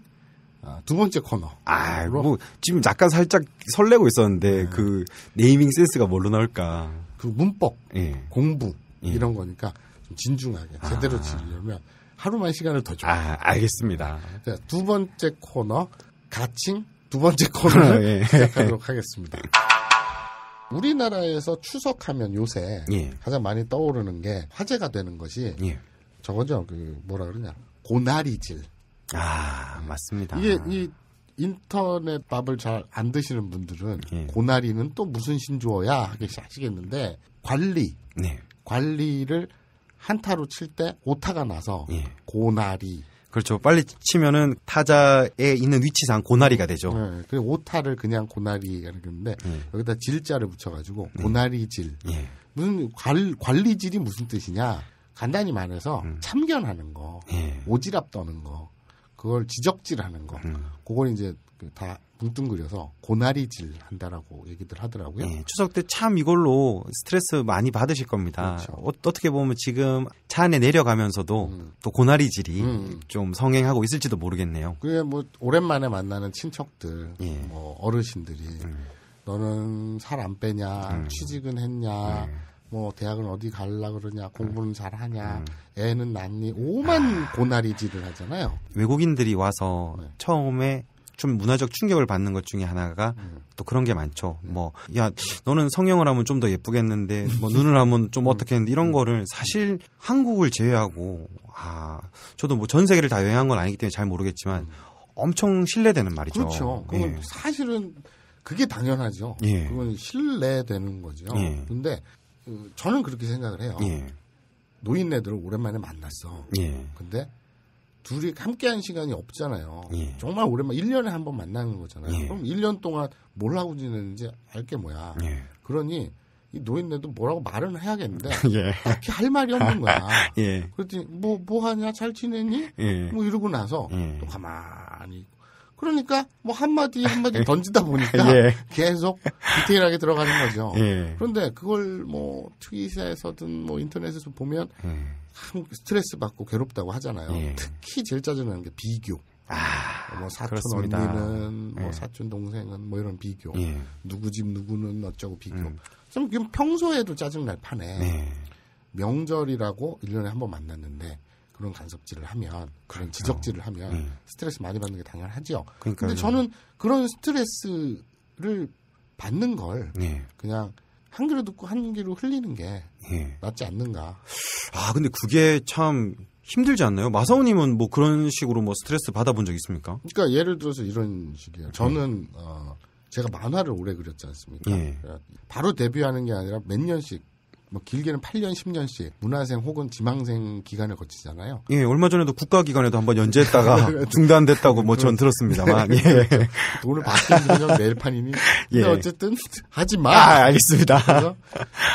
어, 두 번째 코너 아뭐 지금 약간 살짝 설레고 있었는데 그 네이밍 센스가 뭘로 나올까 그 문법 공부 이런 거니까 진중하게 제대로 아. 지으려면 하루만 시간을 더 줘요. 아, 알겠습니다. 자, 두 번째 코너 가칭 두 번째 코너를 예. 시작하도록 하겠습니다. 우리나라에서 추석하면 요새 예. 가장 많이 떠오르는 게 화제가 되는 것이 예. 저거죠. 그 뭐라 그러냐 고나리질. 아 맞습니다. 이게 이 인터넷 밥을 잘 안 드시는 분들은 예. 고나리는 또 무슨 신조어야 하겠 아시겠는데 관리 네. 관리를 한타로 칠 때 오타가 나서 예. 고나리. 그렇죠. 빨리 치면은 타자에 있는 위치상 고나리가 되죠. 네. 그 오타를 그냥 고나리라는 건데 예. 여기다 질자를 붙여가지고 네. 고나리질. 예. 무슨 관, 관리질이 무슨 뜻이냐? 간단히 말해서 음. 참견하는 거, 예. 오지랖 떠는 거, 그걸 지적질하는 거, 음. 그걸 이제 그 다 뭉뚱그려서 고나리질 한다라고 얘기들 하더라고요. 네, 추석 때 참 이걸로 스트레스 많이 받으실 겁니다. 그렇죠. 어, 떻게 보면 지금 차 안에 내려가면서도 음. 또 고나리질이 음. 좀 성행하고 있을지도 모르겠네요. 그게 뭐 오랜만에 만나는 친척들, 예. 뭐 어르신들이 음. 너는 살 안 빼냐, 음. 취직은 했냐. 예. 뭐 대학은 어디 갈라 그러냐 공부는 음. 잘하냐 음. 애는 낳니 오만 아. 고나리질을 하잖아요 외국인들이 와서 네. 처음에 좀 문화적 충격을 받는 것 중에 하나가 음. 또 그런 게 많죠. 뭐, 야, 너는 성형을 하면 좀 더 예쁘겠는데, 뭐, 눈을 하면 좀 음. 어떻게 했는데, 이런 음. 거를 사실 한국을 제외하고, 아, 저도 뭐 전 세계를 다 여행한 건 아니기 때문에 잘 모르겠지만, 음. 엄청 신뢰되는 말이죠. 그렇죠. 예. 사실은 그게 당연하죠. 예. 그건 신뢰되는 거죠. 예. 근데 그, 저는 그렇게 생각을 해요. 예. 노인네들을 오랜만에 만났어. 예. 근데 둘이 함께한 시간이 없잖아요. 예. 정말 오랜만 1년에 한 번 만나는 거잖아요. 예. 그럼 1년 동안 뭘 하고 지내는지 알 게 뭐야. 예. 그러니 이 노인네도 뭐라고 말은 해야겠는데 예. 딱히 할 말이 없는 거야. 예. 그랬더니 뭐뭐 뭐 하냐 잘 지내니? 예. 뭐 이러고 나서 또 가만히 그러니까 뭐 한마디 한마디 던지다 보니까 예. 계속 디테일하게 들어가는 거죠. 예. 그런데 그걸 뭐 트윗에서든 뭐 인터넷에서 보면 음. 참 스트레스 받고 괴롭다고 하잖아요. 예. 특히 제일 짜증나는 게 비교. 아, 뭐 사촌 그렇습니다. 언니는 뭐 예. 사촌 동생은 뭐 이런 비교. 예. 누구 집 누구는 어쩌고 비교. 음. 좀 평소에도 짜증날 판에 네. 명절이라고 1년에 한 번 만났는데 그런 간섭질을 하면 그런 그렇죠. 지적질을 하면 네. 스트레스 많이 받는 게 당연하죠. 그러니까요. 근데 저는 그런 스트레스를 받는 걸 네. 그냥 한 귀로 듣고 한 귀로 흘리는 게 예. 낫지 않는가. 아 근데 그게 참 힘들지 않나요? 마사오님은 뭐 그런 식으로 뭐 스트레스 받아본 적 있습니까? 그러니까 예를 들어서 이런 식이에요. 저는 예. 어, 제가 만화를 오래 그렸지 않습니까? 예. 그러니까 바로 데뷔하는 게 아니라 몇 년씩 뭐 길게는 8년, 10년씩 문화생 혹은 지망생 기간을 거치잖아요. 예, 얼마 전에도 국가기관에도 한번 연재했다가 중단됐다고 뭐 전 들었습니다만. 네, 그렇 예. 그렇죠. 돈을 받기 힘들 내일 판이니. 예. 어쨌든 하지 마. 아, 알겠습니다.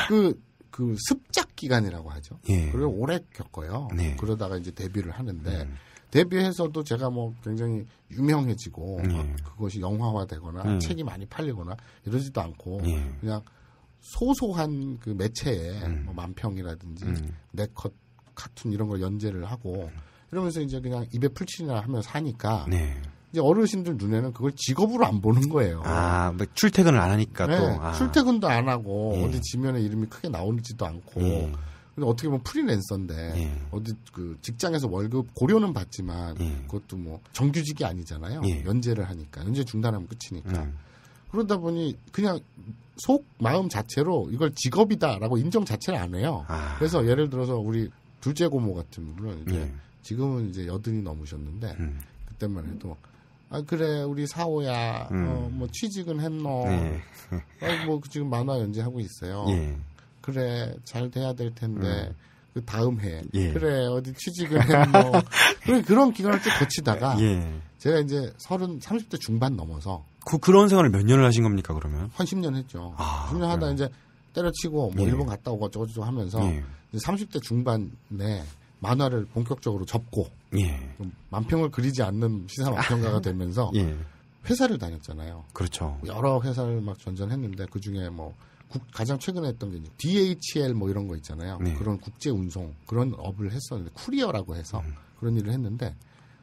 그 그, 습작 기간이라고 하죠. 예. 그리고 오래 겪어요. 네. 그러다가 이제 데뷔를 하는데 음. 데뷔해서도 제가 뭐 굉장히 유명해지고 예. 그것이 영화화되거나 음. 책이 많이 팔리거나 이러지도 않고 예. 그냥 소소한 그 매체에 음. 뭐 만평이라든지 음. 네컷 카툰 이런 걸 연재를 하고 이러면서 이제 그냥 입에 풀칠이나 하면서 하니까 네. 이제 어르신들 눈에는 그걸 직업으로 안 보는 거예요. 아, 뭐 출퇴근을 안 하니까 네, 또 아. 출퇴근도 안 하고 예. 어디 지면에 이름이 크게 나오지도 않고. 예. 근데 어떻게 보면 프리랜서인데 예. 어디 그 직장에서 월급 고려는 받지만 예. 그것도 뭐 정규직이 아니잖아요. 예. 연재를 하니까 연재 중단하면 끝이니까. 음. 그러다 보니 그냥 속 마음 자체로 이걸 직업이다라고 인정 자체를 안 해요. 아. 그래서 예를 들어서 우리 둘째 고모 같은 분은 이제 네. 지금은 이제 여든이 넘으셨는데 음. 그때만 해도 아 그래 우리 사오야 음. 어, 뭐 취직은 했노 네. 예. 아뭐 어, 지금 만화 연재하고 있어요 예. 그래 잘 돼야 될 텐데 음. 그 다음 해 예. 그래 어디 취직을 했노 그런 그런 기간을 쭉 거치다가 예. 제가 이제 서른 삼십 대 중반 넘어서 그, 그런 생활을 몇 년을 하신 겁니까, 그러면? 한 10년 했죠. 아, 10년 하다 그 이제 때려치고 뭐 예. 일본 갔다 오고 어쩌고저쩌고 하면서 예. 이제 30대 중반에 만화를 본격적으로 접고 예. 만평을 그리지 않는 시사 만평가가 아, 되면서 예. 회사를 다녔잖아요. 그렇죠. 여러 회사를 막 전전했는데 그 중에 뭐 국, 가장 최근에 했던 게 DHL 뭐 이런 거 있잖아요. 네. 그런 국제 운송 그런 업을 했었는데 쿠리어라고 해서 음. 그런 일을 했는데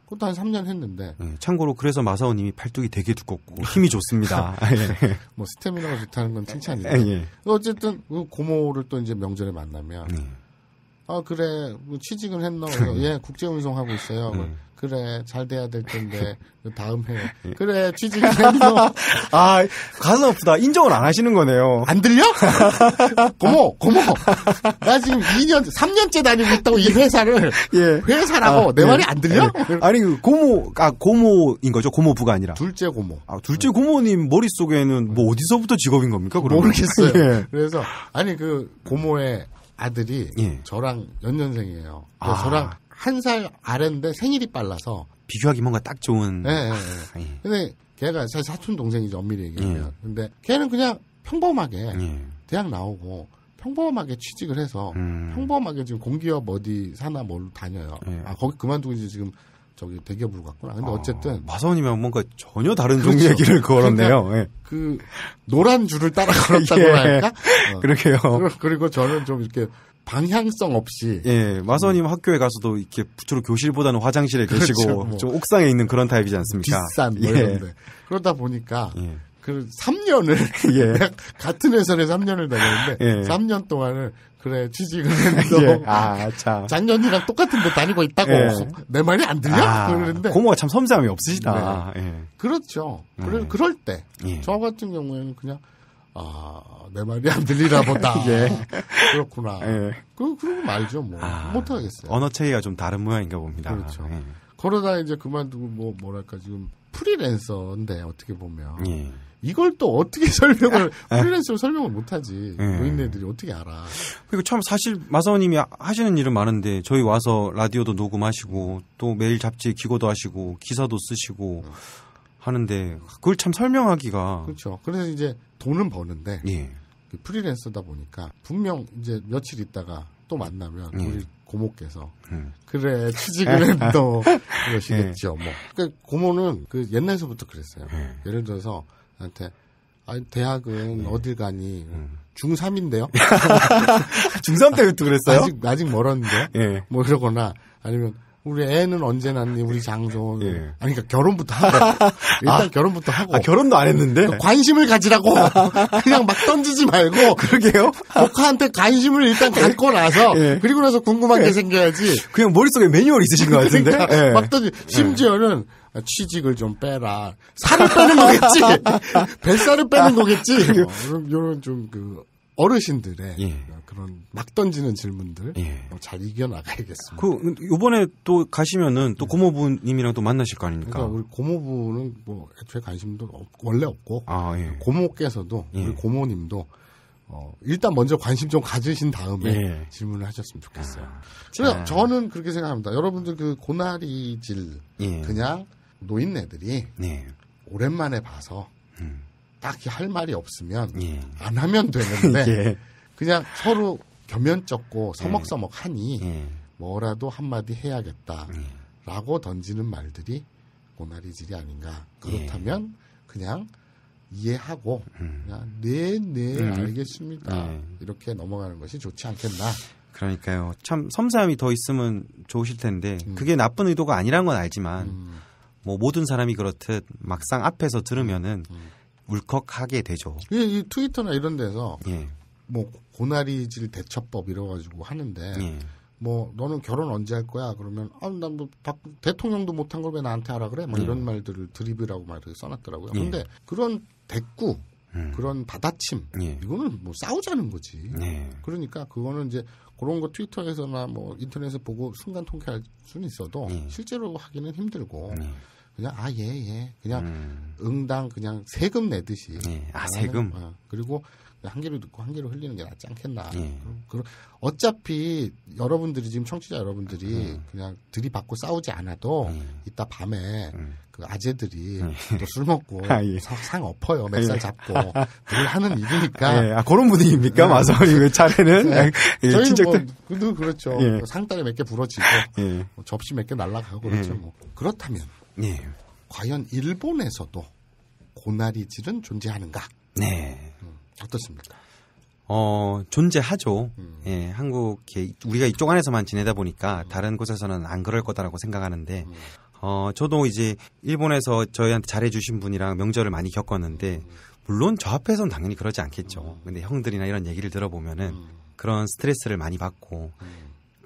그것도 한 3년 했는데. 네, 참고로 그래서 마사오님이 팔뚝이 되게 두껍고 힘이 좋습니다. 예. 뭐 스태미나가 좋다는 건 칭찬이에요. 예. 예. 어쨌든 그 고모를 또 이제 명절에 만나면 예. 아 그래 뭐 취직을 했나 그래예 국제운송 하고 있어요 음. 그래 잘 돼야 될 텐데 그 다음 해 예. 그래 취직을 했어 아 가슴 아프다 인정을 안 하시는 거네요 안 들려 고모 고모 나 지금 2년 3년째 다니고 있다고 이 회사를 예. 회사라고 아, 내 예. 말이 안 들려 예. 아니 그 고모 아 고모인 거죠 고모부가 아니라 둘째 고모 아 둘째 고모님 머릿 속에는 뭐 어디서부터 직업인 겁니까 그럼 모르겠어요 예. 그래서 아니 그 고모의 아들이 예. 저랑 연년생이에요. 아. 저랑 한 살 아래인데 생일이 빨라서 비교하기 뭔가 딱 좋은. 네. 네. 아, 예. 근데 걔가 사실 사촌 동생이죠 엄밀히 얘기하면. 근데 걔는 그냥 평범하게 대학 나오고 평범하게 취직을 해서 음. 평범하게 지금 공기업 어디 사나 뭘 다녀요. 아 거기 그만두고 이제 지금 저기 대기업으로 갔구나. 근데 아, 어쨌든 마선이면 뭔가 전혀 다른 그렇죠. 종류의 길을 걸었네요. 그러니까 예. 그 노란 줄을 따라 걸었다고 예. 할까? 어. 그러게요. 그리고 저는 좀 이렇게 방향성 없이 예 마선님 음. 학교에 가서도 이렇게 주로 교실보다는 화장실에 그렇죠. 계시고 뭐. 좀 옥상에 있는 그런 타입이지 않습니까? 비싼 뭐 예. 이런데 그러다 보니까 예. 그 3년을 예. 같은 회사에 3년을 다녔는데 예. 3년 동안을 그래 취직을 예. 했는데 예. 아, 참. 작년이랑 똑같은데 다니고 있다고 예. 내 말이 안 들려? 아, 그러는데 고모가 참 섬세함이 없으시다. 네. 예. 그렇죠. 그래 예. 그럴 때저 예. 같은 경우에는 그냥 아, 내 말이 안 들리나 보다. 예. 그렇구나. 예. 그, 그러고 말죠, 뭐. 아, 못하겠어요. 언어 체계가 좀 다른 모양인가 봅니다. 그렇죠. 예. 그러다 이제 그만두고, 뭐, 뭐랄까, 지금 프리랜서인데, 어떻게 보면. 예. 이걸 또 어떻게 설명을 아, 아. 프리랜서로 설명을 못하지 예. 노인네들이 어떻게 알아? 그리고 참 사실 마사오님이 하시는 일은 많은데 저희 와서 라디오도 녹음하시고 또 매일 잡지 기고도 하시고 기사도 쓰시고 음. 하는데 그걸 참 설명하기가 그렇죠. 그래서 이제 돈은 버는데 예. 그 프리랜서다 보니까 분명 이제 며칠 있다가 또 만나면 예. 우리 고모께서 음. 그래 취직을 했도 그러시겠죠 예. 뭐 그러니까 고모는 그 옛날서부터 그랬어요 예. 예를 들어서 나한테 아니 대학은 네. 어딜 가니? 음. 중3인데요? 중3 때부터 그랬어요? 아직, 아직 멀었는데? 예. 뭐그러거나 아니면, 우리 애는 언제 낳니? 우리 장손. 예. 아니, 그러니까 결혼부터 하고. 아. 일단 아, 결혼부터 하고. 아, 결혼도 안 했는데? 그러니까 관심을 가지라고. 그냥 막 던지지 말고. 그러게요? 조카한테 관심을 일단 갖고 나서. 예. 그리고 나서 궁금한 게 예. 생겨야지. 그냥 머릿속에 매뉴얼이 있으신 것 같은데? 그러니까 예. 막 던지. 심지어는 아, 취직을 좀 빼라. 살을 빼는 거겠지. 뱃살을 빼는 거겠지. 그 뭐, 이런 좀 그 어르신들의 예. 그런 막 던지는 질문들 예. 어, 잘 이겨나가야겠습니다. 그 이번에 또 가시면은 또 예. 고모부님이랑 또 만나실 거 아닙니까? 그러니까 우리 고모부는 뭐 애초에 관심도 없, 원래 없고 아, 예. 고모께서도 예. 우리 고모님도 어, 일단 먼저 관심 좀 가지신 다음에 예. 질문을 하셨으면 좋겠어요. 아, 그래서 아. 저는 그렇게 생각합니다. 여러분들 그 고나리질 예. 그냥 노인네들이 네. 오랜만에 봐서 음. 딱히 할 말이 없으면 예. 안 하면 되는데 예. 그냥 서로 겸연쩍고 서먹서먹하니 예. 뭐라도 한마디 해야겠다라고 예. 던지는 말들이 고나리질이 아닌가 예. 그렇다면 그냥 이해하고 음. 그냥 네네 네, 음. 알겠습니다 이렇게 넘어가는 것이 좋지 않겠나 그러니까요 참 섬세함이 더 있으면 좋으실 텐데 음. 그게 나쁜 의도가 아니란 건 알지만 음. 뭐 모든 사람이 그렇듯 막상 앞에서 들으면은 음. 울컥하게 되죠. 이, 예, 이, 트위터나 이런 데서 예. 뭐 고나리질 대처법 이래 가지고 하는데 예. 뭐 너는 결혼 언제 할 거야? 그러면 아난뭐 대통령도 못한 걸 왜 나한테 하라 그래? 뭐 예. 이런 말들을 드립이라고 말 이렇게 써놨더라고요. 그런데 예. 그런 대꾸 음. 그런 받아침 예. 이거는 뭐 싸우자는 거지. 그러니까 그거는 이제 그런 거 트위터에서나 뭐 인터넷에서 보고 순간 통쾌할 수는 있어도 실제로 하기는 힘들고. 그냥 아 예예 예. 그냥 음. 응당 그냥 세금 내듯이 예. 아 세금 어, 그리고 한 개로 듣고 한 개로 흘리는 게 낫지 않겠나 예. 그럼 어차피 여러분들이 지금 청취자 여러분들이 음. 그냥 들이받고 싸우지 않아도 음. 이따 밤에 음. 그 아재들이 예. 또술 먹고 아, 예. 상 엎어요 멱살 잡고 늘 하는 일이니까 예. 아 그런 분위기입니까 네. 마서 이거 차례는 네. 예. 저희 뭐 진짜... 뭐 그도 그렇죠 뭐 상다리 몇개 부러지고 뭐 접시 몇 개 날라가고 그렇죠 뭐 그렇다면 네. 과연 일본에서도 고나리질은 존재하는가? 네. 음, 어떻습니까? 어, 존재하죠. 음. 예, 한국, 우리가 이쪽 안에서만 지내다 보니까 음. 다른 곳에서는 안 그럴 거다라고 생각하는데, 음. 어, 저도 이제 일본에서 저희한테 잘해주신 분이랑 명절을 많이 겪었는데, 음. 물론 저 앞에서는 당연히 그러지 않겠죠. 음. 근데 형들이나 이런 얘기를 들어보면은 음. 그런 스트레스를 많이 받고,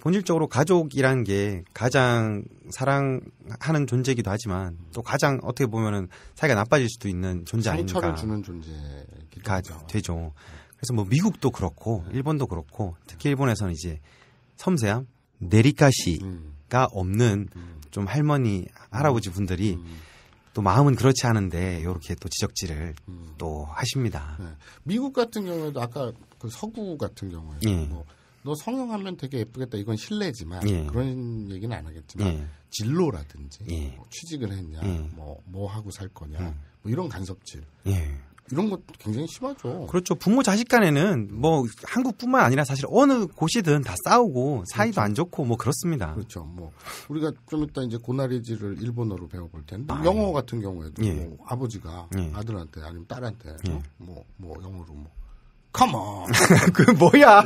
본질적으로 가족이라는 게 가장 사랑하는 존재이기도 하지만 또 가장 어떻게 보면은 사이가 나빠질 수도 있는 존재 아닙니까? 상처를 주는 존재가 되죠. 그래서 뭐 미국도 그렇고 네. 일본도 그렇고 특히 일본에서는 이제 섬세함, 내리카시가 음. 없는 음. 좀 할머니, 할아버지 음. 분들이 또 마음은 그렇지 않은데 이렇게 또 지적질을 또 하십니다. 네. 미국 같은 경우에도 아까 그 서구 같은 경우에 예. 뭐너 성형하면 되게 예쁘겠다. 이건 실례지만 예. 그런 얘기는 안 하겠지만 예. 진로라든지 예. 뭐 취직을 했냐, 뭐뭐 예. 뭐 하고 살 거냐, 예. 뭐 이런 간섭질. 예. 이런 것 굉장히 심하죠. 그렇죠. 부모 자식 간에는 뭐 한국뿐만 아니라 사실 어느 곳이든 다 싸우고 사이도 그렇죠. 안 좋고 뭐 그렇습니다. 그렇죠. 뭐 우리가 좀 이따 이제 고나리지를 일본어로 배워볼 텐데 아, 영어 같은 경우에도 뭐 아버지가 아들한테 아니면 딸한테 뭐뭐 뭐 영어로 뭐 Come on. 그 뭐야?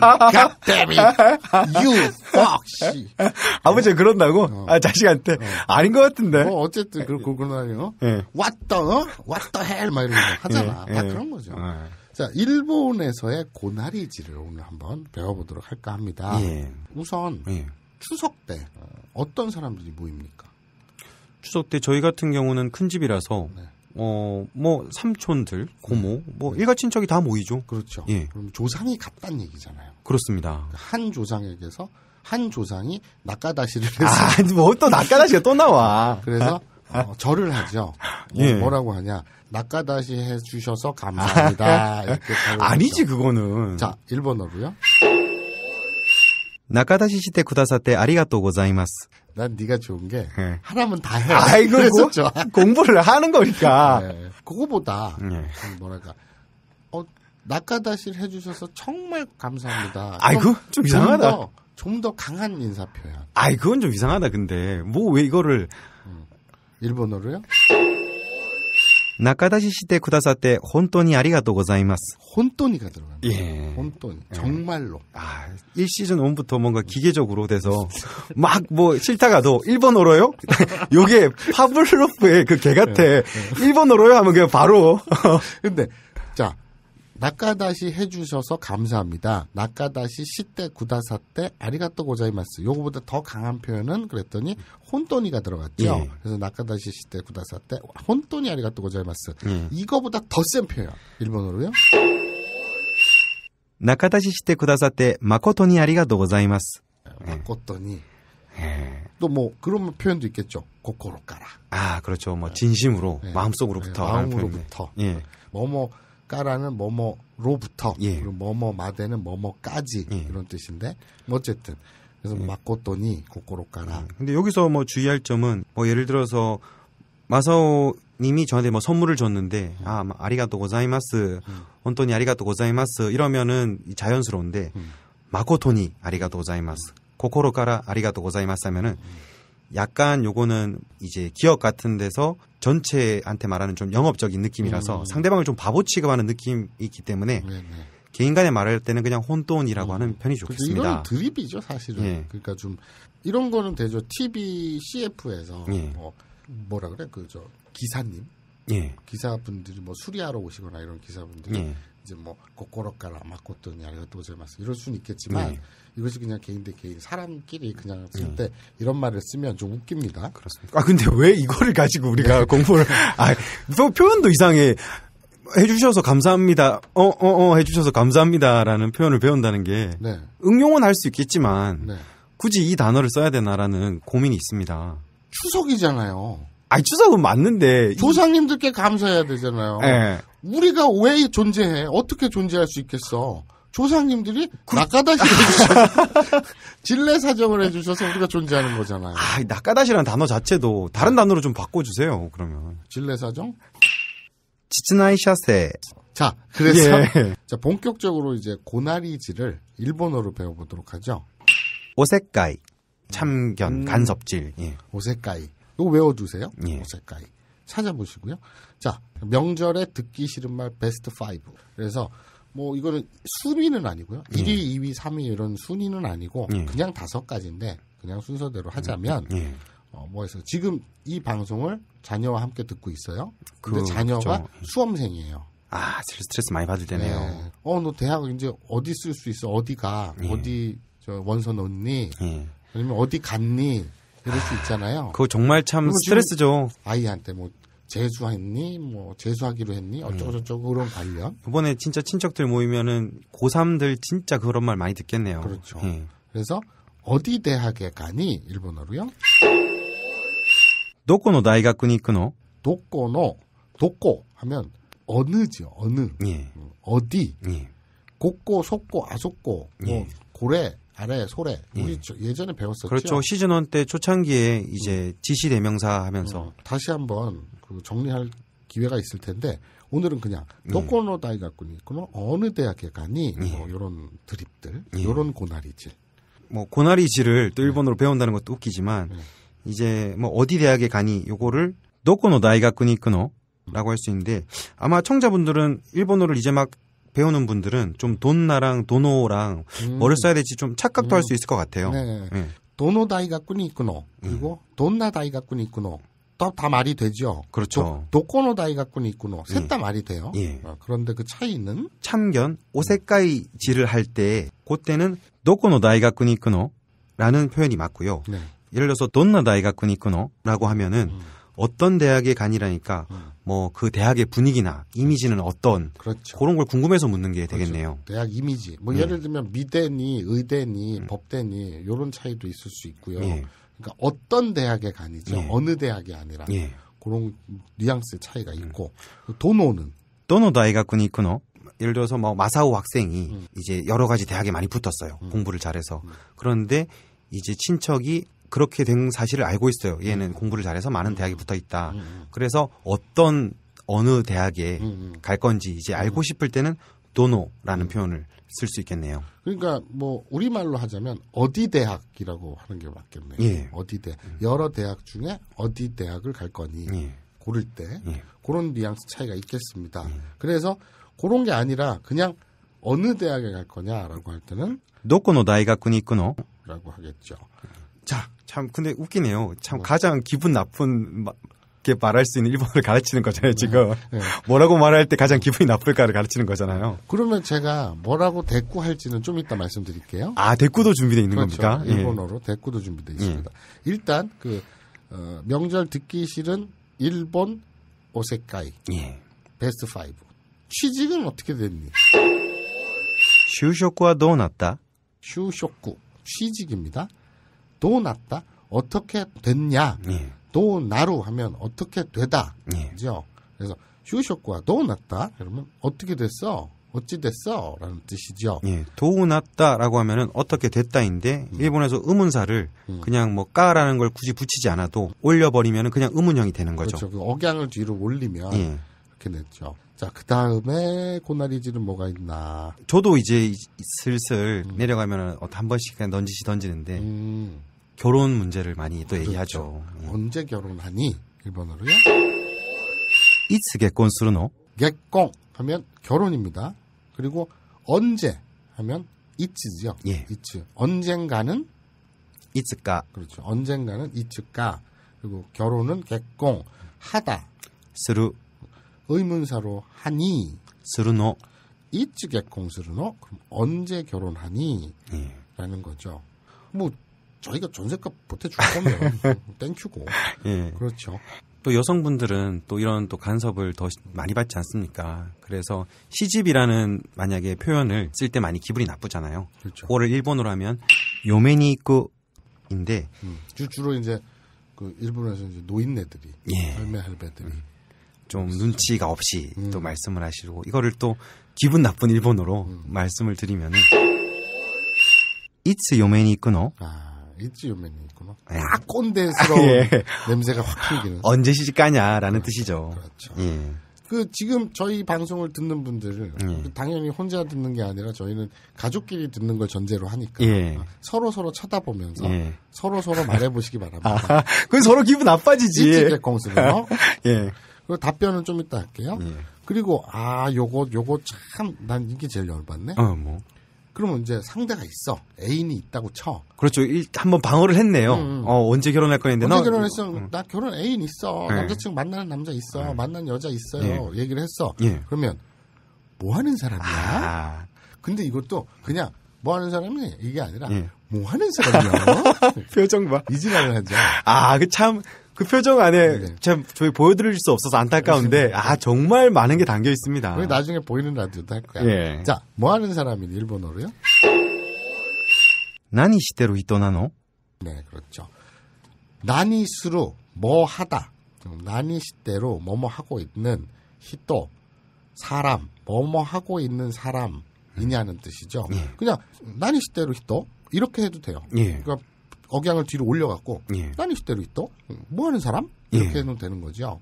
God you fuck. 아버지 그런다고? 어. 아 자식한테 어. 아닌 것 같은데. 뭐 어쨌든 그렇고 예. 그러나요? 예. What the 어? What the hell 막 이런 거 예. 하잖아. 예. 다 예. 그런 거죠. 아. 자 일본에서의 고나리지를 오늘 한번 배워보도록 할까 합니다. 예. 우선 예. 추석 때 어떤 사람들이 모입니까? 추석 때 저희 같은 경우는 큰 집이라서. 네. 어, 뭐, 삼촌들, 고모, 네. 뭐, 일가 친척이 다 모이죠. 그렇죠. 예. 그럼 조상이 같는 얘기잖아요. 그렇습니다. 그러니까 한 조상에게서 한 조상이 낙가다시를 아, 해서. 아, 뭐또 낙가다시가 또 나와. 그래서 아. 어, 절을 하죠. 뭐, 예. 뭐라고 하냐. 낙가다시 해주셔서 감사합니다. 아. 이렇게 아니지, 그거는. 자, 일본어로요. 낙가다시 시대 구다사 때 아리가또 고자이마스. 난 네가 좋은 게 네. 예. 하라면 다 해. 아 이거 그랬었죠. 공부를 하는 거니까. 네. 그거보다 네. 뭐랄까 어 낙하다실 해주셔서 정말 감사합니다. 아이고 좀, 좀 이상하다. 좀더 좀 강한 인사 표현. 아이 그건 좀 이상하다 근데 뭐 왜 이거를 음. 일본어로요? 中다시 시대 구다사때 혼돈이 아리가또ございます. 혼돈이 들어갑니다. 예. 혼돈. 예. 정말로. 아, 1시즌 1부터 뭔가 기계적으로 돼서 막 뭐 싫다가도 1번어로요? 요게 파블로프의 그 개 같아. 1번어로요 예. 하면 그냥 바로. 근데 낙가다시 해주셔서 감사합니다. 낙가다시 시대 구다사때 아리가또 고자이마스. 요거보다 더 강한 표현은 그랬더니 혼돈이가 들어갔죠. 예. 그래서 낙가다시 시대 구다사때 혼돈이 아리가또 고자이마스. 예. 이거보다 더 센 표현. 일본어로요. 낙가다시 시대 구다사때 마코토니 아리가또 고자이마스. 예. 마코토니. 예. 또뭐 그런 표현도 있겠죠. 고코로 까라. 아 그렇죠. 뭐 진심으로 예. 마음속으로부터. 마음으로부터. 예. 뭐뭐 뭐 까라는 뭐뭐로부터 예. 그리고 뭐뭐 마대는 뭐뭐까지 예. 이런 뜻인데 뭐 어쨌든 그래서 예. 막고또니 고고로 까라. 음. 근데 여기서 뭐 주의할 점은 뭐 예를 들어서 마사오 님이 저한테 뭐 선물을 줬는데 음. 아 아리가또 고자이마스 언토니 음. 아리가또 고자이마스 이러면은 자연스러운데 음. 마코토니 아리가또 고자이마스 고코로 까라 아리가또 고자이마스 하면은 음. 약간 요거는 이제 기업 같은 데서 전체한테 말하는 좀 영업적인 느낌이라서 음. 상대방을 좀 바보 취급하는 느낌이 있기 때문에 네네. 네. 개인 간에 말할 때는 그냥 혼돈이라고 음. 하는 편이 좋겠습니다. 이런 드립이죠, 사실은. 예. 그러니까 좀 이런 거는 되죠. TV CF에서 예. 뭐 뭐라 그래? 그저 기사님. 예. 기사분들이 뭐 수리하러 오시거나 이런 기사분들이 예. 이제 뭐 고코로카라 아마코토니 아리제마스 이럴 수는 있겠지만 예. 이것이 그냥 개인 대 개인 사람끼리 그냥 쓸때 음. 이런 말을 쓰면 좀 웃깁니다. 그렇습니다. 아 근데 왜 이거를 가지고 우리가 네. 공부를 아또 표현도 이상해. 해주셔서 감사합니다. 어, 어, 어, 해주셔서 감사합니다라는 표현을 배운다는 게 네. 응용은 할 수 있겠지만 네. 굳이 이 단어를 써야 되나라는 고민이 있습니다. 추석이잖아요. 아니 추석은 맞는데 조상님들께 감사해야 되잖아요. 네. 우리가 왜 존재해? 어떻게 존재할 수 있겠어? 조상님들이 낙가다시를 진례 사정을 해주셔서 우리가 존재하는 거잖아요. 아, 낙가다시라는 단어 자체도 다른 단어로 좀 바꿔주세요. 그러면 진례 사정? 지츠나이 샤세. 자, 그래서 예. 자 본격적으로 이제 고나리지를 일본어로 배워보도록 하죠. 오색가이 참견 음. 간섭질. 예. 오색가이. 이거 외워두세요. 예. 오색가이. 찾아보시고요. 자 명절에 듣기 싫은 말 베스트 5. 그래서 뭐 이거는 순위는 아니고요. 예. 1위, 2위, 3위 이런 순위는 아니고 예. 그냥 다섯 가지인데 그냥 순서대로 하자면 예. 어, 뭐 해서 지금 이 방송을 자녀와 함께 듣고 있어요. 근데 그, 자녀가 그렇죠. 수험생이에요. 아 스트레스 많이 받을 때네요. 네. 어너 대학 이제 어디 쓸 수 있어? 어디가 예. 어디 저 원서 넣니? 예. 아니면 어디 갔니? 이럴 수 있잖아요. 그거 정말 참 스트레스죠. 아이한테 뭐 재수했니? 뭐 재수하기로 했니? 어쩌고저쩌고 음. 그런 관련. 이번에 진짜 친척들 모이면은 고3들 진짜 그런 말 많이 듣겠네요. 그렇죠. 예. 그래서 어디 대학에 가니? 일본어로요. 도코노 다이가쿠니 이노 도코노 도코 하면 어느죠. 어느. 예. 어디. 예. 고고 속고 아속고 뭐 예. 고래 아래 소래 예. 우리 예. 전에 배웠었죠. 그렇죠. 시즌 1때 초창기에 이제 지시 대명사 하면서 음, 다시 한번 그 정리할 기회가 있을 텐데 오늘은 그냥 음. 도코노 다이가꾼이 그는 어느 대학에 가니 예. 뭐 요런 드립들 예. 요런 고나리질 뭐 고나리질을 또 일본어로 배운다는 것도 웃기지만 네. 이제 뭐 어디 대학에 가니 요거를 도코노 다이가꾼이 끊어 라고 할 수 있는데 아마 청자분들은 일본어를 이제 막 배우는 분들은 좀 돈나랑 도노랑 음. 뭐를 써야 될지 좀 착각도 음. 할수 있을 것 같아요. 네. 네. 네. 예. 도노 다이가꾼이 있구노 그리고 음. 돈나 다이가꾼이 있구노 또다 말이 되죠. 그렇죠. 도코노 다이가꾼이 있고노 셋다 예. 말이 돼요. 예. 어, 그런데 그 차이는 참견 오색카지를할때 그때는 도코노 다이가꾼이 있고노라는 표현이 맞고요. 네. 예를 들어서 돈나 다이가꾼이 있고노라고 하면은 음. 어떤 대학에 간이라니까 음. 뭐그 대학의 분위기나 이미지는 어떤 그렇죠. 그런 걸 궁금해서 묻는 게 그렇죠. 되겠네요. 대학 이미지. 뭐 예. 예를 들면 미대니 의대니 음. 법대니 요런 차이도 있을 수 있고요. 예. 그러니까 어떤 대학에 가니죠. 예. 어느 대학이 아니라 예. 그런 뉘앙스의 차이가 있고 음. 도노는 도노 다이가쿠니 이노 예를 들어서 뭐 마사오 학생이 음. 이제 여러 가지 대학에 많이 붙었어요. 음. 공부를 잘해서 음. 그런데 이제 친척이 그렇게 된 사실을 알고 있어요. 얘는 음. 공부를 잘해서 많은 음. 대학에 붙어 있다. 그래서 어떤 어느 대학에 갈 건지 이제 알고 싶을 때는 도노라는 표현을 쓸수 있겠네요. 그러니까 뭐 우리 말로 하자면 어디 대학이라고 하는 게 맞겠네요. 예. 어디 대 여러 대학 중에 어디 대학을 갈 거니 예. 고를 때 예. 그런 뉘앙스 차이가 있겠습니다. 예. 그래서 그런 게 아니라 그냥 어느 대학에 갈 거냐라고 할 때는 도코노 대학군이 있노라고 하겠죠. 자, 참 근데 웃기네요. 참 어. 가장 기분 나쁜 이렇게 말할 수 있는 일본어를 가르치는 거잖아요, 네. 지금. 네. 뭐라고 말할 때 가장 기분이 나쁠까를 가르치는 거잖아요. 그러면 제가 뭐라고 대꾸할지는 좀 이따 말씀드릴게요. 아, 대꾸도 준비되어 있는 그렇죠. 겁니까? 예. 일본어로 예. 대꾸도 준비되어 예. 있습니다. 예. 일단, 그, 어, 명절 듣기 싫은 일본 오세카이. 예. 베스트 5. 취직은 어떻게 됐니? 슈쇼쿠와 도났다. 슈쇼쿠. 취직입니다. 도났다. 어떻게 됐냐? 예. 도나루 하면 어떻게 되다. 예. 그죠? 그래서 휴쇼와 도났다. 그러면 어떻게 됐어? 어찌 됐어라는 뜻이죠. 예, 도났다라고 하면은 어떻게 됐다인데 음. 일본에서 음운사를 음. 그냥 뭐 까라는 걸 굳이 붙이지 않아도 올려버리면은 그냥 음운형이 되는 거죠. 그렇죠. 그 억양을 뒤로 올리면 예. 이렇게 냈죠. 자, 그 다음에 고나리지는 뭐가 있나? 저도 이제 슬슬 음. 내려가면은 어, 한 번씩 그냥 던지시 던지는데 음. 결혼 문제를 많이 또 그렇죠. 얘기하죠. 예. 언제 결혼하니? 일본어로요? 이츠 개콘스르노? 개콘 하면 결혼입니다. 그리고 언제 하면 이츠죠. 예. 이츠. 언젠가는 이츠까. 그렇죠. 언젠가는 이츠까. 그리고 결혼은 개콘 하다. 스루 의문사로 하니 스르노 이츠 개콘 스르노 그럼 언제 결혼하니? 예. 라는 거죠. 뭐 저희가 전세값 보태줄 거면 땡큐고. 예. 그렇죠. 또 여성분들은 또 이런 또 간섭을 더 많이 받지 않습니까? 그래서 시집이라는 만약에 표현을 쓸 때 많이 기분이 나쁘잖아요. 그렇죠. 그거를 일본어로 하면 요메니꾸인데 음. 주로 이제 그 일본에서 이제 노인네들이 예. 할매 할배들이 음. 좀 눈치가 없이 음. 또 말씀을 하시고 이거를 또 기분 나쁜 일본어로 음. 말씀을 드리면은 이츠 요메니꾸노 아. 있치요면이 있구나. 예. 약 꼰대스러운 예. 냄새가 확 풍기는. 언제 시집가냐라는 네. 뜻이죠. 그렇죠. 예. 그 지금 저희 방송을 듣는 분들 예. 그 당연히 혼자 듣는 게 아니라 저희는 가족끼리 듣는 걸 전제로 하니까 예. 서로 서로 쳐다보면서 예. 서로 서로 말해보시기 바랍니다. 아, 그 서로 기분 나빠지지. 일찍공수로 예. 그 답변은 좀 이따 할게요. 예. 그리고 아 요거 요거 참 난 이게 제일 열받네. 어, 뭐. 그러면 이제 상대가 있어. 애인이 있다고 쳐. 그렇죠. 일, 한번 방어를 했네요. 음. 음. 어, 언제 결혼할 거했는데 언제 결혼했어? 음. 나 결혼 애인 있어. 네. 남자친구 만나는 남자 있어. 네. 만나는 여자 있어요. 네. 얘기를 했어. 예. 그러면 뭐 하는 사람이야? 아. 근데 이것도 그냥 뭐 하는 사람이 이게 아니라 예. 뭐 하는 사람이야? 표정 봐. 이지랄을 하죠. 아, 그참 그 표정 안에 네. 참 저희 보여드릴 수 없어서 안타까운데 네. 아 정말 많은 게 담겨 있습니다. 나중에 보이는 라디오도 할 거야. 예. 자, 뭐 하는 사람인 일본어로요? 나니 시대로 히토나노? 네, 그렇죠. 나니스로 뭐 하다. 나니 시대로 뭐뭐 하고 있는 히토 사람, 뭐뭐 하고 있는 사람이냐는 뜻이죠. 예. 그냥 나니 시대로 히토 이렇게 해도 돼요. 예. 그러니까 억양을 뒤로 올려갖고 예. 이대로 있다. 뭐 하는 사람? 이렇게 예. 해놓으면 되는 거죠.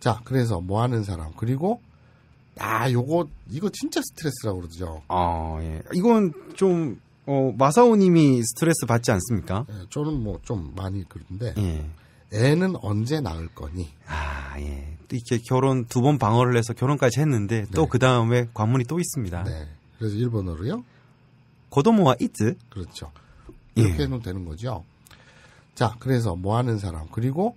자, 그래서 뭐 하는 사람 그리고 아 요거 이거 진짜 스트레스라고 그러죠. 아 예. 이건 좀 어, 마사오님이 스트레스 받지 않습니까? 예, 저는 뭐 좀 많이 그런데 예. 애는 언제 낳을 거니? 아 예. 이렇게 결혼 두 번 방어를 해서 결혼까지 했는데 네. 또그 다음에 관문이 또 있습니다. 네. 그래서 일본어로요? 고도모와 이즈. 그렇죠. 이렇게 예. 해놓으면 되는 거죠. 자, 그래서 뭐 하는 사람 그리고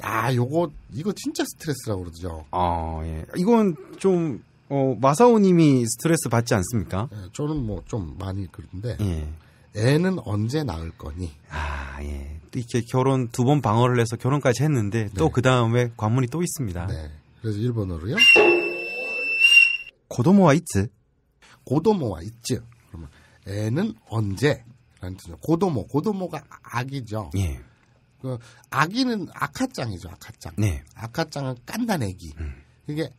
아 요거 이거 진짜 스트레스라고 그러죠. 아 예. 이건 좀 어, 마사오님이 스트레스 받지 않습니까? 예, 저는 뭐 좀 많이 그런데 예. 애는 언제 낳을 거니? 아 예. 이렇게 결혼 두 번 방어를 해서 결혼까지 했는데 네. 또그 다음에 관문이 또 있습니다. 네. 그래서 일본어로요. 고도모와 있지? 고도모와 있지? 그러면 애는 언제 라는 죠 고도모, 고도모가 악이죠. 예. 그 악이는 악화짱이죠악화짱 네. 악화짱은 깐단 애기. 음. 이게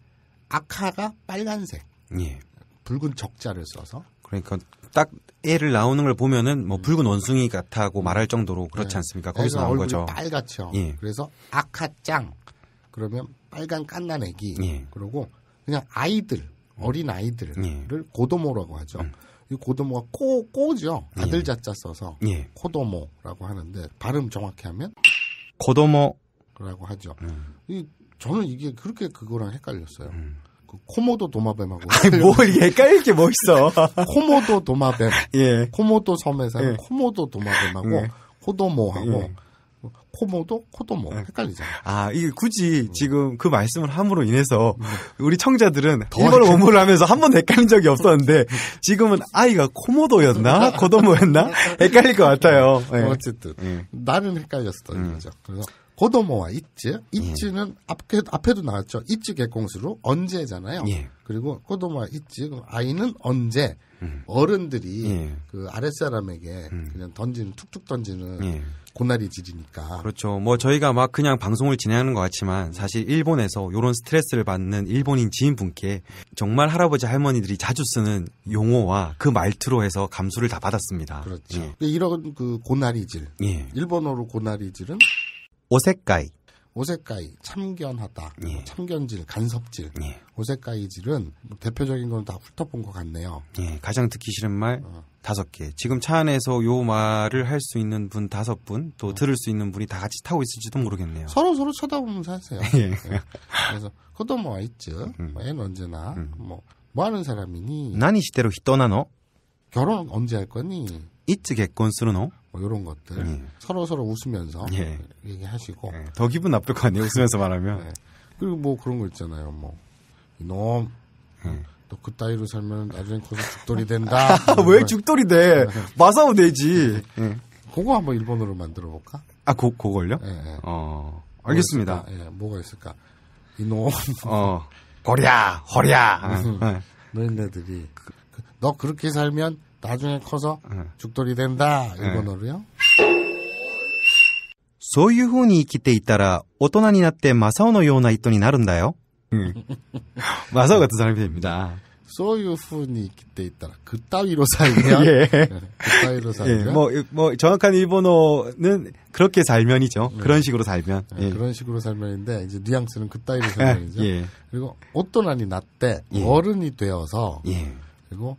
악화가 빨간색. 예. 붉은 적자를 써서. 그러니까 딱 애를 나오는 걸 보면은 뭐 음. 붉은 원숭이 같다고 음. 말할 정도로 네. 그렇지 않습니까? 네. 거기서 나온 거죠. 빨갛죠. 예. 그래서 악화짱 그러면 빨간 깐난 애기. 예. 그러고 그냥 아이들 어린 아이들을 예. 고도모라고 하죠. 음. 고도모가 코, 꼬죠. 아들 예. 자자 써서 예. 코도모라고 하는데 발음 정확히 하면 고도모라고 하죠. 음. 이 저는 이게 그렇게 그거랑 헷갈렸어요. 음. 그 코모도 도마뱀하고. 아니, 뭘 헷갈릴 게 뭐 있어. 코모도 도마뱀. 예. 코모도 섬에 사는 예. 코모도 도마뱀하고 예. 코도모하고 예. 코모도 코도모 뭐 네. 헷갈리죠. 아 이게 굳이 음. 지금 그 말씀을 함으로 인해서 음. 우리 청자들은 일본어 공부를 하면서 한 번 헷갈린 적이 없었는데 지금은 아이가 코모도였나 코도모였나 헷갈릴 것 같아요. 네. 어쨌든 음. 나는 헷갈렸었던 음. 거죠. 그래서 고도모와 있츠 있지는 예. 앞에, 앞에도 나왔죠. 있츠 개공수로 언제잖아요. 예. 그리고 고도모와 있츠 아이는 언제, 음. 어른들이 예. 그 아랫사람에게 음. 그냥 던지는 툭툭 던지는 예. 고나리 질이니까. 그렇죠. 뭐 저희가 막 그냥 방송을 진행하는 것 같지만 사실 일본에서 요런 스트레스를 받는 일본인 지인분께 정말 할아버지 할머니들이 자주 쓰는 용어와 그 말투로 해서 감수를 다 받았습니다. 그렇죠. 예. 이런 그 고나리질. 예. 일본어로 고나리질은 오색깔 오색가이, 참견하다, 예. 뭐 참견질, 간섭질, 예. 오색가이질은 뭐 대표적인 건 다 훑어본 것 같네요. 예, 가장 듣기 싫은 말 어. 다섯 어. 개. 지금 차 안에서 요 말을 할 수 있는 분 다섯 분, 또 어. 들을 수 있는 분이 다 같이 타고 있을지도 모르겠네요. 서로 서로 쳐다보면서 하세요. 예. 네. 그래서 그것도 뭐있죠 음. 뭐, 언제나 음. 뭐, 뭐 하는 사람이니? 난이 시대로 떠나노 결혼 언제 할 거니? 이つ 개콘스루노 뭐 이런 것들 예. 서로 서로 웃으면서 예. 얘기하시고 예. 더 기분 나쁠 거 아니에요 웃으면서 말하면 네. 그리고 뭐 그런 거 있잖아요 뭐 이놈 예. 너그 따위로 살면 나중에 커서 죽돌이 된다 아, 왜 죽돌이 돼 마사오 되지 네. 예. 그거 한번 일본어로 만들어 볼까 아 고, 그걸요 예, 어 알겠습니다 뭐가 있을까, 뭐가 있을까? 이놈 어 거랴 허랴 너희네들이 그 그, 너 그렇게 살면 나중에 커서 네. 죽돌이 된다. 일본어로요. 네. そういう風に生きていたら、大人になってマサオのような人になるんだよ。マサオが두 음. 사람입니다. そういう風に生きていたら、그따위로살면 예. 네, 그따위로살면 예. 뭐, 뭐, 정확한일본어는그렇게살면이죠 그런식으로살면 그런식으로살면인데이제뉘앙스는그따위로살면이죠 예. 그리고어떤아니나 때, 어른이되어서 그리고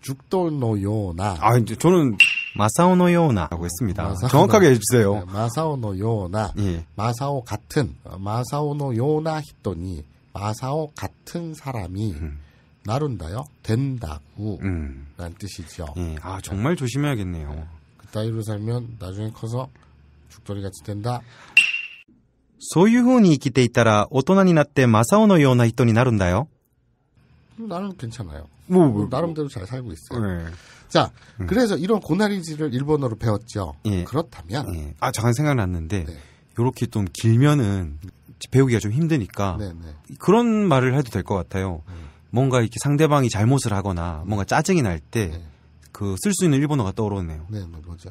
죽돌노요나. 아, 이제 저는 마사오노요나라고 했습니다. 마사오노, 정확하게 해주세요. 네, 마사오노요나. 예. 마사오 같은 어, 마사오노요나 히토니 마사오 같은 사람이 음. 나룬다요 된다고 음. 뜻이죠. 예. 아 정말 네. 조심해야겠네요. 네. 그 따위로 살면 나중에 커서 죽돌이 같이 된다. そういう風に生きていたら大人になってマサオのような人になるんだよ。뭐 나는 괜찮아요. 뭐, 뭐 음, 나름대로 뭐. 잘 살고 있어요. 네. 자, 음. 그래서 이런 고나리지를 일본어로 배웠죠. 예. 그렇다면 예. 아 잠깐 생각났는데 네. 이렇게 좀 길면은 배우기가 좀 힘드니까 네네. 네. 그런 말을 해도 될 것 같아요. 음. 뭔가 이렇게 상대방이 잘못을 하거나 뭔가 짜증이 날 때 그 쓸수 네. 그 있는 일본어가 떠오르네요. 네, 뭐 뭐죠?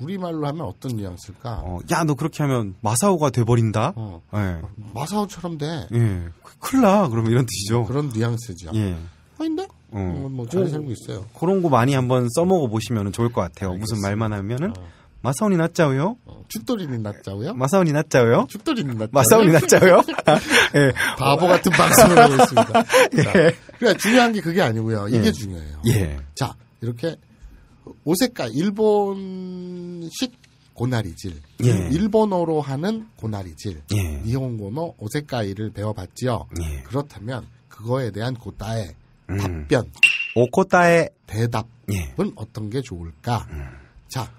우리말로 하면 어떤 뉘앙스일까? 어, 야, 너 그렇게 하면 마사오가 돼버린다? 어. 예. 마사오처럼 돼. 예. 큰일 나. 그러면 이런 뜻이죠. 그런 뉘앙스죠. 예. 아닌데? 어. 뭐잘 음, 뭐, 살고 있어요. 그런 거 많이 한번 써먹어 보시면 좋을 것 같아요. 알겠습 무슨 말만 하면은. 어. 마사오니 낫자우요? 어, 죽돌이니 낫자우요? 마사오니 낫자우요? 죽돌이니 낫자우요? 마사오니 낫자우요? 예. 바보 같은 방송을 하고 있습니다. 예. 그러니까 중요한 게 그게 아니고요. 이게 예. 중요해요. 예. 자, 이렇게 오세카 일본식 고나리질 예. 일본어로 하는 고나리질 예. 니혼고노 오세카이를 배워봤지요. 예. 그렇다면 그거에 대한 고따의 음. 답변 오코따의 대답은 예. 어떤 게 좋을까? 음. 자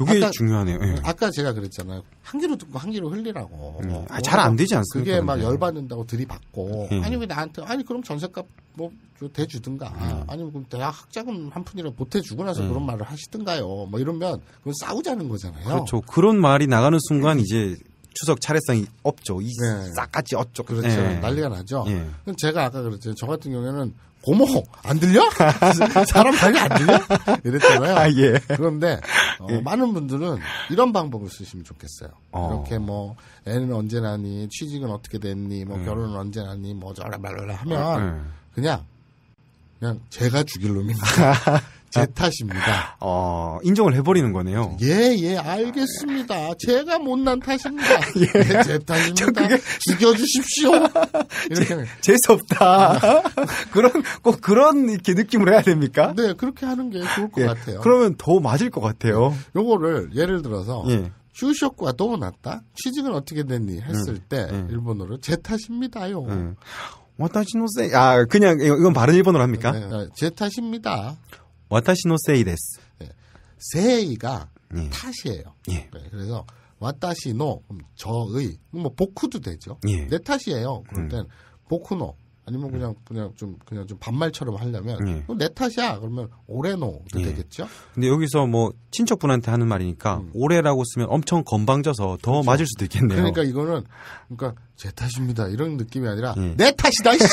요게 중요하네요. 예. 아까 제가 그랬잖아요. 한 귀로 듣고 한 귀로 흘리라고. 음. 아, 뭐 잘안 되지 않습니까? 그게 막 열받는다고 들이받고. 예. 아니, 왜 나한테, 아니, 그럼 전셋값 뭐, 대주든가. 음. 아니면 그럼 대학 학자금 한 푼이라도 보태주고 나서 음. 그런 말을 하시든가요. 뭐 이러면 그건 싸우자는 거잖아요. 그렇죠. 그런 말이 나가는 순간 예. 이제 추석 차례상이 없죠. 이 네. 예. 싹같이 없죠. 그렇죠. 네. 난리가 나죠. 네. 제가 아까 그랬죠. 저 같은 경우에는 고모 안 들려? 사람 발이 안 들려? 이랬잖아요. 아, 예. 그런데 어, 예. 많은 분들은 이런 방법을 쓰시면 좋겠어요. 어. 이렇게 뭐 애는 언제 나니, 취직은 어떻게 됐니, 뭐 음. 결혼은 언제 나니, 뭐 저라 말라 어, 하면 음. 그냥 그냥 제가 죽일 놈입니다. 제 아. 탓입니다. 어, 인정을 해버리는 거네요. 예, 예, 알겠습니다. 제가 못난 탓입니다. 예, 네, 제 탓입니다. 그게... 죽여주십시오. 이렇게. 재수없다. 그런, 꼭 그런 이렇게 느낌을 해야 됩니까? 네, 그렇게 하는 게 좋을 것 예, 같아요. 그러면 더 맞을 것 같아요. 요거를 예를 들어서, 예. 휴쇼과 너무 났다? 취직은 어떻게 됐니? 했을 음, 때, 음. 일본어로 제 탓입니다요. 음. 와타시노세 아 그냥 이건 바른 일본어로 합니까? 네, 네 제 탓입니다. 私のせいです。せいが、たしえよ。え。え。え。私の、ちょい。もう、僕とでじょ。え。で、たしえよ。僕の、 아니면 그냥 그냥 좀 그냥 좀 반말처럼 하려면 네. 내 탓이야 그러면 오래노도 네. 예. 되겠죠. 근데 여기서 뭐 친척분한테 하는 말이니까 음. 오래라고 쓰면 엄청 건방져서 더 그렇죠. 맞을 수도 있겠네요. 그러니까 이거는 그러니까 제 탓입니다 이런 느낌이 아니라 네. 내 탓이다 이씨.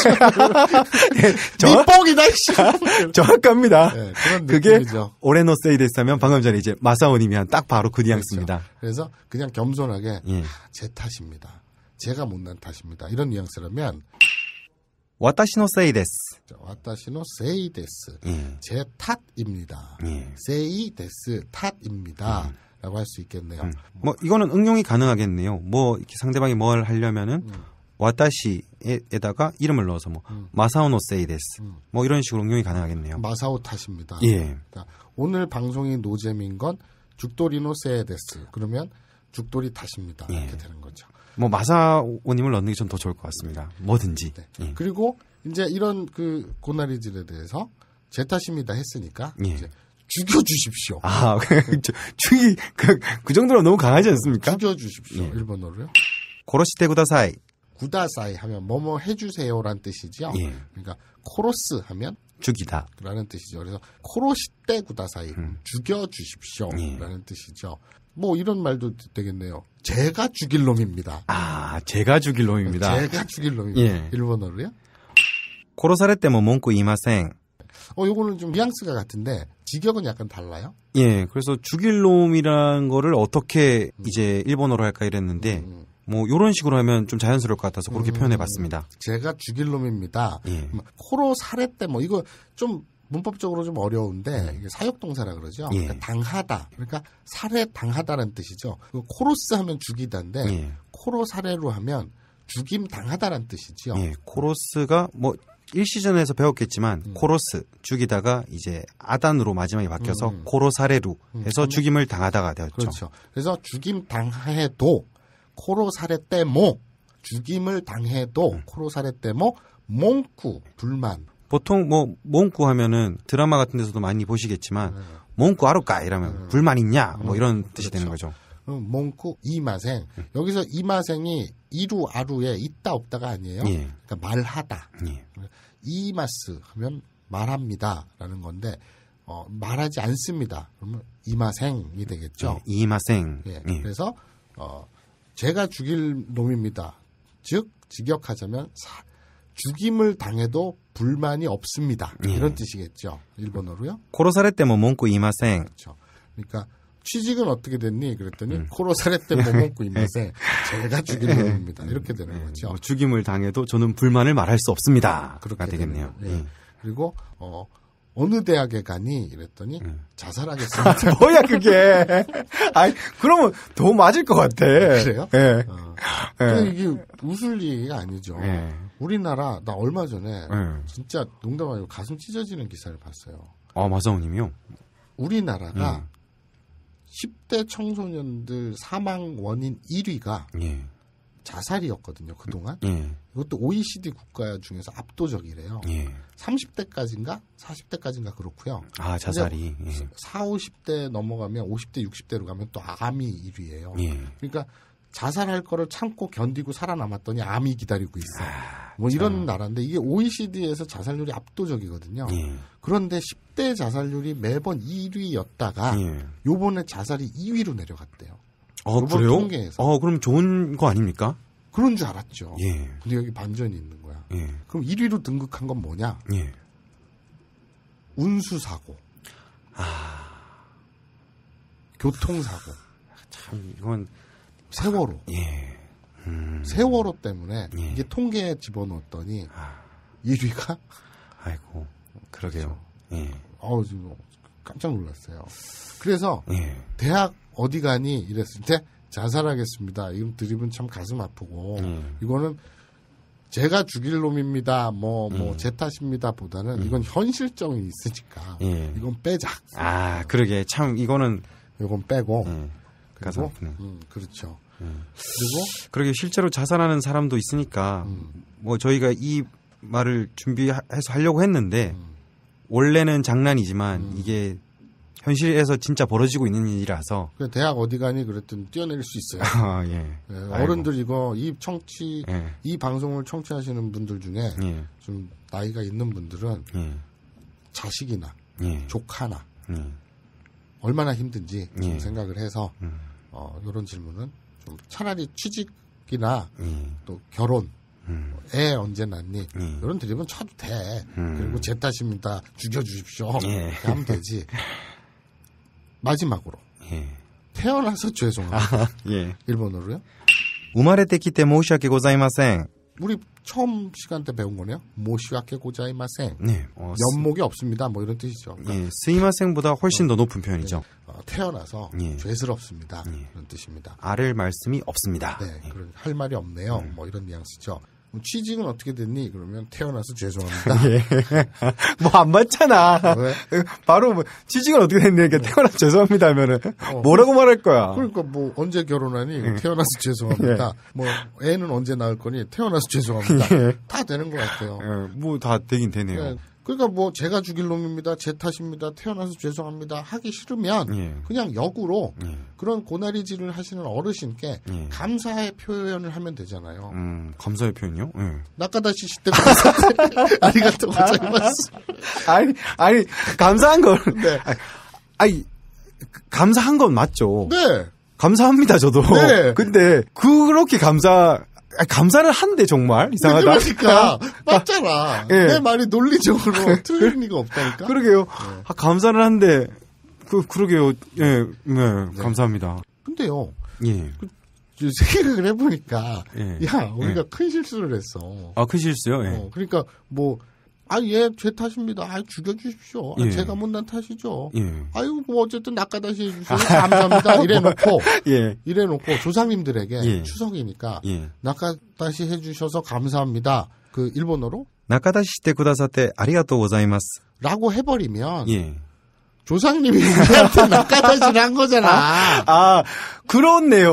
네 뻥이다 정확합니다. 그런 그게 오레노 세이데스하면 방금 전에 이제 마사오님이 한딱 바로 그 뉘앙스입니다. 그렇죠. 그래서 그냥 겸손하게 아, 제 탓입니다. 제가 못난 탓입니다. 이런 뉘앙스라면 와타시노 세이 데스. 와타시노 제 탓입니다. 예. 세이 데스 탓입니다. 예. 라고 할 수 있겠네요. 음. 뭐 이거는 응용이 가능하겠네요. 뭐 상대방이 뭘 하려면은 음. 와타시에다가 이름을 넣어서 뭐 음. 마사오노 세이 데스. 음. 뭐 이런 식으로 응용이 가능하겠네요. 마사오 탓입니다. 예. 그러니까 오늘 방송이 노잼인 건 죽돌이노 세이 데스. 그러면 죽돌이 탓입니다. 예. 이렇게 되는 거죠. 뭐 마사오님을 넣는 게 좀 더 좋을 것 같습니다. 뭐든지. 네. 예. 그리고 이제 이런 그 고나리질에 대해서 제 탓입니다 했으니까 예. 이제 죽여주십시오. 아, 그, 죽이 그, 그, 정도로 너무 강하지 않습니까? 죽여주십시오. 예. 일본어로요. 고로시테 구다사이. 구다사이 하면 뭐뭐 해주세요란 뜻이죠. 예. 그러니까 코로스 하면 죽이다. 라는 뜻이죠. 그래서 코로시테 구다사이 음. 죽여주십시오라는 예. 뜻이죠. 뭐 이런 말도 되겠네요. 제가 죽일 놈입니다. 아, 제가 죽일 놈입니다. 제가 죽일 놈입니다. 예. 일본어로요? 코로사레 때뭐 몽고 이마생. 어, 요거는 좀 뉘앙스가 같은데 직역은 약간 달라요? 예, 그래서 죽일 놈이란 거를 어떻게 음. 이제 일본어로 할까 이랬는데 음. 뭐 요런 식으로 하면 좀 자연스러울 것 같아서 그렇게 음. 표현해 봤습니다. 제가 죽일 놈입니다. 예. 뭐, 코로 사례 때뭐 이거 좀 문법적으로 좀 어려운데 네. 이게 사역동사라 그러죠. 예. 그러니까 당하다. 그러니까 살해 당하다라는 뜻이죠. 그 코로스 하면 죽이다인데 예. 코로 살해로 하면 죽임 당하다라는 뜻이죠. 예. 코로스가 뭐일시전에서 배웠겠지만 음. 코로스 죽이다가 이제 아단으로 마지막에 바뀌어서 음. 코로 사례로 음. 해서 음. 죽임을 당하다가 되었죠. 그렇죠. 그래서 죽임 당해도 코로 사례 때모 뭐, 죽임을 당해도 음. 코로 사례 때모 몽쿠 불만 보통 뭐 몽구 하면은 드라마 같은 데서도 많이 보시겠지만 네. 몽구 아로까 이러면 네. 불만 있냐 뭐 음, 이런 뜻이 그렇죠. 되는 거죠. 음, 몽구 이마생 음. 여기서 이마생이 이루 아루에 있다 없다가 아니에요. 예. 그러니까 말하다. 예. 이마스 하면 말합니다라는 건데 어, 말하지 않습니다. 그러면 이마생이 되겠죠. 예, 이마생. 예, 예. 그래서 어, 제가 죽일 놈입니다. 즉 직역하자면 사, 죽임을 당해도 불만이 없습니다. 예. 이런 뜻이겠죠. 일본어로요. 코로사레 때뭐 몽구 이마생. 그렇죠. 그러니까 취직은 어떻게 됐니? 그랬더니 음. 코로사레 때뭐 몽구 이마생. 제가 죽인 예. 놈합니다 이렇게 되는 거죠. 뭐 죽임을 당해도 저는 불만을 말할 수 없습니다. 그렇게 되겠네요. 예. 예. 그리고 어 어느 대학에 가니? 이랬더니 응. 예. 자살하겠습니다. 뭐야 그게? 아이 그러면 더 맞을 것 같아. 그래요? 네. 어. 네. 이게 웃을 얘기가 아니죠. 네. 우리나라 나 얼마 전에 네. 진짜 농담 아니고 가슴 찢어지는 기사를 봤어요. 아 마사오님이요? 우리나라가 네. 음. 10대 청소년들 사망 원인 1위가 예. 자살이었거든요. 그동안 예. 이것도 OECD 국가 중에서 압도적이래요. 예. 30대까지인가 40대까지인가 그렇고요. 아 자살이 예. 4, 50대 넘어가면 50대 60대로 가면 또 암이 1위예요. 예. 그러니까 자살할 거를 참고 견디고 살아남았더니 암이 기다리고 있어. 아, 뭐 이런 참. 나라인데 이게 OECD에서 자살률이 압도적이거든요. 예. 그런데 10대 자살률이 매번 1위였다가 예. 요번에 자살이 2위로 내려갔대요. 아, 그래요? 통계에서. 아, 그럼 좋은 거 아닙니까? 그런 줄 알았죠. 예. 근데 여기 반전이 있는 거야. 예. 그럼 1위로 등극한 건 뭐냐? 예. 운수 사고. 아. 교통사고. 아, 참 이건 세월호. 예. 음. 세월호 때문에 예. 이게 통계에 집어넣었더니 아. 1위가 아이고 그러게요. 예. 어우 지금 깜짝 놀랐어요. 그래서 예. 대학 어디 가니 이랬을 때 자살하겠습니다. 이건 드립은 참 가슴 아프고 음. 이거는 제가 죽일 놈입니다. 뭐, 뭐, 음. 제 탓입니다. 보다는 음. 이건 현실성이 있으니까. 예. 이건 빼자. 아, 그러게. 참, 이거는. 이건 빼고. 음. 가상 화폐는. 음, 그렇죠. 음. 그리고 그렇게 실제로 자산하는 사람도 있으니까 음. 뭐 저희가 이 말을 준비해서 하려고 했는데 음. 원래는 장난이지만 음. 이게 현실에서 진짜 벌어지고 있는 일이라서. 그 대학 어디 가니 그랬더니 뛰어내릴 수 있어요. 아, 예. 예, 어른들 이거 이 청취 예. 이 방송을 청취하시는 분들 중에 예. 좀 나이가 있는 분들은 예. 자식이나 조카나 얼마나 힘든지 좀 생각을 해서 음. 어, 요런 질문은 좀 차라리 취직이나 음. 또 결혼 음. 뭐 애 언제 낳니? 음. 이런 드립은 쳐도 돼. 음. 그리고 제 탓입니다. 죽여주십시오. 예. 하면 되지. 마지막으로. 예. 태어나서 죄송합니다. 아, 예. 일본어로요? 우まれてきて申し訳ございません 우리 처음 시간 때 배운 거네요. 모시와케 고자이 마생. 네. 어, 연목이 스... 없습니다. 뭐 이런 뜻이죠. 그러니까 예, 스이마생보다 훨씬 어, 더 높은 표현이죠. 네. 어, 태어나서 예. 죄스럽습니다. 예. 이런 뜻입니다. 아를 말씀이 없습니다. 네. 예. 할 말이 없네요. 음. 뭐 이런 뉘앙스죠. 뭐 취직은 어떻게 됐니? 그러면 태어나서 죄송합니다. 예. 뭐안 맞잖아. 바로 뭐 취직은 어떻게 됐니? 그러니까 태어나서 죄송합니다 하면은 어, 뭐라고 말할 거야. 그러니까 뭐 언제 결혼하니? 응. 예. 태어나서 죄송합니다. 예. 뭐 애는 언제 낳을 거니? 태어나서 죄송합니다. 예. 다 되는 것 같아요. 예, 뭐 다 되긴 되네요. 예. 그러니까 뭐 제가 죽일 놈입니다. 제 탓입니다. 태어나서 죄송합니다. 하기 싫으면 예. 그냥 역으로 예. 그런 고나리질을 하시는 어르신께 예. 감사의 표현을 하면 되잖아요. 음, 감사의 표현요? 이 예. 나까다시 시대 아리가토 고자이마스. 아니 아니 감사한 걸. 네. 아니 그 감사한 건 맞죠. 네. 감사합니다 저도. 네. 근데 그렇게 감사 감사를 한데 정말 이상하다. 그러니까 아. 맞잖아. 네. 내 말이 논리적으로 틀린 리가 없다니까. 그러게요. 네. 아, 감사를 한데 그 그러게요. 예, 네, 네, 감사합니다. 근데요. 예. 그, 생각을 해보니까 예. 야 우리가 예. 큰 실수를 했어. 아 큰 실수요? 예. 어, 그러니까 뭐 아, 예, 제 탓입니다. 아, 죽여주십시오. 아, 예. 제가 못난 탓이죠. 예. 아유, 뭐, 어쨌든 낚아다시 해주셔서 감사합니다. 이래놓고, 뭐, 예. 이래놓고, 조상님들에게 예. 추석이니까, 예. 낚아다시 해주셔서 감사합니다. 그, 일본어로? 낚아다시 때구다사테 아리가토 고자이마스. 라고 해버리면, 예. 조상님이 우리한테 낙하다질 한 거잖아. 아, 아 그렇네요.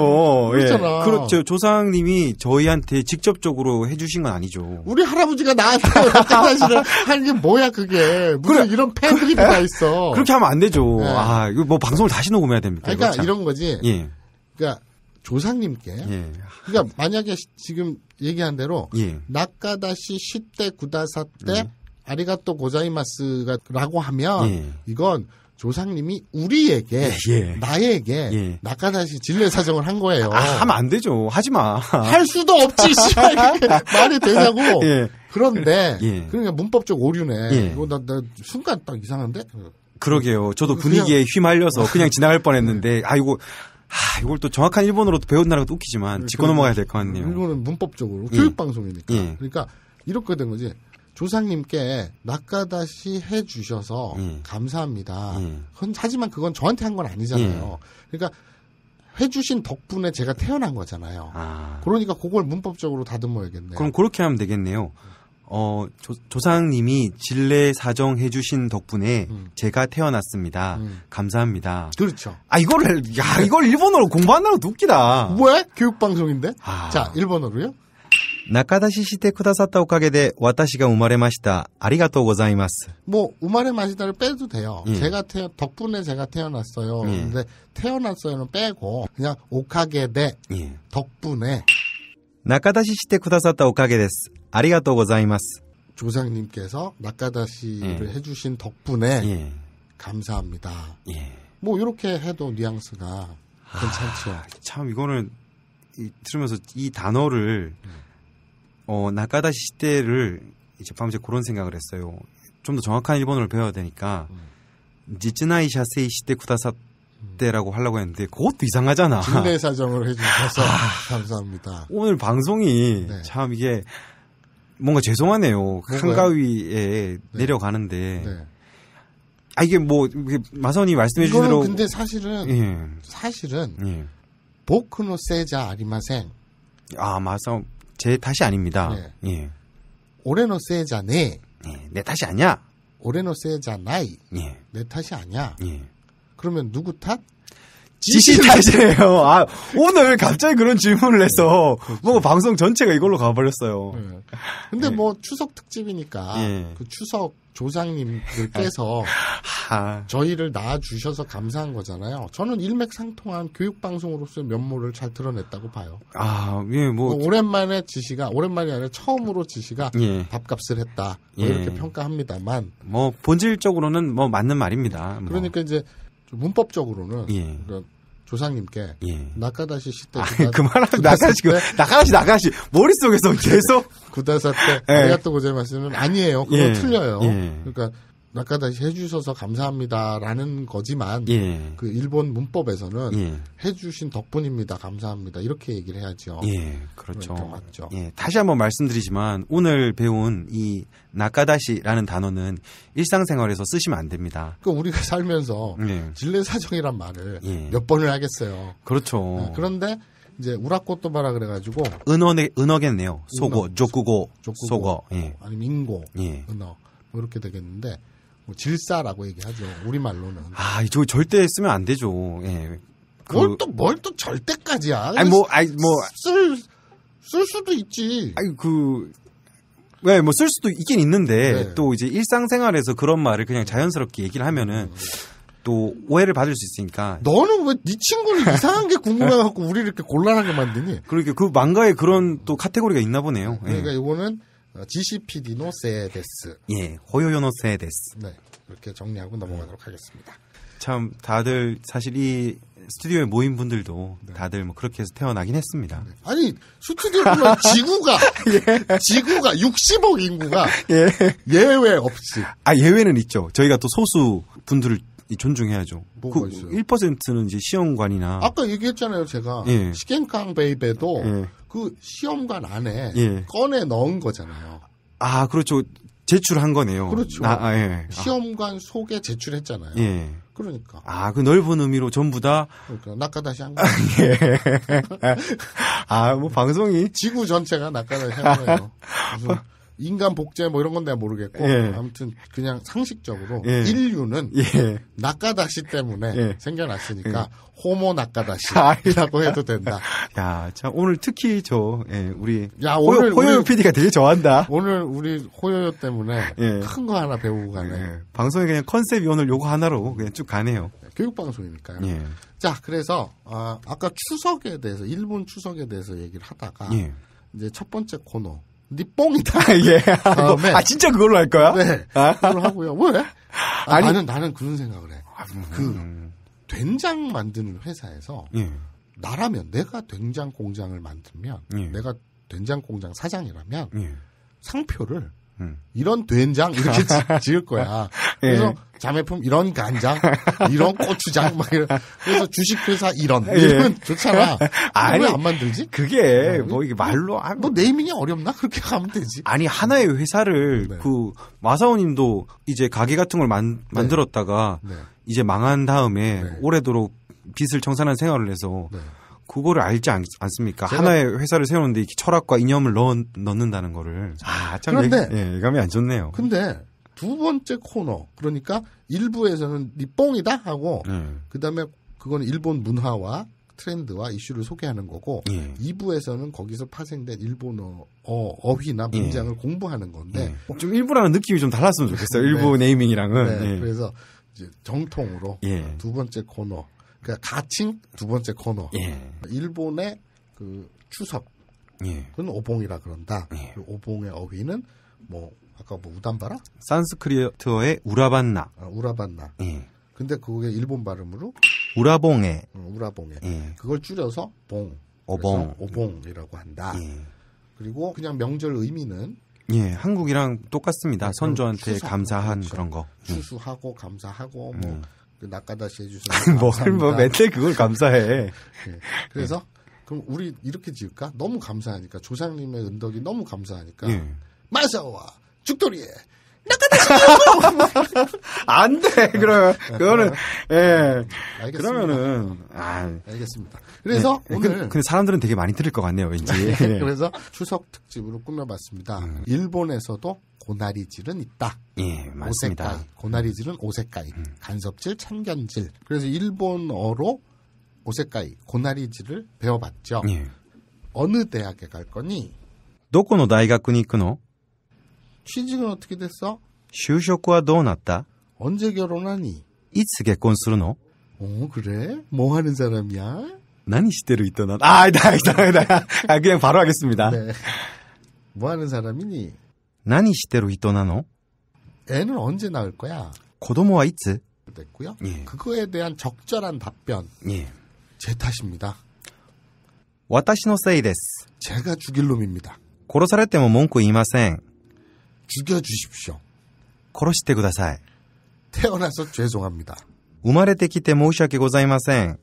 예. 그렇잖아. 예, 그렇죠. 조상님이 저희한테 직접적으로 해주신 건 아니죠. 우리 할아버지가 나한테 낙하다질을 하는 게 뭐야 그게. 무슨 그래, 이런 팬들이 그, 다 있어. 그렇게 하면 안 되죠. 예. 아, 이거 뭐 방송을 다시 녹음해야 됩니까? 그러니까 이런 거지. 예. 그러니까 조상님께. 예. 그러니까 만약에 지금 얘기한 대로 예. 낙가다시 10대 9다사때 예. 아리가또 고자이마스가라고 하면 예. 이건 조상님이 우리에게 예. 예. 나에게 예. 낙가다시 진례 사정을 한 거예요. 아, 하면 안 되죠. 하지 마. 할 수도 없지. 말이 되냐고. 예. 그런데 예. 그러니까 문법적 오류네. 예. 이거 나, 나 순간 딱 이상한데. 그러게요. 저도 분위기에 휘말려서 그냥 지나갈 뻔했는데 아 이거 하, 이걸 또 정확한 일본어로 배운 나라가 웃기지만 짚고 넘어가야 될 것 같네요. 일본은 문법적으로 교육 방송이니까. 그러니까 이렇게 된 거지. 조상님께 낙가다시 해 주셔서 음. 감사합니다. 음. 하지만 그건 저한테 한 건 아니잖아요. 음. 그러니까 해 주신 덕분에 제가 태어난 거잖아요. 아. 그러니까 그걸 문법적으로 다듬어야겠네요. 그럼 그렇게 하면 되겠네요. 어, 조, 상님이 진례 사정해 주신 덕분에 음. 제가 태어났습니다. 음. 감사합니다. 그렇죠. 아, 이거를, 야, 이걸 일본어로 공부한다고 웃기다. 왜? 교육방송인데? 아. 자, 일본어로요? 仲出ししてくださったおかげで私が生まれました。ありがとうございます。もう生まれましたら빼도돼 요。 제가태어덕분에제가태어났어요 예. 근데태어났어요는빼고그냥오で 예. 예. 덕분에仲出ししてくださったおかげです。ありがとうございます。조상님께서 낙가다시를 예. 해주신 덕분에 예. 감사합니다. 예. 뭐 이렇게 해도 뉘앙스가 아, 괜찮죠. 참 이거는 들으면서 이 단어를 음. 어, 나가다시 시대를 이제 밤새 그런 생각을 했어요. 좀 더 정확한 일본어를 배워야 되니까 니즈나이 음. 샤세이 시대 쿠다사 때라고 하려고 했는데 그것도 이상하잖아. 중대 사정을 해주셔서 아. 감사합니다. 오늘 방송이 네. 참 이게 뭔가 죄송하네요. 뭔 한가위에 네. 내려가는데. 네. 아 이게 뭐 마선이 말씀해 주신 대로 근데 사실은 예. 사실은 예. 보크노 세자 아리마센 아 마선 제 탓이 아닙니다. 네. 예. 올해노 세자네. 예. 내 탓이 아니야. 올해노 세자나이. 예. 내 탓이 아니야. 예. 그러면 누구 탓? 지시 탈이예요 아, 오늘 갑자기 그런 질문을 해서 뭐 방송 전체가 이걸로 가버렸어요. 네. 근데 네. 뭐 추석 특집이니까 네. 그 추석 조상님들께서 아. 저희를 낳아주셔서 감사한 거잖아요. 저는 일맥상통한 교육방송으로서 면모를 잘 드러냈다고 봐요. 아, 예, 뭐, 뭐 오랜만에 지시가, 오랜만이 아니라 처음으로 지시가 예. 밥값을 했다. 뭐 예. 이렇게 평가합니다만. 뭐, 본질적으로는 뭐 맞는 말입니다. 뭐. 그러니까 이제 문법적으로는 예. 그러니까 조상님께 예. 나카다시 시대 아, 그만하고 나카다시 나카다시 나카시 머릿속에서 계속 구다사 때 예. 아리가또 고자이마스 아니에요. 그거 예. 틀려요. 예. 그러니까 아까 다시 해주셔서 감사합니다라는 거지만 예. 그 일본 문법에서는 예. 해주신 덕분입니다 감사합니다 이렇게 얘기를 해야죠. 예, 그렇죠. 그러니까 맞죠. 예, 다시 한번 말씀드리지만 오늘 배운 이 나카다시라는 단어는 일상생활에서 쓰시면 안 됩니다. 그럼 우리가 살면서 예. 진례사정이란 말을 예. 몇 번을 하겠어요. 그렇죠. 네, 그런데 이제 우라꽃도바라 그래가지고 은어네 은어겠네요. 소고, 조쿠고, 조쿠고, 소고, 예. 아니면 인고, 예. 은어 뭐 이렇게 되겠는데 뭐 질사라고 얘기하죠. 우리말로는. 아, 이거 절대 쓰면 안 되죠. 예. 그... 뭘 또, 뭘 또 절대까지야. 아니, 뭐, 아니, 뭐. 쓸, 쓸 수도 있지. 아니, 그, 네, 뭐쓸 수도 있긴 있는데 네. 또 이제 일상생활에서 그런 말을 그냥 자연스럽게 얘기를 하면은 음. 또 오해를 받을 수 있으니까. 너는 왜 네 친구는 이상한 게 궁금해갖고 우리를 이렇게 곤란하게 만드니? 그러니까 그 망가에 그런 또 카테고리가 있나 보네요. 예. 그러니까 네. 이거는 GCPD노 어, 세데스. 예, 호요요노 세데스. 네, 이렇게 정리하고 넘어가도록 하겠습니다. 참 다들 사실 이 스튜디오에 모인 분들도 네. 다들 뭐 그렇게 해서 태어나긴 했습니다. 네. 아니 스튜디오는 지구가 예. 지구가 60억 인구가 예. 외 없이 아 예외는 있죠. 저희가 또 소수 분들을 존중해야죠. 뭐가 그 있어요? 1%는 이제 시험관이나 아까 얘기했잖아요. 제가 예. 시겐캉 베이베도 예. 그 시험관 안에 예. 꺼내 넣은 거잖아요. 아 그렇죠. 제출한 거네요. 그렇죠. 아, 아, 예. 시험관 속에 제출했잖아요. 예. 그러니까. 아, 그 넓은 의미로 전부 다. 그러니까, 낙하다시 한 거예요. 아, 예. 아, 뭐 방송이. 지구 전체가 낙하다시 한 거예요. 인간 복제 뭐 이런 건 내가 모르겠고 예. 아무튼 그냥 상식적으로 예. 인류는 예. 낙가다시 때문에 예. 생겨났으니까 예. 호모 낙가다시라고 아, 해도 된다. 야, 참 오늘 특히 저 예, 우리 야 오늘 호요, 요 PD가 되게 좋아한다. 오늘 우리 호요요 때문에 큰 거 하나 배우고 가네. 방송에 그냥 컨셉이 오늘 요거 하나로 그냥 쭉 가네요. 교육 방송이니까요. 자, 그래서 어, 아까 추석에 대해서 일본 추석에 대해서 얘기를 하다가 이제 첫 번째 코너 니 뽕이다 예. 다음아 진짜 그걸로 할 거야? 네. 아? 그걸 하고요. 왜? 아, 아니, 나는 나는 그런 생각을 해. 아, 음. 그 된장 만드는 회사에서 음. 나라면 내가 된장 공장을 만들면 음. 내가 된장 공장 사장이라면 예. 상표를 음. 이런 된장 이렇게 지을 거야. 그래서 예. 자매품 이런 간장, 이런 고추장 막 이런. 그래서 주식회사 이런 이런 예. 좋잖아. 아니 안 만들지? 그게 어, 뭐 이게 말로 뭐, 네이밍이 어렵나? 그렇게 가면 되지. 아니 하나의 회사를 네. 그 마사오님도 이제 가게 같은 걸 만, 네. 만들었다가 네. 이제 망한 다음에 네. 오래도록 빚을 청산한 생활을 해서. 네. 그거를 알지 않, 습니까 하나의 회사를 세우는데 이렇게 철학과 이념을 넣, 넣는다는 거를. 아, 참. 그런데. 예, 예감이 안 좋네요. 근데 두 번째 코너. 그러니까 일부에서는 니뽕이다 하고, 예. 그 다음에 그건 일본 문화와 트렌드와 이슈를 소개하는 거고 예. 2부에서는 거기서 파생된 일본어 어, 휘나 예. 문장을 예. 공부하는 건데 예. 어, 좀 일부라는 느낌이 좀 달랐으면 좋겠어요. 네. 일부 네. 이밍이랑은 예. 네. 그래서 이제 정통으로 예. 두 번째 코너 그러니까 가칭 두 번째 코너. 예. 일본의 그 추석. 예. 그건 오봉이라 그런다. 예. 그 오봉의 어휘는 뭐 아까 뭐 우담바라? 산스크리트어의 우라반나. 아, 우라반나. 예. 근데 그게 일본 발음으로 우라봉에. 응, 어, 우라봉에. 예. 그걸 줄여서 봉. 오봉. 오봉이라고 한다. 예. 그리고 그냥 명절 의미는 예, 한국이랑 똑같습니다. 네, 선조한테 감사한 그렇죠. 그런 거. 예. 추수하고 감사하고 뭐 음. 그 낚아다시 해주셔서 뭘, 뭐 맨날 뭐 그걸 감사해. 네. 그래서 그럼 우리 이렇게 지을까? 너무 감사하니까 조상님의 은덕이 너무 감사하니까 예. 마사와 죽돌이에 안 돼. 그러면 그거는 예. 알겠습니다. 그러면은 아 알겠습니다. 그래서 네. 오늘 근데 사람들은 되게 많이 들을 것 같네요, 왠지. 네, 예. 그래서 추석 특집으로 꾸며봤습니다. 음. 일본에서도 고나리질은 있다. 예, 맞습니다. 오색가이. 고나리질은 오색가이, 음. 간섭질, 참견질. 그래서 일본어로 오색가이, 고나리질을 배워봤죠. 예. 어느 대학에 갈 거니? 도코노 대학に行くの? 취직은 어떻게 됐어? 就職はどうなった? 언제 결혼하니? いつ結婚するの? 오, 어, 그래? 뭐 하는 사람이야? 난이 시대로 있던 아, 나, 나, 나. 아, 그냥 바로 하겠습니다. 네. 뭐 하는 사람이니? 난이 시대로 있던 애는 언제 낳을 거야? 고도모와 이츠. 됐고요. 예. 그거에 대한 적절한 답변. 예. 제 탓입니다. 와타시노 세이 데스. 제가 죽일 놈입니다. 고로사레테모 몽쿠 이마센. 죽여주십시오. 殺시て 구다사이. 태어나서 죄송합니다. 生まれてきて申し訳ご고자이마ん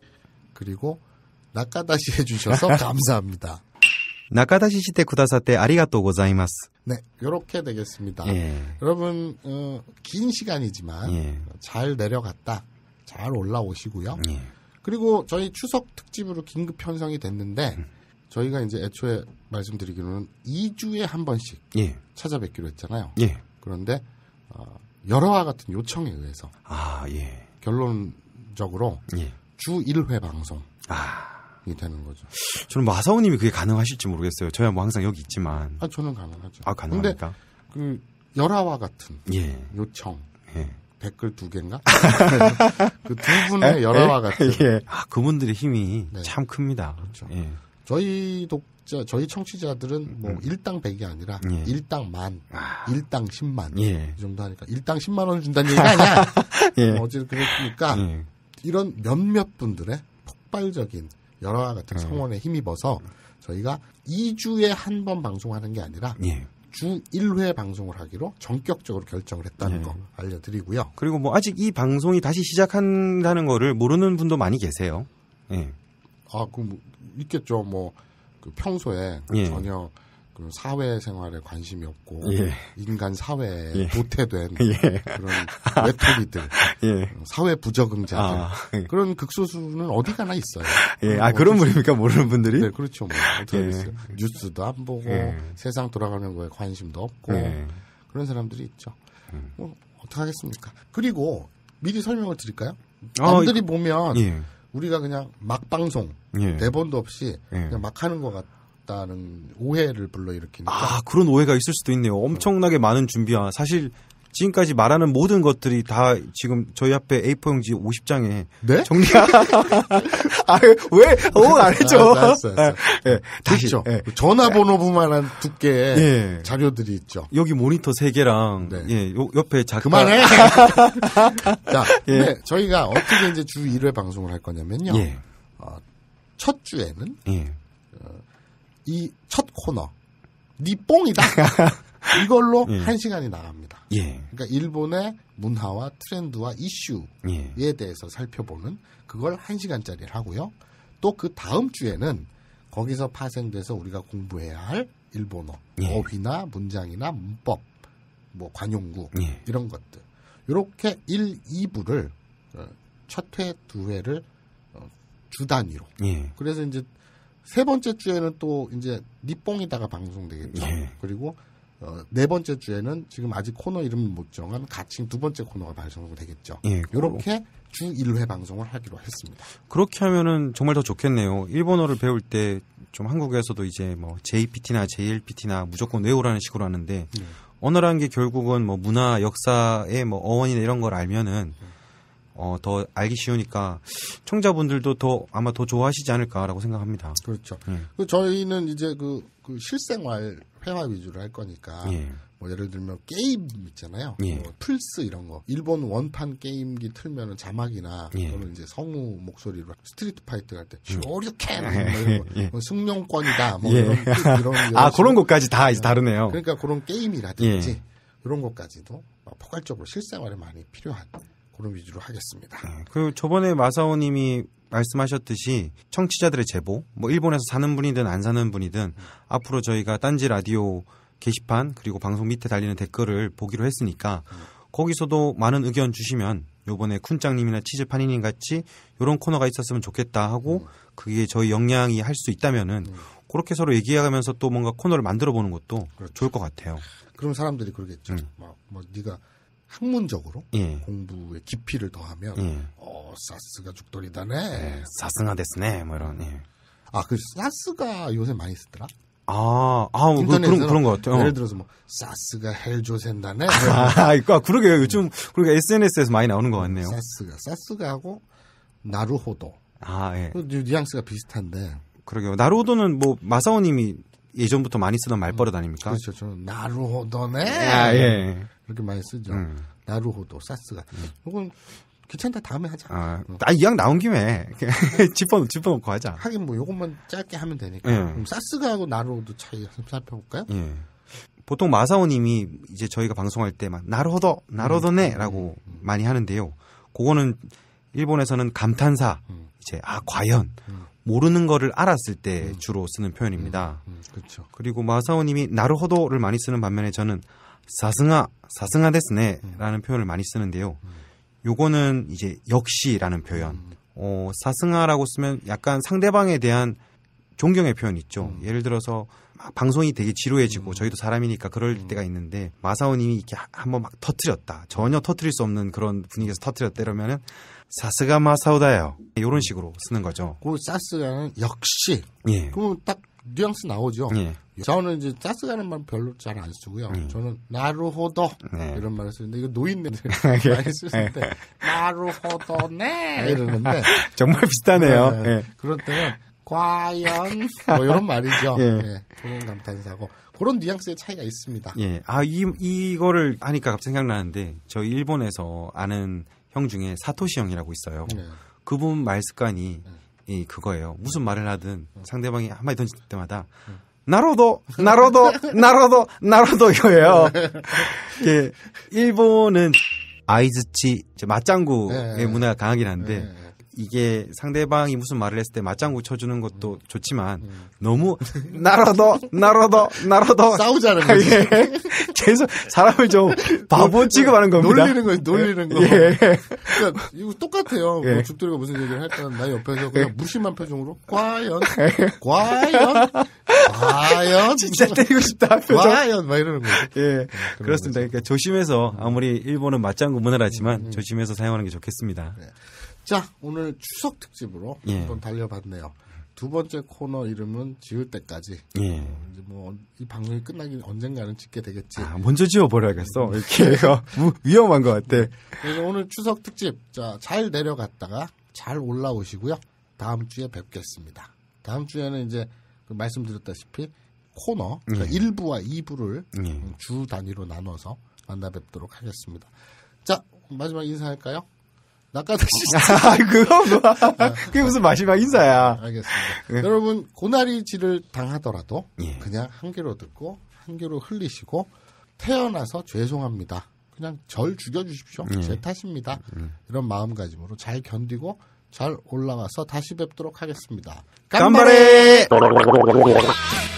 그리고 나카다시 해주셔서 감사합니다. 나카다시 시테 구다사테 아리가또 고자이마스. 네, 요렇게 되겠습니다. 예. 여러분 어, 긴 시간이지만 예. 잘 내려갔다, 잘 올라오시고요. 예. 그리고 저희 추석 특집으로 긴급 편성이 됐는데 음. 저희가 이제 애초에 말씀드리기로는 2주에 한 번씩 예. 찾아뵙기로 했잖아요. 예. 그런데 어, 여러와 같은 요청에 의해서 아, 예. 결론적으로 예. 주 1회 방송이 아. 되는 거죠. 저는 마사오님이 뭐 그게 가능하실지 모르겠어요. 저야 뭐 항상 여기 있지만. 아, 저는 가능하죠. 아, 가능합니까? 그 열화와 같은 예. 요청. 예. 댓글 두 개인가? 그 두 분의 열화와 예? 예? 같은. 예. 아, 그분들의 힘이 네. 참 큽니다. 그렇죠. 예. 저희 독청 저희 청취자들은 음. 뭐 음. 1당0이 아니라 예. 일당 만, 아. 일당 십만이 예. 정도 하니까 1당1 0만 원을 준다는 얘기가 아니야. 예. 뭐 어제 그랬으니까 예. 이런 몇몇 분들의 폭발적인 여러 같은 예. 성원에 힘입어서 저희가 2주에 한 번 방송하는 게 아니라 예. 주 1회 방송을 하기로 전격적으로 결정을 했다는 네. 거 알려드리고요. 그리고 뭐 아직 이 방송이 다시 시작한다는 거를 모르는 분도 많이 계세요. 예. 아, 그, 뭐, 있겠죠. 뭐, 그 평소에 예. 전혀 그 사회 생활에 관심이 없고 예. 인간 사회에 예. 도태된 예. 그런 외톨이들, 예. 사회 부적응자들 아. 예. 그런 극소수는 어디 가나 있어요. 예, 아 그런 분입니까 모르는 분들이? 네, 그렇죠. 뭐 어떻게 있어요. 뉴스도 안 보고 세상 돌아가는 거에 관심도 없고 그런 사람들이 있죠. 음. 뭐 어, 어떻게 하겠습니까? 그리고 미리 설명을 드릴까요? 아, 남들이 어, 보면 우리가 그냥 막 방송 예. 대본도 없이 예. 그냥 막 하는 것 같다는 오해를 불러일으키니아 그런 오해가 있을 수도 있네요. 엄청나게 많은 준비와 사실 지금까지 말하는 모든 것들이 다 지금 저희 앞에 A4 용지 50장에 네? 정리가 아왜어안 아, 했죠? 아, 알았어, 알았어. 네, 예, 예. 다시 죠 네. 예. 전화번호부만한 두께의 네. 자료들이 있죠. 여기 모니터 3 개랑 네. 예, 요, 옆에 작가 그만해. 자, 예. 저희가 어떻게 이제 주 1회 방송을 할 거냐면요. 예. 첫 주에는 예. 이첫 코너 니 뽕이다 이걸로 예. 한 시간이 나갑니다. 예. 그러니까 일본의 문화와 트렌드와 이슈에 예. 대해서 살펴보는 그걸 한 시간짜리를 하고요. 또 그 다음 주에는 거기서 파생돼서 우리가 공부해야 할 일본어 예. 어휘나 문장이나 문법 뭐 관용구 예. 이런 것들 이렇게 1, 2부를 어, 첫 회, 두 회를 주 단위로. 예. 그래서 이제 세 번째 주에는 또 이제 니뽕이다가 방송되겠죠. 예. 그리고 어, 네 번째 주에는 지금 아직 코너 이름 못 정한 가칭 두 번째 코너가 발송되겠죠 예, 이렇게 주 1회 방송을 하기로 했습니다. 그렇게 하면은 정말 더 좋겠네요. 일본어를 배울 때 좀 한국에서도 이제 뭐 JPT나 JLPT나 무조건 외우라는 식으로 하는데 예. 언어라는 게 결국은 뭐 문화, 역사의 뭐 어원이나 이런 걸 알면은 예. 어, 더 알기 쉬우니까 청자분들도 더 아마 더 좋아하시지 않을까라고 생각합니다. 그렇죠. 예. 그 저희는 이제 그, 그 실생활 회화 위주로 할 거니까 예. 뭐 예를 들면 게임 있잖아요. 예. 뭐 플스 이런 거. 일본 원판 게임기 틀면은 자막이나 예. 그러 이제 성우 목소리로 스트리트 파이터할때 쇼리켄 음. 뭐 예. 승용권이다 예. 뭐, 뭐 예. 이런, 그, 이런 아 그런 것까지 다 이제 다르네요. 그러니까 그런 게임이라든지 그런 예. 것까지도 포괄적으로 실생활에 많이 필요한 그런 위주로 하겠습니다. 네, 그 저번에 마사오님이 말씀하셨듯이 청취자들의 제보, 뭐 일본에서 사는 분이든 안 사는 분이든 앞으로 저희가 딴지 라디오 게시판 그리고 방송 밑에 달리는 댓글을 보기로 했으니까 거기서도 많은 의견 주시면 요번에 쿤짱님이나 치즈파니님 같이 요런 코너가 있었으면 좋겠다 하고 그게 저희 역량이 할 수 있다면은 그렇게 서로 얘기하면서 또 뭔가 코너를 만들어 보는 것도 그렇죠. 좋을 것 같아요. 그럼 사람들이 그러겠죠. 뭐, 뭐 네가 학문적으로 예. 공부에 깊이를 더하면 예. 어 사스가 죽돌이다네 예, 사스가 됐네 뭐 이런 예. 아그 사스가 요새 많이 쓰더라 아, 아, 뭐, 그, 런 그런 것 같아요. 예를 어. 들어서 뭐, 사스가 헬조센다네. 아, 그러니까, 아, 그러게요. 요즘, 그 그러니까 SNS에서 많이 나오는 것 같네요. 사스가, 사스가 하고, 나루호도. 아, 예. 그 뉘앙스가 비슷한데. 그러게요. 나루호도는 뭐, 마사오님이 예전부터 많이 쓰던 말버릇 아닙니까? 그렇죠. 저는 나루호도네. 아, 예. 이렇게 많이 쓰죠. 음. 나루호도, 사스가. 음. 이건 귀찮다 다음에 하자. 아, 어. 나 아, 이왕 나온 김에 집어 집어놓고 하자. 하긴 뭐 요것만 짧게 하면 되니까. 예. 그럼 사스가하고 나루호도 차이 살펴볼까요? 예. 보통 마사오님이 이제 저희가 방송할 때만 나루호도 나루호도네라고 음. 음. 음. 많이 하는데요. 그거는 일본에서는 감탄사 음. 이제 아 과연 모르는 거를 알았을 때 주로 쓰는 표현입니다. 그렇죠. 그리고 마사오님이 나루호도를 많이 쓰는 반면에 저는 사승아, 사승아 데스네 음. 라는 표현을 많이 쓰는데요. 요거는 이제 역시라는 표현. 음. 어, 사승아라고 쓰면 약간 상대방에 대한 존경의 표현 있죠. 음. 예를 들어서 막 방송이 되게 지루해지고 저희도 사람이니까 그럴 때가 있는데 마사오님이 이렇게 한번 막 터트렸다. 전혀 터트릴 수 없는 그런 분위기에서 터트렸다 이러면은 사스가 마사오다요. 이런 식으로 쓰는 거죠. 그 사스가는 역시. 예. 그럼 딱 뉘앙스 나오죠. 예. 저는 이제 짜스라는 말 별로 잘 안 쓰고요. 음. 저는 나루호도 네. 이런 말을 쓰는데 이거 노인네들 예. 많이 쓰는데 예. 나루호도네 예. 이러는데 정말 비슷하네요. 네. 네. 그런 때는 과연 뭐 이런 말이죠. 예. 예. 조는 감탄사고 그런 뉘앙스의 차이가 있습니다. 예. 아이 이거를 하니까 생각나는데 저 일본에서 아는 형 중에 사토시 형이라고 있어요. 네. 그분 말 습관이 네. 이 그거예요. 무슨 말을 하든 상대방이 한마디 던질 때마다 나로도 나로도 나로도 나로도 이거예요. 예, 일본은 아이즈치 맞장구의 네. 문화가 강하긴 한데 네. 이게 상대방이 무슨 말을 했을 때 맞장구 쳐주는 것도 음. 좋지만 음. 너무 나라도 나라도 나라도 싸우자는 거지. 아, 예. 계속 사람을 좀 바보 취급하는 겁니다. 놀리는 거, 놀리는 거. 예. 예. 그러니까 이거 똑같아요. 뭐 예. 뭐 죽돌이가 무슨 얘기를 할 때는 나 옆에서 그냥 예. 무심한 표정으로 과연, 예. 과연, 과연. 진짜 때리고 싶다. 표정. 과연 막 이러는 거죠. 예, 그렇습니다. 그러니까 조심해서 아무리 일본은 맞장구 문화라지만 음. 조심해서 사용하는 게 좋겠습니다. 네. 자, 오늘 추석 특집으로 예. 한번 달려봤네요. 두 번째 코너 이름은 지을 때까지. 예. 어, 이제 뭐 이 방송이 끝나기 언젠가는 짓게 되겠지. 아, 먼저 지워버려야겠어. 음. 이렇게 위험한 것 같아. 그래서 오늘 추석 특집 자, 잘 내려갔다가 잘 올라오시고요. 다음 주에 뵙겠습니다. 다음 주에는 이제 그 말씀드렸다시피 코너 그러니까 예. 1부와 2부를 예. 주 단위로 나눠서 만나 뵙도록 하겠습니다. 자, 마지막 인사할까요? 낚아드시죠. 아, 그거 뭐 아. 그게 무슨 마지막 인사야. 알겠습니다. 예. 여러분 고나리질을 당하더라도 예. 그냥 한 귀로 듣고 한 귀로 흘리시고 태어나서 죄송합니다. 그냥 절 죽여주십시오. 예. 제 탓입니다. 음. 음. 이런 마음가짐으로 잘 견디고 잘 올라와서 다시 뵙도록 하겠습니다. 깜바레! 깜바레!